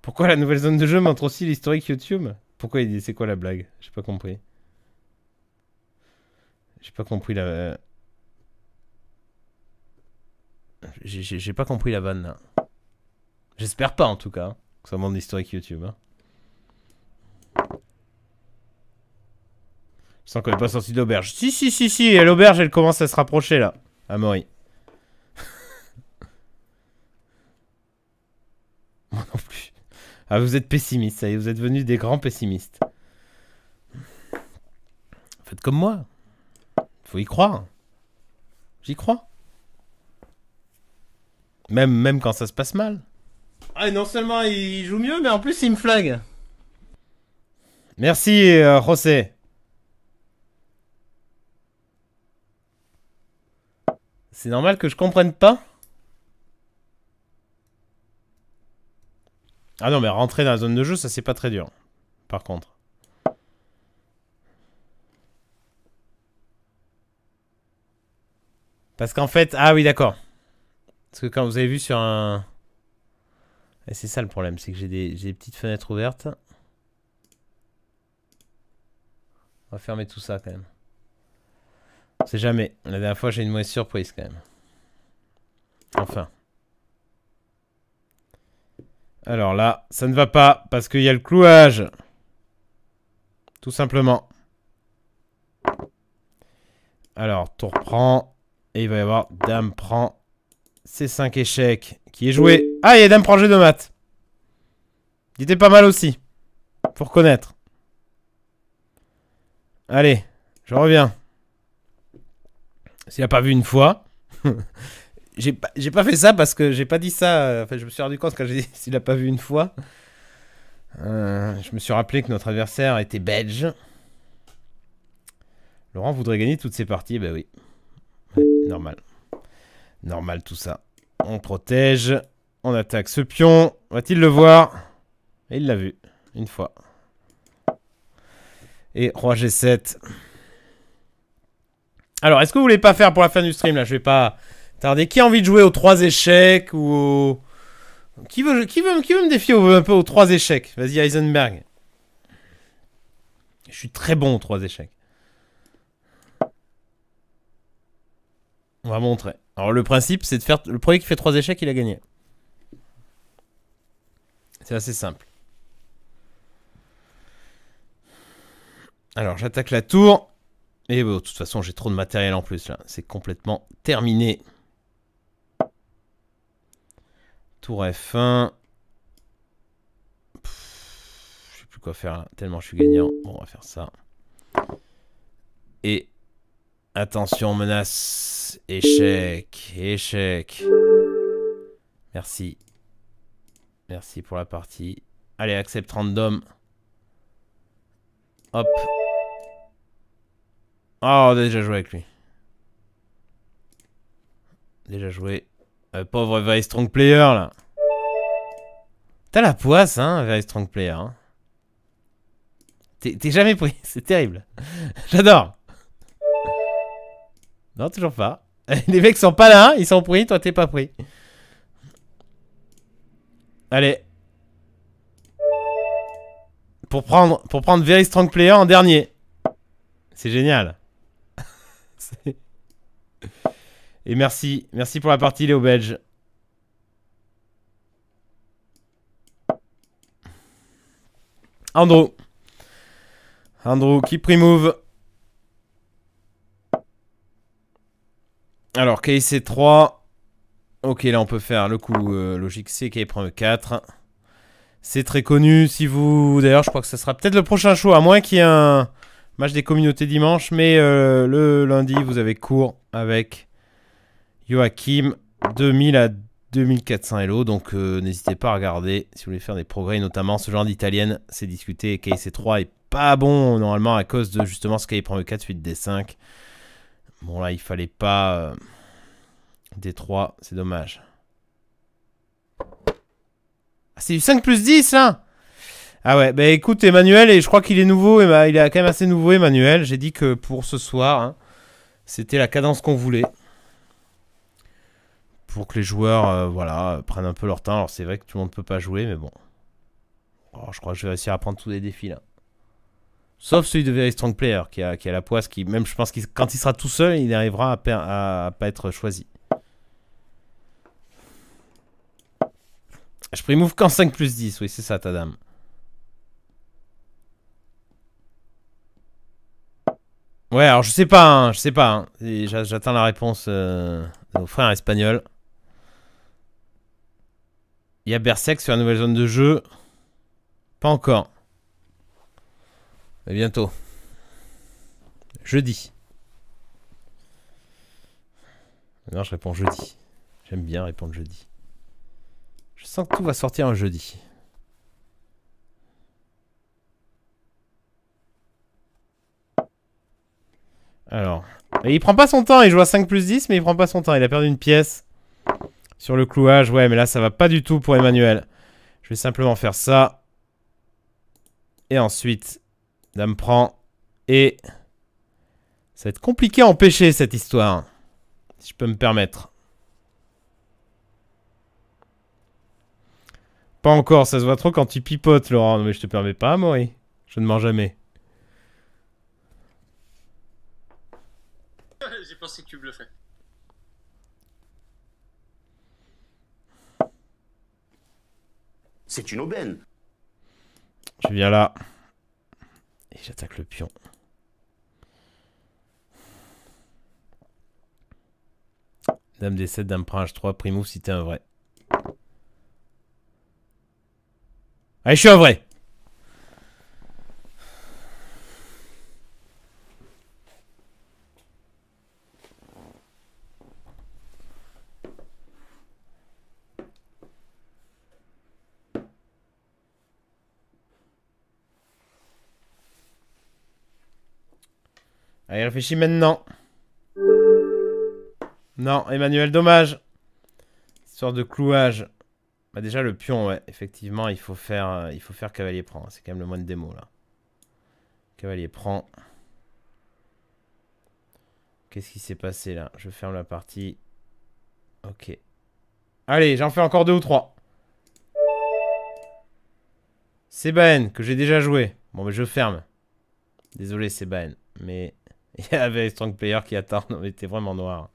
Pourquoi la nouvelle zone de jeu montre aussi l'historique YouTube Pourquoi c'est quoi la blague J'ai pas compris. J'ai pas compris la. J'ai pas compris la vanne là. J'espère pas en tout cas. que ça monte l'historique YouTube. Hein. Je sens qu'on est pas sorti d'auberge. Si, si, si, si, et l'auberge elle commence à se rapprocher là. À Mori. [laughs] Moi non plus. Ah, vous êtes pessimiste, ça y est, vous êtes venus des grands pessimistes. Faites comme moi. Faut y croire. J'y crois. Même, même quand ça se passe mal. Ah, non seulement il joue mieux, mais en plus il me flague. Merci, euh, José. C'est normal que je comprenne pas Ah non, mais rentrer dans la zone de jeu, ça c'est pas très dur. Par contre. Parce qu'en fait... Ah oui, d'accord. Parce que quand vous avez vu sur un... Et c'est ça le problème, c'est que j'ai des, petites fenêtres ouvertes. On va fermer tout ça quand même. On sait jamais. La dernière fois, j'ai une mauvaise surprise quand même. Enfin. Alors là, ça ne va pas parce qu'il y a le clouage. Tout simplement. Alors, tout reprend. Et il va y avoir Dame prend ses 5 échecs qui est joué. Ah, il y a Dame prend jeu de maths. Il était pas mal aussi. Pour connaître. Allez, je reviens. S'il a pas vu une fois. [laughs] j'ai pas, fait ça parce que j'ai pas dit ça. Euh, enfin, je me suis rendu compte quand j'ai dit [laughs] s'il a pas vu une fois. Euh, je me suis rappelé que notre adversaire était belge. Laurent voudrait gagner toutes ses parties, ben oui normal. Normal tout ça. On protège. On attaque ce pion. Va-t-il le voir il l'a vu. Une fois. Et roi G7. Alors, est-ce que vous voulez pas faire pour la fin du stream là Je vais pas tarder. Qui a envie de jouer aux trois échecs ou Qui veut, qui, veut, qui me défier un peu aux trois échecs Vas-y, Heisenberg. Je suis très bon aux trois échecs. On va montrer. Alors le principe, c'est de faire le premier qui fait trois échecs, il a gagné. C'est assez simple. Alors j'attaque la tour. Et bon, de toute façon, j'ai trop de matériel en plus là. C'est complètement terminé. Tour F1. je sais plus quoi faire là. Tellement je suis gagnant. Bon, on va faire ça. Et Attention, menace. Échec, échec. Merci. Merci pour la partie. Allez, accepte random. Hop. Oh, déjà joué avec lui. Déjà joué. Euh, pauvre Very Strong Player, là. T'as la poisse, hein, Very Strong Player. Hein. T'es jamais pris, [laughs] c'est terrible. J'adore. Non, toujours pas. [laughs] Les mecs sont pas là, ils sont pris, toi t'es pas pris. Allez. Pour prendre, pour prendre Very Strong Player en dernier. C'est génial. [laughs] Et merci, merci pour la partie Léo Belge. Andrew. Andrew, keep remove. Alors, KC 3. Ok, là, on peut faire le coup euh, logique c'est K prend 4. C'est très connu. Si vous. D'ailleurs, je crois que ce sera peut-être le prochain show, à moins qu'il y ait un match des communautés dimanche. Mais euh, le lundi, vous avez cours avec Joachim 2000 à 2400 Hello. Donc, euh, n'hésitez pas à regarder si vous voulez faire des progrès, notamment ce genre d'italienne. C'est discuté. KC3 est pas bon, normalement, à cause de justement ce k prend le 4, suite des 5. Bon là, il fallait pas... 3, euh, c'est dommage. Ah, c'est du 5 plus 10, là Ah ouais, bah écoute, Emmanuel, et je crois qu'il est nouveau, bah, il est quand même assez nouveau, Emmanuel. J'ai dit que pour ce soir, hein, c'était la cadence qu'on voulait. Pour que les joueurs, euh, voilà, prennent un peu leur temps. Alors c'est vrai que tout le monde ne peut pas jouer, mais bon. Oh, je crois que je vais réussir à prendre tous les défis, là. Sauf celui de Very Strong Player, qui a, qui a la poisse, qui, même je pense qu'il quand il sera tout seul, il arrivera à, pas être choisi. Je move qu'en 5 plus 10, oui, c'est ça, ta dame. Ouais, alors je sais pas, hein, je sais pas. Hein. J'attends la réponse euh, de nos frères espagnols. Il y a Berserk sur la nouvelle zone de jeu Pas encore bientôt. Jeudi. Non, je réponds jeudi. J'aime bien répondre jeudi. Je sens que tout va sortir un jeudi. Alors. il prend pas son temps, il joue à 5 plus 10, mais il prend pas son temps. Il a perdu une pièce sur le clouage. Ouais, mais là, ça va pas du tout pour Emmanuel. Je vais simplement faire ça. Et ensuite, Dame prend. Et... Ça va être compliqué à empêcher cette histoire. Si je peux me permettre. Pas encore, ça se voit trop quand tu pipotes, Laurent. Mais je te permets pas, Maury. Je ne mens jamais. [laughs] J'ai pensé que tu bluffais. C'est une aubaine. Je viens là. Et j'attaque le pion. Dame D7, dame prend H3, primo si t'es un vrai. Allez, ah, je suis un vrai Allez, réfléchis maintenant. Non, Emmanuel, dommage. Histoire de clouage. Bah déjà, le pion, ouais. Effectivement, il faut faire, euh, il faut faire cavalier prend. C'est quand même le moins de démo, là. Cavalier prend. Qu'est-ce qui s'est passé, là Je ferme la partie. Ok. Allez, j'en fais encore deux ou trois. Sebaen, que j'ai déjà joué. Bon, mais je ferme. Désolé, Sebaen, mais... [laughs] Il y avait Strong Player qui attend. Non, mais t'es vraiment noir.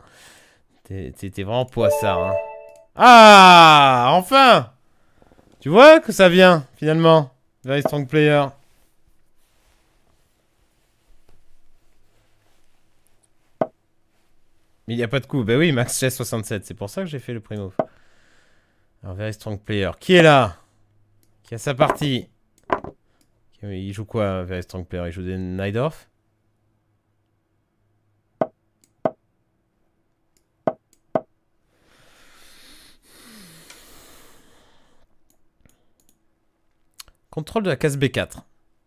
Hein. T'es vraiment poissard. Hein. Ah Enfin Tu vois que ça vient, finalement, Very Strong Player. Mais il n'y a pas de coup. Bah ben oui, Max Chess 67. C'est pour ça que j'ai fait le primo. Alors, Very Strong Player. Qui est là Qui a sa partie Il joue quoi, Very Strong Player Il joue des Night Contrôle de la case B4.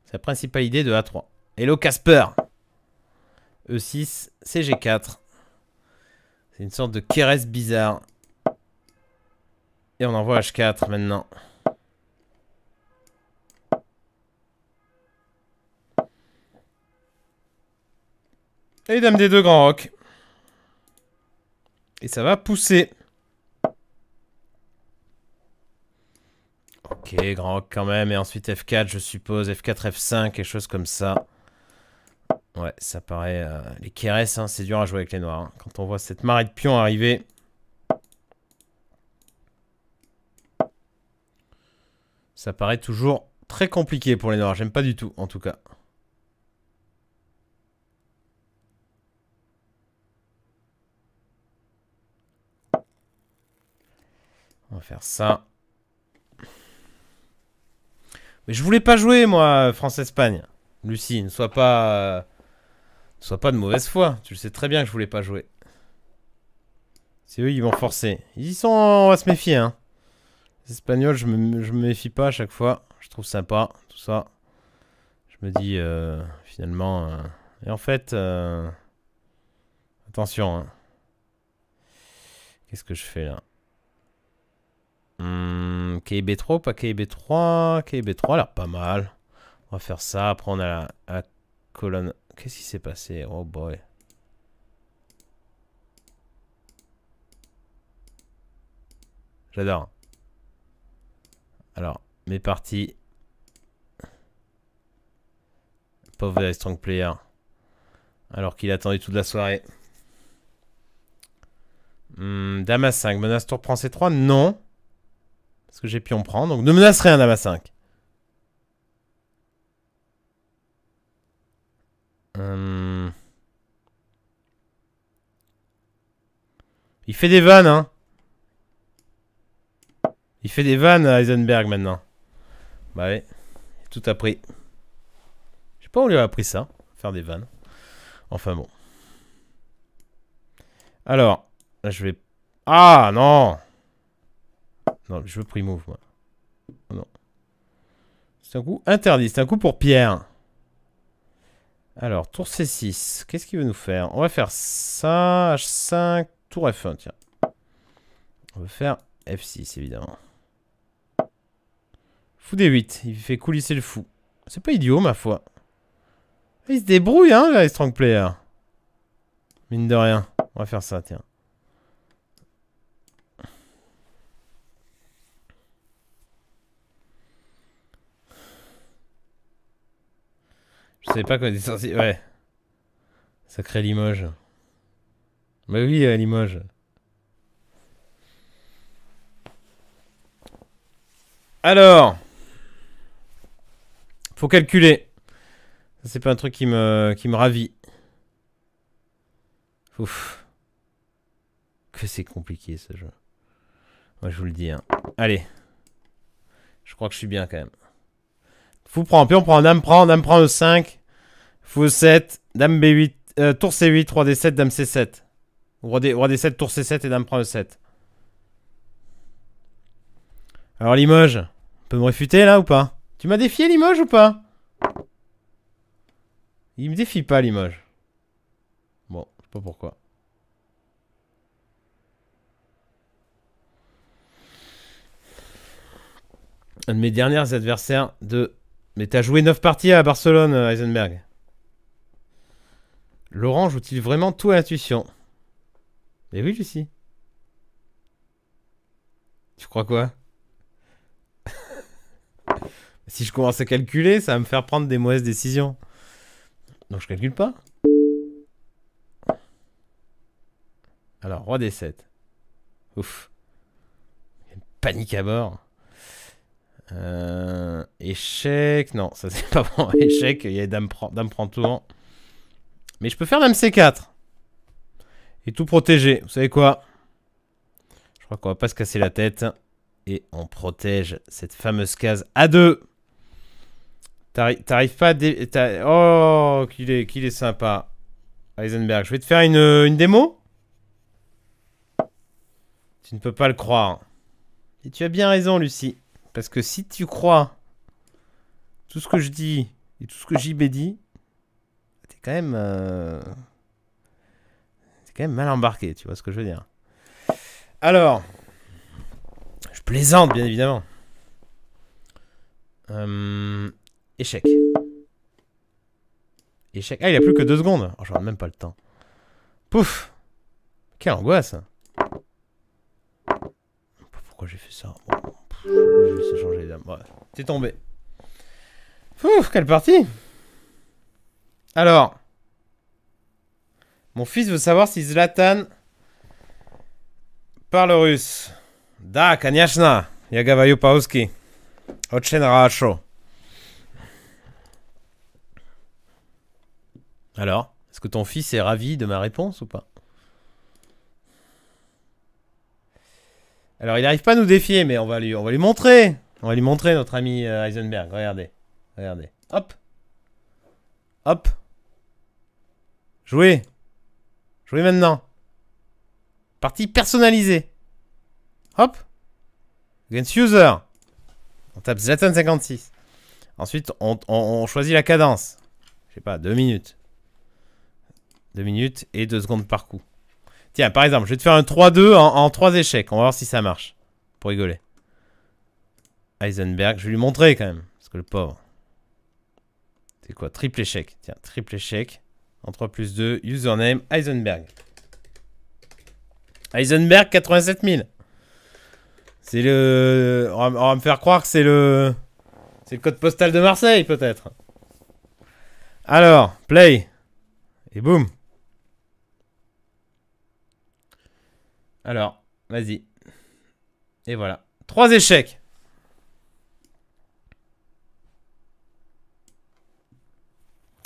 C'est la principale idée de A3. Hello Casper E6, CG4. C'est une sorte de Keres bizarre. Et on envoie H4 maintenant. Et Dame des deux grands rocs. Et ça va pousser. Ok, grand quand même. Et ensuite F4, je suppose. F4, F5, quelque chose comme ça. Ouais, ça paraît... Euh, les Keres, hein, c'est dur à jouer avec les noirs. Hein. Quand on voit cette marée de pions arriver... Ça paraît toujours très compliqué pour les noirs. J'aime pas du tout, en tout cas. On va faire ça. Mais je voulais pas jouer, moi, France-Espagne. Lucie, ne sois pas... Euh, ne sois pas de mauvaise foi. Tu le sais très bien que je voulais pas jouer. C'est eux, ils vont forcer. Ils y sont... On va se méfier, hein. Les Espagnols, je me, me méfie pas à chaque fois. Je trouve sympa, tout ça. Je me dis, euh, finalement... Euh, et en fait... Attention, hein. Qu'est-ce que je fais, là Hum, kb 3 pas kb 3 kb 3 a l'air pas mal. On va faire ça. Après, on a la, colonne. Qu'est-ce qui s'est passé Oh boy. J'adore. Alors, mes parties. Pauvre Strong Player. Alors qu'il attendait toute la soirée. Dame hmm, Damas 5. tour prend C3 Non. Parce que j'ai pion prendre donc ne menace rien, à à 5. Il fait des vannes, hein. Il fait des vannes à Heisenberg maintenant. Bah oui tout pris Je sais pas où il lui a appris ça, faire des vannes. Enfin bon. Alors, je vais... Ah non non, je veux pre-move, moi. Ah non. C'est un coup interdit. C'est un coup pour Pierre. Alors, tour C6. Qu'est-ce qu'il veut nous faire On va faire ça. H5. Tour F1, tiens. On va faire F6, évidemment. Fou D8. Il fait coulisser le fou. C'est pas idiot, ma foi. Il se débrouille, hein, les strong player. Mine de rien. On va faire ça, tiens. Je savais pas quoi des sorties. Ouais. Sacré Limoges. Bah oui, euh, Limoges. Alors. Faut calculer. C'est pas un truc qui me, qui me ravit. Ouf. Que c'est compliqué ce jeu. Moi je vous le dis. Hein. Allez. Je crois que je suis bien quand même. Fou prend on prend dame, prend, dame prend E5. Fou 7 dame B8, euh, tour C8, roi D7, dame C7. Roi, D, roi 7 tour C7 et dame prend E7. Alors Limoges, on peut me réfuter là ou pas Tu m'as défié Limoges ou pas Il me défie pas Limoges. Bon, je sais pas pourquoi. Un de mes derniers adversaires de mais t'as joué 9 parties à Barcelone, euh, Heisenberg. Laurent joue-t-il vraiment tout à l'intuition Mais eh oui, Lucie. Tu crois quoi [laughs] Si je commence à calculer, ça va me faire prendre des mauvaises décisions. Donc je calcule pas. Alors, roi des 7. Ouf. Il y une panique à bord. Euh, échec. Non, ça c'est pas bon. échec, il y a dame, prend, dame prend tour. Mais je peux faire dame C4. Et tout protéger. Vous savez quoi Je crois qu'on va pas se casser la tête. Et on protège cette fameuse case A2. T'arrives pas à... Oh, qu'il est, qu'il est sympa. Heisenberg, je vais te faire une, une démo Tu ne peux pas le croire. Et tu as bien raison, Lucie. Parce que si tu crois tout ce que je dis et tout ce que JB dit, t'es quand même. Euh, quand même mal embarqué, tu vois ce que je veux dire. Alors. Je plaisante, bien évidemment. Euh, échec. Échec. Ah, il a plus que deux secondes. Oh, j'aurais j'aurai même pas le temps. Pouf Quelle angoisse Pourquoi j'ai fait ça il changé T'es tombé. Ouf, quelle partie Alors. Mon fils veut savoir si Zlatan parle russe. Da, Kanyashna Alors, est-ce que ton fils est ravi de ma réponse ou pas Alors, il n'arrive pas à nous défier, mais on va lui, on va lui montrer. On va lui montrer, notre ami euh, Heisenberg. Regardez. Regardez. Hop. Hop. Jouez. Jouez maintenant. Partie personnalisée. Hop. Against user. On tape Zlatan 56. Ensuite, on, choisit la cadence. Je sais pas, deux minutes. 2 minutes et 2 secondes par coup. Tiens, par exemple, je vais te faire un 3-2 en, 3 échecs. On va voir si ça marche. Pour rigoler. Heisenberg, je vais lui montrer quand même. Parce que le pauvre. C'est quoi Triple échec. Tiens, triple échec. En 3 plus 2, username Heisenberg. Heisenberg 000. C'est le. on va, me faire croire que c'est le. C'est le code postal de Marseille, peut-être. Alors, play. Et boum. Alors, vas-y. Et voilà. Trois échecs.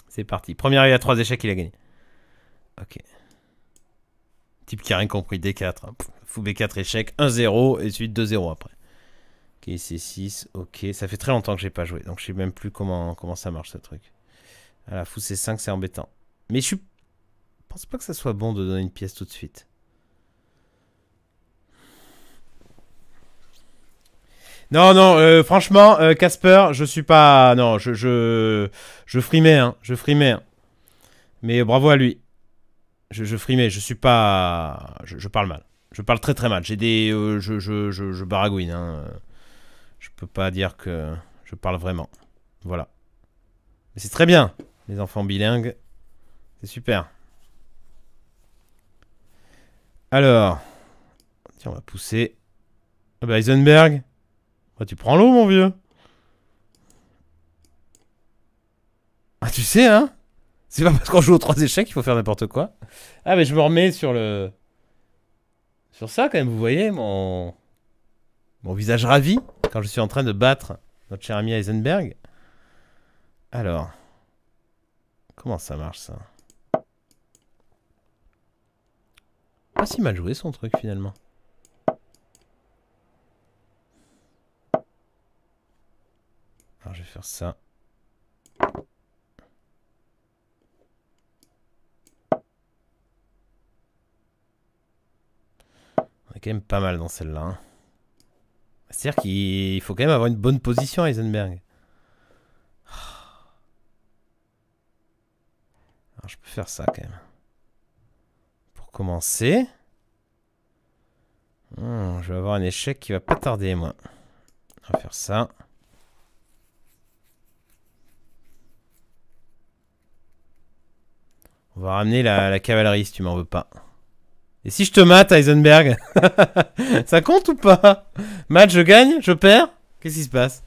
C'est parti. Premier arrivé à trois échecs, il a gagné. Ok. Type qui a rien compris. D4. Fou B4 échecs. 1-0 et suite 2-0 après. Ok, C6. Ok. Ça fait très longtemps que j'ai pas joué. Donc je sais même plus comment, comment ça marche ce truc. Voilà, ah, fou C5, c'est embêtant. Mais je pense pas que ça soit bon de donner une pièce tout de suite. Non, non, euh, franchement, euh, Casper, je suis pas. Non, je. Je, frimais, hein. Je frimais. Mais bravo à lui. Je, frimais, je suis pas. Je, parle mal. Je parle très très mal. J'ai des. Euh, je, je, je, baragouine, hein. Je peux pas dire que je parle vraiment. Voilà. Mais c'est très bien, les enfants bilingues. C'est super. Alors. Tiens, on va pousser. Ah bah, bah, tu prends l'eau, mon vieux. Ah, tu sais, hein C'est pas parce qu'on joue aux trois échecs qu'il faut faire n'importe quoi. Ah, mais je me remets sur le... Sur ça, quand même, vous voyez mon... Mon visage ravi quand je suis en train de battre notre cher ami Heisenberg. Alors... Comment ça marche, ça Pas si mal joué, son truc, finalement. Alors je vais faire ça. On est quand même pas mal dans celle-là. Hein. C'est-à-dire qu'il faut quand même avoir une bonne position Eisenberg. Heisenberg. Alors je peux faire ça quand même. Pour commencer. Hmm, je vais avoir un échec qui va pas tarder moi. On va faire ça. On va ramener la, cavalerie si tu m'en veux pas. Et si je te mate, Heisenberg [laughs] Ça compte ou pas Matt, je gagne Je perds Qu'est-ce qui se passe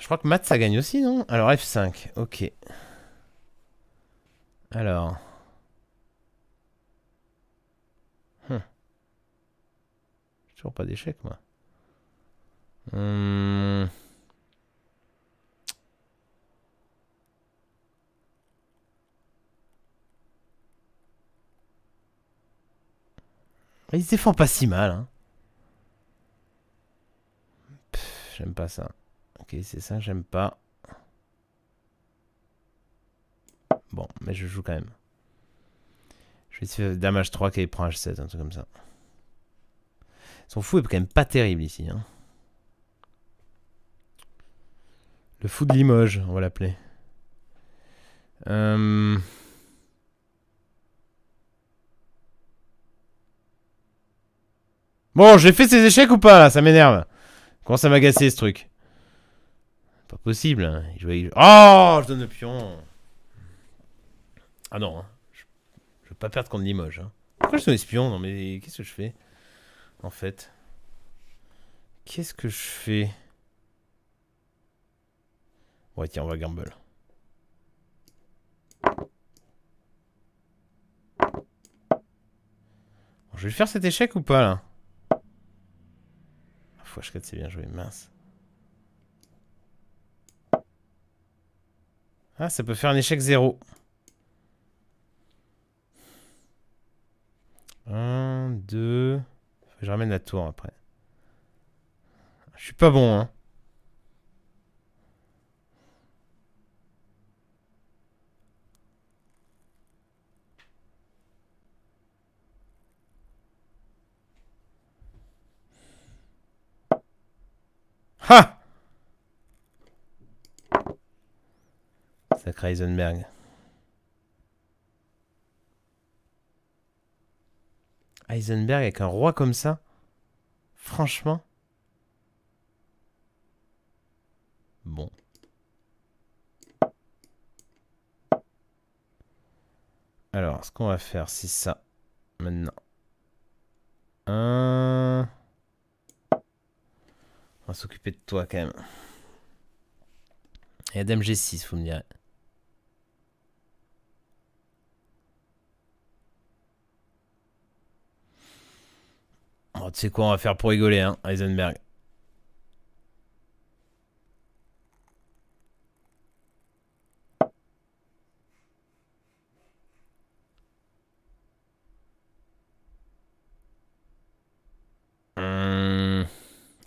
Je crois que Matt, ça gagne aussi, non Alors F5, ok. Alors... J'ai hmm. toujours pas d'échec, moi. Hum... Il se défend pas si mal. Hein. J'aime pas ça. Ok, c'est ça, j'aime pas. Bon, mais je joue quand même. Je vais essayer de h3 qui prend h7, un truc comme ça. Son fou est quand même pas terrible ici. Hein. Le fou de Limoges, on va l'appeler. Euh, Bon, j'ai fait ces échecs ou pas, là Ça m'énerve. Comment ça m'a m'agacer, ce truc Pas possible. Hein. Oh, je donne le pion. Ah non. Hein. Je... je... veux pas perdre contre Limoges. Hein. Pourquoi je suis espion Non, mais qu'est-ce que je fais En fait. Qu'est-ce que je fais Ouais, tiens, on va gamble. je vais faire cet échec ou pas, là crois que c'est bien joué, mince. Ah, ça peut faire un échec zéro. 1, 2... Je ramène la tour après. Je suis pas bon, hein. Ha Sacré Heisenberg. Heisenberg avec un roi comme ça Franchement Bon. Alors, ce qu'on va faire, c'est ça. Maintenant. Un... On va s'occuper de toi quand même. Et Adam G6, vous me direz. Oh, tu sais quoi, on va faire pour rigoler, hein, Heisenberg.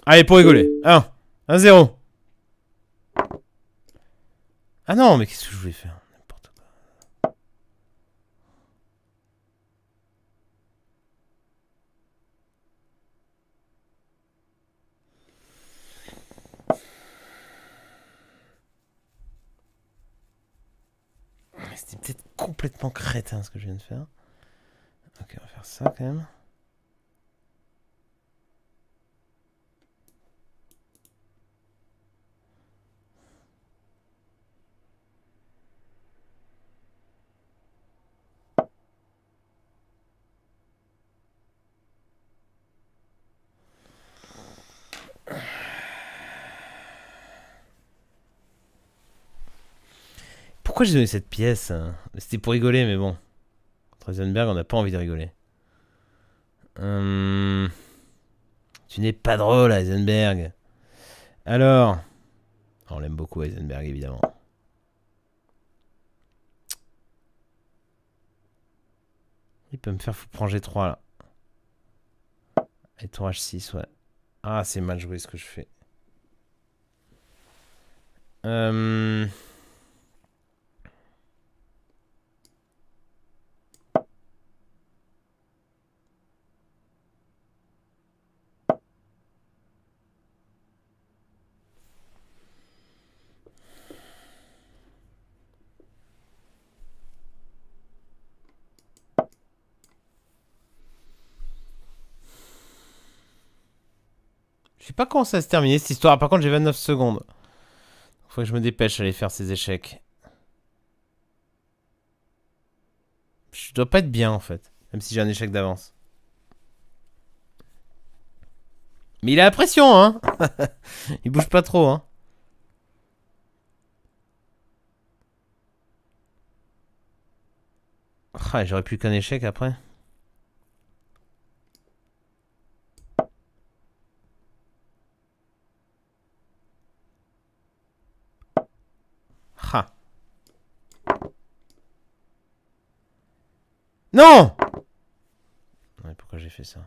Allez, pour rigoler. 1. 1, 0. Ah non, mais qu'est-ce que je voulais faire N'importe quoi. C'était peut-être complètement crétin ce que je viens de faire. Ok, on va faire ça quand même. Pourquoi j'ai donné cette pièce hein C'était pour rigoler, mais bon. Eisenberg, on n'a pas envie de rigoler. Hum, tu n'es pas drôle, Heisenberg. Alors... Oh, on l'aime beaucoup, Eisenberg, évidemment. Il peut me faire prendre G3, là. Et tour H6, ouais. Ah, c'est mal joué ce que je fais. Hum, pas comment ça se terminer cette histoire. Par contre, j'ai 29 secondes. Faut que je me dépêche à aller faire ces échecs. Je dois pas être bien en fait. Même si j'ai un échec d'avance. Mais il a la pression, hein [laughs] Il bouge pas trop, hein ah, J'aurais plus qu'un échec après. Non Pourquoi j'ai fait ça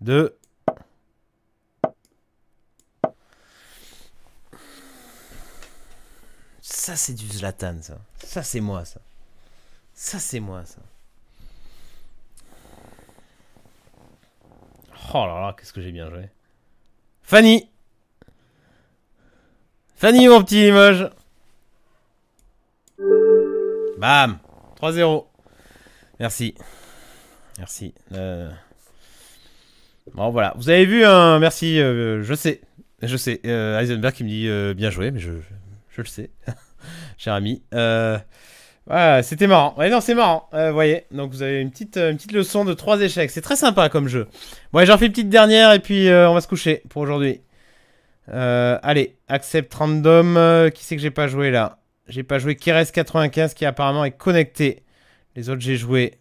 Deux. Ça c'est du Zlatan ça. Ça c'est moi ça. Ça c'est moi ça. Oh là là, qu'est-ce que j'ai bien joué. Fanny Fanny mon petit Limoges Bam 3-0. Merci. Merci. Euh, bon, voilà. Vous avez vu un... Hein, merci, euh, je sais. Je sais. Eisenberg euh, Heisenberg qui me dit bien joué, mais je, le sais. [laughs] Cher ami. Voilà, c'était marrant. Ouais, non, c'est marrant. Vous voyez, donc vous avez une petite, une petite leçon de trois échecs. C'est très sympa comme jeu. Bon, j'en fais une petite dernière et puis on va se coucher pour aujourd'hui. allez, accept random. qui c'est que j'ai pas joué là j'ai pas joué Keres95 qui apparemment est connecté. Les autres, j'ai joué.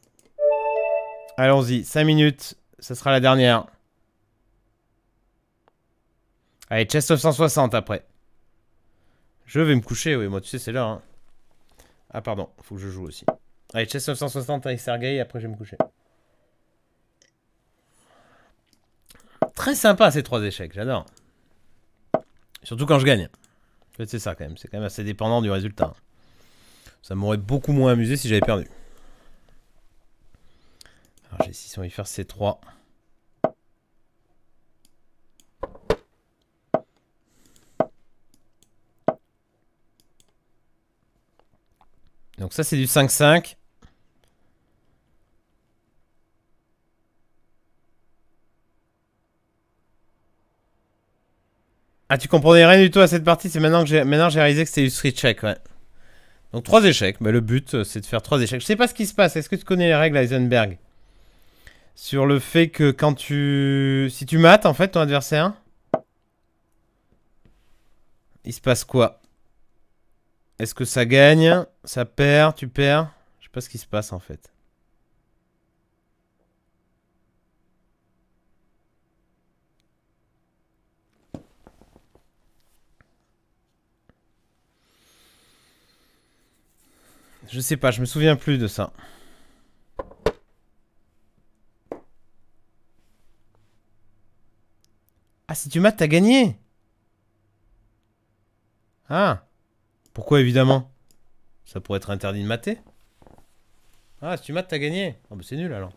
Allons-y, 5 minutes. Ce sera la dernière. Allez, chess 960 après. Je vais me coucher, oui, moi, tu sais, c'est l'heure. Hein. Ah, pardon, faut que je joue aussi. Allez, chess 960 avec Sergei, après je vais me coucher. Très sympa ces trois échecs, j'adore. Surtout quand je gagne c'est ça quand même. C'est quand même assez dépendant du résultat. Ça m'aurait beaucoup moins amusé si j'avais perdu. Alors j'ai 6 on va y faire C3. Donc ça c'est du 5-5. Ah, tu comprenais rien du tout à cette partie, c'est maintenant que j'ai réalisé que c'était du street check, ouais. Donc trois échecs, mais le but euh, c'est de faire trois échecs. Je sais pas ce qui se passe, est-ce que tu connais les règles Heisenberg Sur le fait que quand tu... Si tu mates en fait ton adversaire, il se passe quoi Est-ce que ça gagne Ça perd Tu perds Je sais pas ce qui se passe en fait. Je sais pas, je me souviens plus de ça. Ah, si tu mates, t'as gagné Ah Pourquoi, évidemment Ça pourrait être interdit de mater Ah, si tu mates, t'as gagné Oh, bah c'est nul, alors.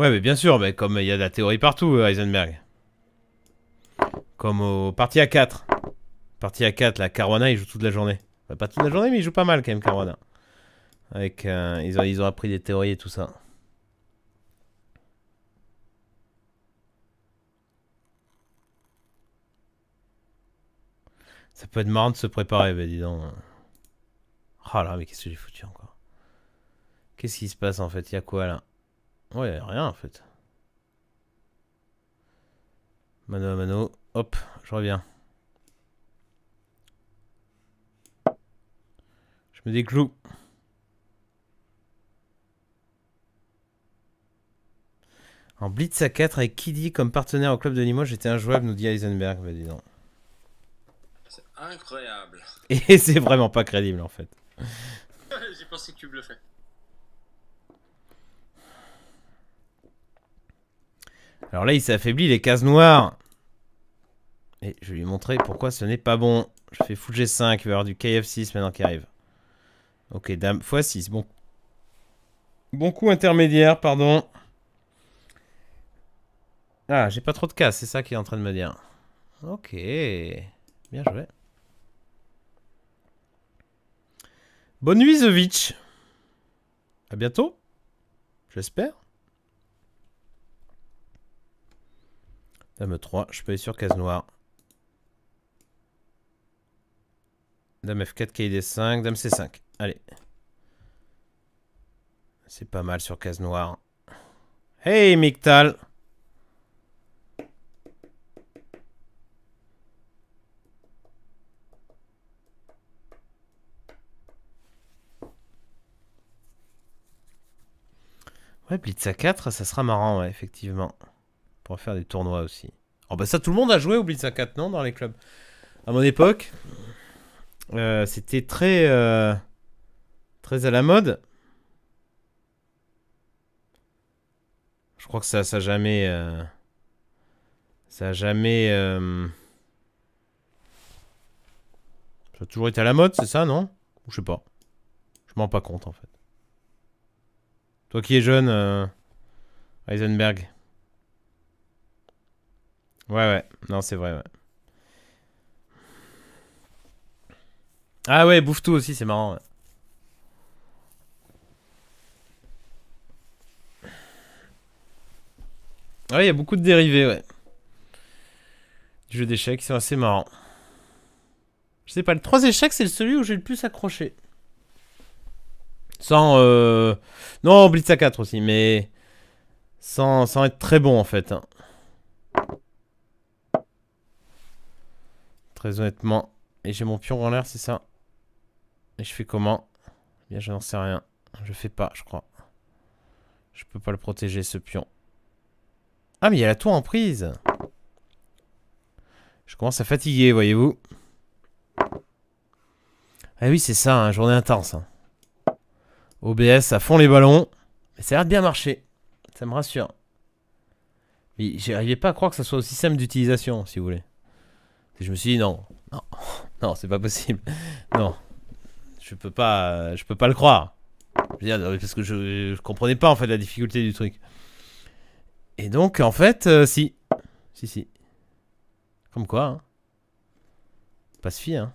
Ouais, mais bien sûr, mais comme il y a de la théorie partout, euh, Heisenberg. Comme au parti à 4. Partie à 4, la Caruana, il joue toute la journée. pas toute la journée, mais il joue pas mal quand même, Caruana. Avec, euh, ils, ont, appris des théories et tout ça. Ça peut être marrant de se préparer, bah dis donc. Euh. Oh là, mais qu'est-ce que j'ai foutu encore Qu'est-ce qui se passe en fait Il y a quoi là Ouais, rien en fait. Mano mano, hop, je reviens. Je me décloue. En blitz à 4 avec Kiddy comme partenaire au club de Limoges, j'étais injouable, nous dit Heisenberg. Bah dis C'est incroyable. Et [laughs] c'est vraiment pas crédible en fait. [laughs] J'ai pensé que tu bluffais. Alors là, il s'affaiblit les cases noires. Et je vais lui montrer pourquoi ce n'est pas bon. Je fais fou G5, il va y avoir du KF6 maintenant qui arrive. Ok, dame fois 6 bon. Bon coup intermédiaire, pardon. Ah, j'ai pas trop de cases, c'est ça qu'il est en train de me dire. Ok, bien joué. Bonne nuit, Zovic. À bientôt, j'espère. Dame 3, je peux aller sur case noire. Dame F4, kd 5 Dame C5. Allez. C'est pas mal sur case noire. Hey, Mictal Ouais, Blitz à 4, ça sera marrant, ouais, effectivement faire des tournois aussi. Oh bah ça, tout le monde a joué au Blitz à 4, non, dans les clubs. À mon époque, euh, c'était très, euh, très à la mode. Je crois que ça, ça jamais, euh, ça a jamais, euh, ça a toujours été à la mode, c'est ça, non Je sais pas. Je m'en pas compte en fait. Toi qui es jeune, Heisenberg. Ouais, ouais. Non, c'est vrai, ouais. Ah ouais, bouffe tout aussi, c'est marrant. Ah ouais, il y a beaucoup de dérivés, ouais. Du jeu d'échecs, c'est assez marrant. Je sais pas, le 3 échecs, c'est le celui où j'ai le plus accroché. Sans... Euh... Non, Blitz à 4 aussi, mais... Sans, sans être très bon, en fait. Hein. Très honnêtement. Et j'ai mon pion en l'air, c'est ça Et je fais comment eh Bien, je n'en sais rien. Je fais pas, je crois. Je peux pas le protéger, ce pion. Ah, mais il y a la tour en prise Je commence à fatiguer, voyez-vous. Ah oui, c'est ça, une hein, journée intense. Hein. OBS à fond les ballons. Mais ça a l'air de bien marcher. Ça me rassure. Mais j'arrivais pas à croire que ça soit aussi simple d'utilisation, si vous voulez je me suis dit non, non, [laughs] non, c'est pas possible. [laughs] Non, je peux pas, je peux pas le croire. Je veux dire, euh, parce que je, comprenais pas en fait la difficulté du truc. Et donc en fait, euh, si, si, si. Comme quoi, hein. pas suffit. Hein.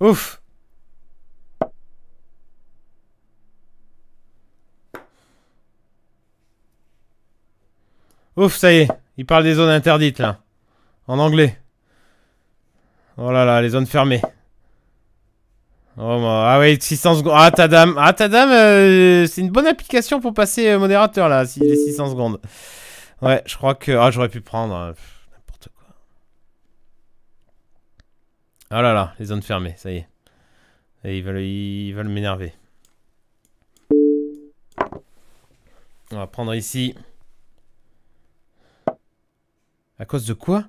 Ouf Ouf, ça y est. Il parle des zones interdites, là. En anglais. Oh là là, les zones fermées. Oh, ah ouais, 600 secondes. Ah, ta dame. Ah, ta dame, euh, c'est une bonne application pour passer euh, modérateur, là, les 600 secondes. Ouais, je crois que... Ah, j'aurais pu prendre... Euh, n'importe quoi. Ah là là, les zones fermées, ça y est. Et ils veulent, ils veulent m'énerver. On va prendre ici. À cause de quoi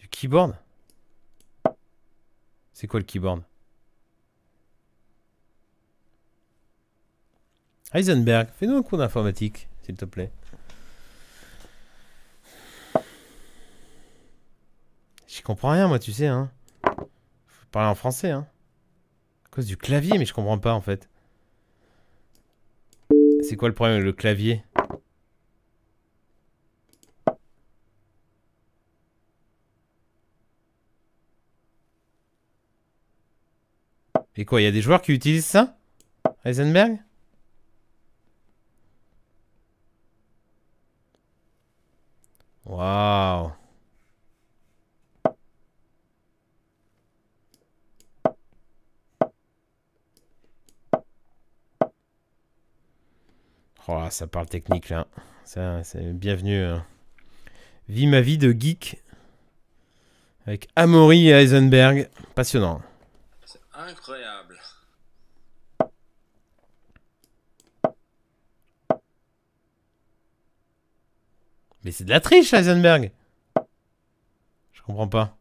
Du keyboard C'est quoi le keyboard Heisenberg, fais-nous un cours d'informatique, s'il te plaît. J'y comprends rien, moi, tu sais, hein. Faut parler en français, hein. À cause du clavier, mais je comprends pas, en fait. C'est quoi le problème avec le clavier Et quoi, il y a des joueurs qui utilisent ça Heisenberg Waouh Oh, ça parle technique là. c'est bienvenue. Hein. Vie ma vie de geek avec Amaury et Heisenberg. Passionnant. Incroyable. Mais c'est de la triche, Heisenberg Je comprends pas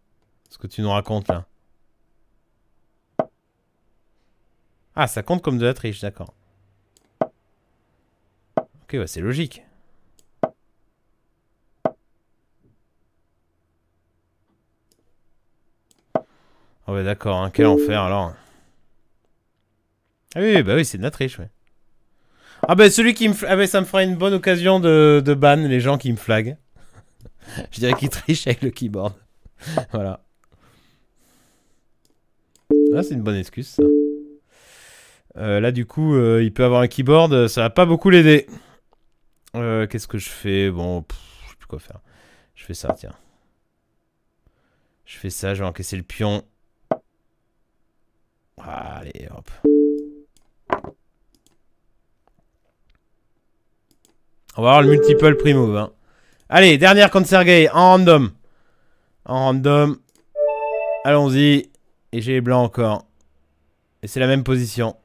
ce que tu nous racontes là. Ah, ça compte comme de la triche, d'accord. Ok, c'est logique. Oh bah d'accord, hein. quel enfer alors. Ah oui, bah oui, c'est de la triche, ouais. Ah bah celui qui me... Ah bah ça me fera une bonne occasion de, de ban les gens qui me flaguent. [laughs] Je dirais qu'ils trichent avec le keyboard. [laughs] voilà. ah, c'est une bonne excuse, ça. Euh, là, du coup, euh, il peut avoir un keyboard, euh, ça va pas beaucoup l'aider. Qu'est-ce que je fais Bon, je sais plus quoi faire. Je fais ça, tiens. Je fais ça, je vais encaisser le pion. Allez, hop. On va voir le multiple pre move. Hein. Allez, dernière contre Sergei, en random. En random. Allons-y. Et j'ai les blancs encore. Et c'est la même position.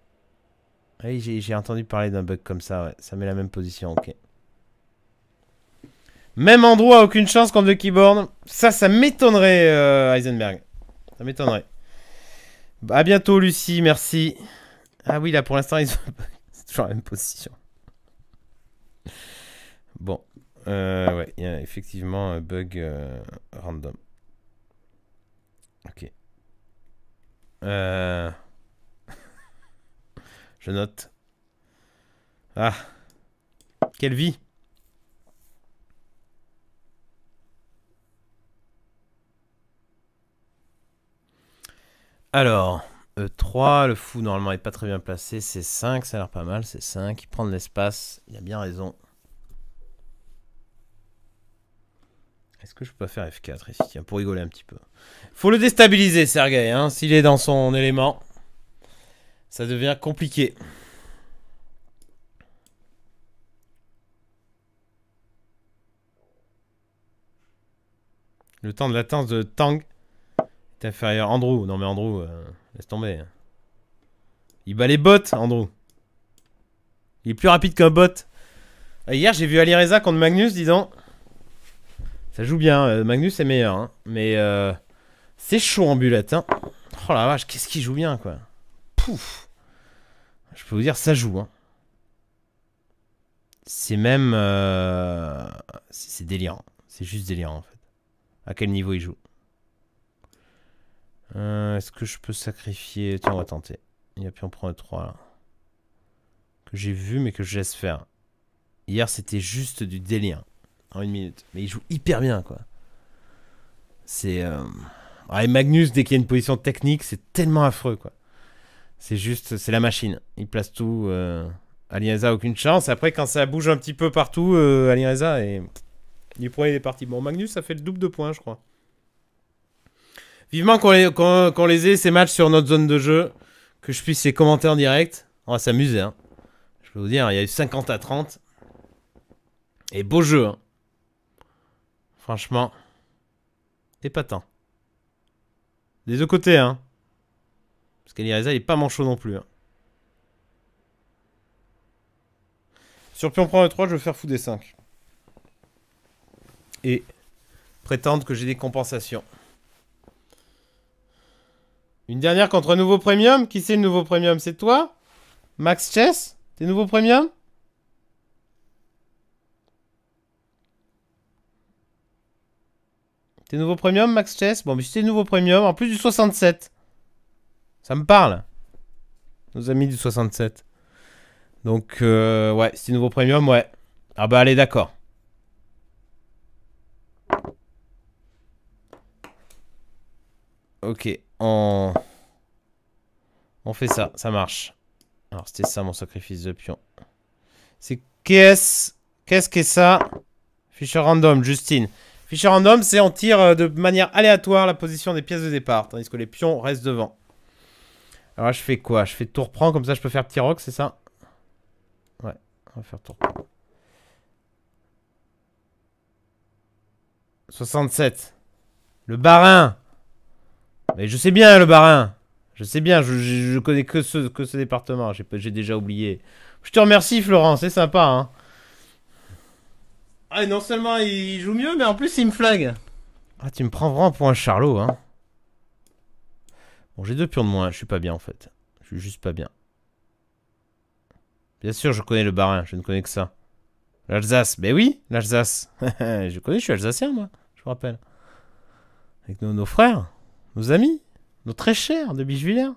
Ah j'ai entendu parler d'un bug comme ça, ouais. Ça met la même position, ok. Même endroit, aucune chance contre le keyboard. Ça, ça m'étonnerait, euh, Heisenberg. Ça m'étonnerait. A bah, bientôt, Lucie, merci. Ah oui, là, pour l'instant, ils [laughs] c'est toujours la même position. Bon. Euh, ouais, il y a effectivement un bug euh, random. Ok. Euh. [laughs] Je note. Ah. Quelle vie Alors, E3, le fou normalement est pas très bien placé, c 5, ça a l'air pas mal, c 5, il prend de l'espace, il a bien raison. Est-ce que je peux pas faire F4 ici Tiens, pour rigoler un petit peu. Faut le déstabiliser, Sergei, hein, s'il est dans son élément. Ça devient compliqué. Le temps de latence de Tang inférieur. Andrew, non mais Andrew, euh, laisse tomber. Il bat les bots, Andrew. Il est plus rapide qu'un bot. Ah, hier, j'ai vu Alireza contre Magnus, disant, Ça joue bien, euh, Magnus est meilleur. Hein. Mais euh, c'est chaud en bullet. Hein. Oh la vache, qu'est-ce qu'il joue bien, quoi. Pouf. Je peux vous dire, ça joue. Hein. C'est même... C'est délirant. C'est juste délirant, en fait. À quel niveau il joue. Euh, est-ce que je peux sacrifier Tiens, on va tenter. Il y a puis on prend le 3 là. Que j'ai vu mais que je laisse faire. Hier c'était juste du délire. En une minute. Mais il joue hyper bien quoi. C'est... Euh, ah, Magnus, dès qu'il y a une position technique, c'est tellement affreux quoi. C'est juste, c'est la machine. Il place tout. Euh... aucune chance. Après, quand ça bouge un petit peu partout, euh, et... du point il est parti. Bon, Magnus, ça fait le double de points, je crois. Vivement qu'on les, ait ces matchs sur notre zone de jeu, que je puisse les commenter en direct. On va s'amuser. Hein. Je peux vous dire, il y a eu 50 à 30. Et beau jeu. Hein. Franchement, épatant. Des deux côtés, hein. Parce qu'Aliza il est pas manchot non plus. Hein. Sur Pion prend le 3 je vais faire fou des 5. Et prétendre que j'ai des compensations. Une dernière contre un nouveau premium Qui c'est le nouveau premium C'est toi Max Chess T'es nouveau premium T'es nouveau premium, Max Chess Bon, mais c'était nouveau premium, en plus du 67. Ça me parle. Nos amis du 67. Donc, euh, ouais, c'était nouveau premium, ouais. Ah bah, allez, d'accord. Ok, on... On fait ça, ça marche. Alors c'était ça mon sacrifice de pion. C'est qu'est-ce Qu'est-ce que ça Fisher random, Justine. Fisher random, c'est on tire euh, de manière aléatoire la position des pièces de départ, tandis que les pions restent devant. Alors je fais quoi Je fais tour prend, comme ça je peux faire petit rock, c'est ça Ouais, on va faire tour prend. 67. Le barin mais je sais bien le Barin. Je sais bien, je, connais que ce, que ce département. J'ai déjà oublié. Je te remercie, Florent, c'est sympa. Hein. Ah, non seulement il joue mieux, mais en plus il me flague. Ah, tu me prends vraiment pour un charlot, hein. Bon, j'ai deux pions de moins, je suis pas bien en fait. Je suis juste pas bien. Bien sûr, je connais le Barin, je ne connais que ça. L'Alsace, ben oui, l'Alsace. [laughs] je connais, je suis alsacien moi, je vous rappelle. Avec nos frères. Nos amis Nos très chers de Bichevillers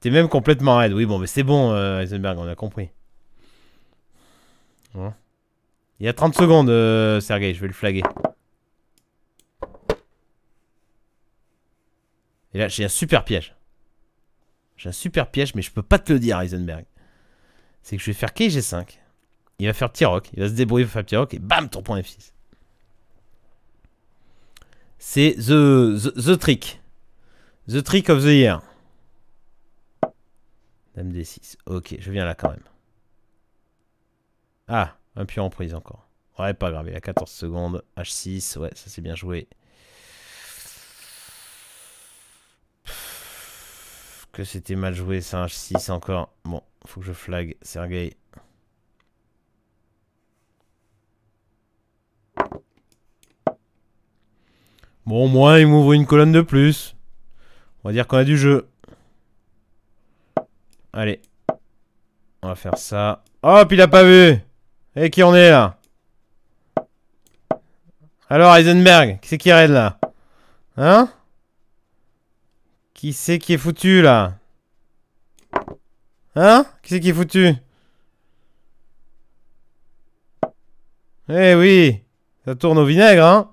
T'es même complètement raide. Oui, bon, mais c'est bon, Heisenberg, euh, on a compris. Hein. Il y a 30 secondes, euh, Sergei, je vais le flaguer. Et là, j'ai un super piège. J'ai un super piège, mais je peux pas te le dire, Heisenberg. C'est que je vais faire KG5. Il va faire petit rock, il va se débrouiller pour faire petit rock et bam, ton point F6. C'est the, the, trick. The trick of the year. Dame D6. Ok, je viens là quand même. Ah, un pion en prise encore. Ouais, pas grave, il a 14 secondes. H6, ouais, ça c'est bien joué. Que c'était mal joué, ça, H6 encore. Bon, faut que je flag Sergei. Bon, au moins, il m'ouvre une colonne de plus. On va dire qu'on a du jeu. Allez. On va faire ça. Hop, oh, il a pas vu Et qui en est, là Alors, Heisenberg, qui c'est qui raid, là Hein Qui c'est qui est foutu, là Hein Qui c'est qui est foutu Eh oui Ça tourne au vinaigre, hein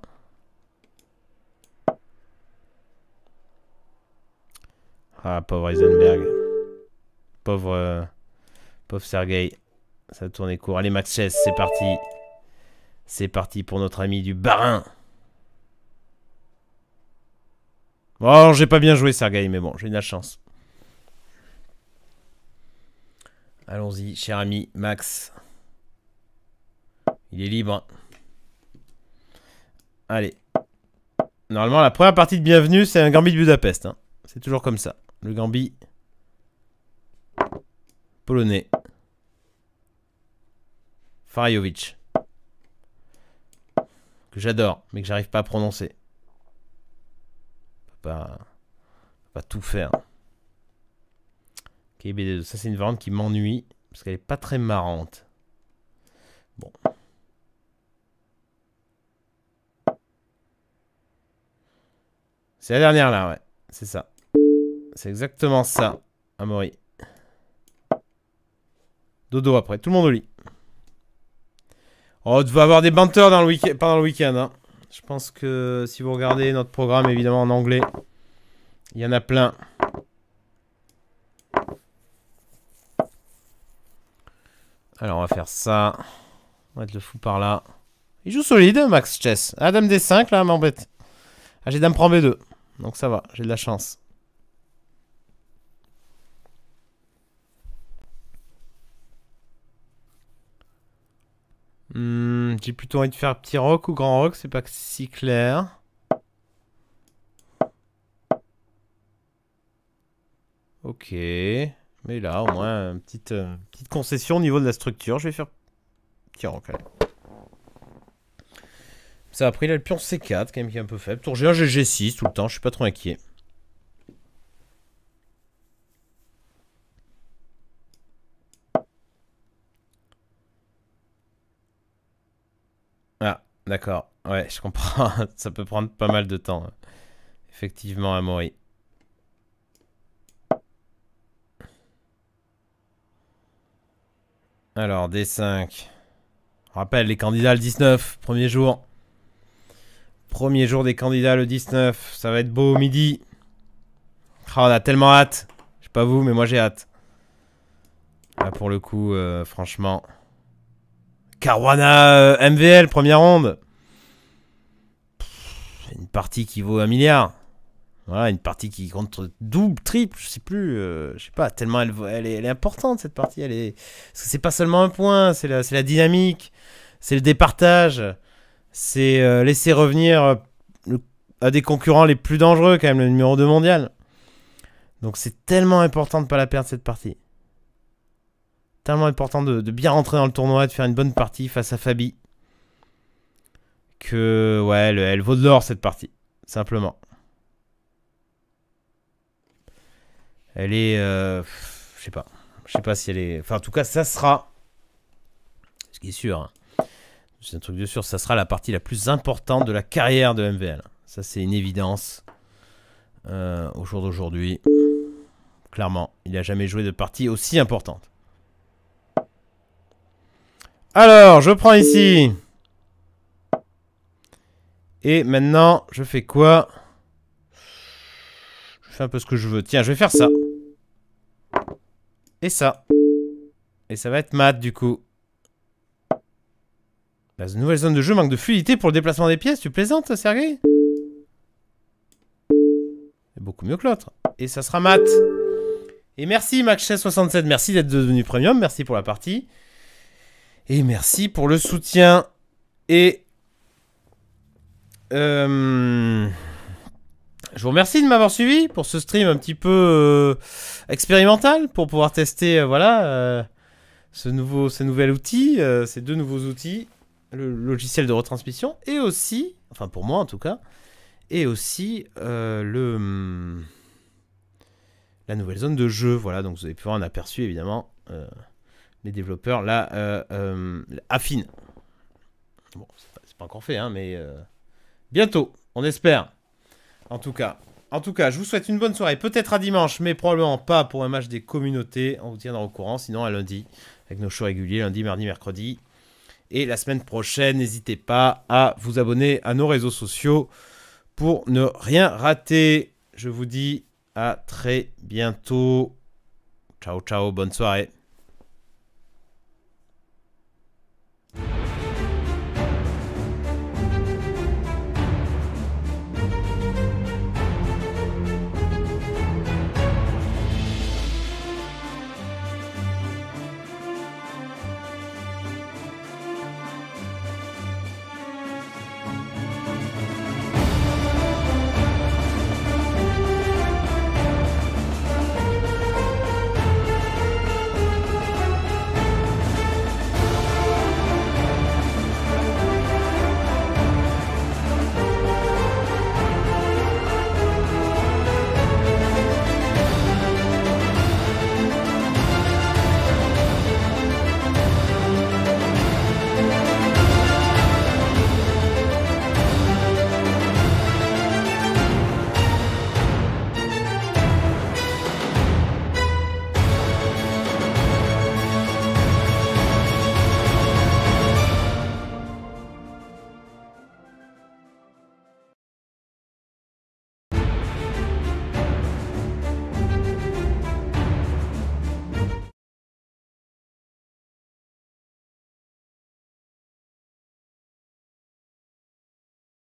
Ah, pauvre Heisenberg. Pauvre. Euh, pauvre Sergei. Ça tournait court. Allez, Max Chess, c'est parti. C'est parti pour notre ami du barin. Bon, oh, j'ai pas bien joué, Sergei, mais bon, j'ai de la chance. Allons-y, cher ami Max. Il est libre. Allez. Normalement, la première partie de Bienvenue, c'est un Gambit Budapest. Hein. C'est toujours comme ça. Le Gambie. Polonais. Farajovic. Que j'adore, mais que j'arrive pas à prononcer. On va pas tout faire. Ok, Ça, c'est une vente qui m'ennuie. Parce qu'elle est pas très marrante. Bon. C'est la dernière là, ouais. C'est ça. C'est exactement ça, Amaury. Dodo après, tout le monde au lit. Oh, tu vas avoir des banteurs dans le week pendant le week-end. Hein. Je pense que si vous regardez notre programme, évidemment, en anglais, il y en a plein. Alors, on va faire ça. On va être le fou par là. Il joue solide, Max Chess. Ah, dame D5, là, m'embête. Ah, j'ai dame prend B2. Donc ça va, j'ai de la chance. Hmm, j'ai plutôt envie de faire petit rock ou grand rock, c'est pas si clair. Ok. Mais là, au moins, une euh, petite, concession au niveau de la structure. Je vais faire petit rock. Ça a pris là, le pion C4, quand même, qui est un peu faible. Tour G1, G6 tout le temps, je suis pas trop inquiet. D'accord. Ouais, je comprends. [laughs] Ça peut prendre pas mal de temps. Effectivement, à Amaury. Alors, D5. Rappel, les candidats le 19, premier jour. Premier jour des candidats le 19. Ça va être beau au midi. Ah, on a tellement hâte. Je sais pas vous, mais moi j'ai hâte. Là, pour le coup, euh, franchement... Caruana euh, MVL, première ronde. Une partie qui vaut un milliard. Voilà, une partie qui compte double, triple, je sais plus, euh, je sais pas, tellement elle, est, importante cette partie. Elle est... Parce que c'est pas seulement un point, c'est la, la, dynamique, c'est le départage, c'est euh, laisser revenir à des concurrents les plus dangereux, quand même, le numéro 2 mondial. Donc c'est tellement important de pas la perdre cette partie. Tellement important de, bien rentrer dans le tournoi, et de faire une bonne partie face à Fabi. Que, ouais, elle, vaut de l'or cette partie. Simplement. Elle est. Euh, je sais pas. Je sais pas si elle est. Enfin, en tout cas, ça sera. Ce qui est sûr. Hein, c'est un truc de sûr. Ça sera la partie la plus importante de la carrière de MVL. Ça, c'est une évidence. Euh, au jour d'aujourd'hui. Clairement, il a jamais joué de partie aussi importante. Alors, je prends ici. Et maintenant, je fais quoi Je fais un peu ce que je veux. Tiens, je vais faire ça. Et ça. Et ça va être mat, du coup. La nouvelle zone de jeu manque de fluidité pour le déplacement des pièces. Tu plaisantes, C'est beaucoup mieux que l'autre. Et ça sera mat. Et merci Max67, merci d'être devenu premium, merci pour la partie. Et merci pour le soutien. Et... Euh, je vous remercie de m'avoir suivi pour ce stream un petit peu euh, expérimental pour pouvoir tester euh, voilà ce nouveau ce nouvel outil ces deux nouveaux outils le logiciel de retransmission et aussi enfin pour moi en tout cas et aussi le la nouvelle zone de jeu voilà donc vous avez pu avoir un aperçu évidemment les développeurs là euh, euh, affinent. Bon, c'est pas, pas, encore fait, hein, mais euh, bientôt, on espère. En tout cas. En tout cas, je vous souhaite une bonne soirée. Peut-être à dimanche, mais probablement pas pour un match des communautés. On vous tiendra au courant. Sinon, à lundi, avec nos shows réguliers, lundi, mardi, mercredi. Et la semaine prochaine, n'hésitez pas à vous abonner à nos réseaux sociaux pour ne rien rater. Je vous dis à très bientôt. Ciao, ciao, bonne soirée.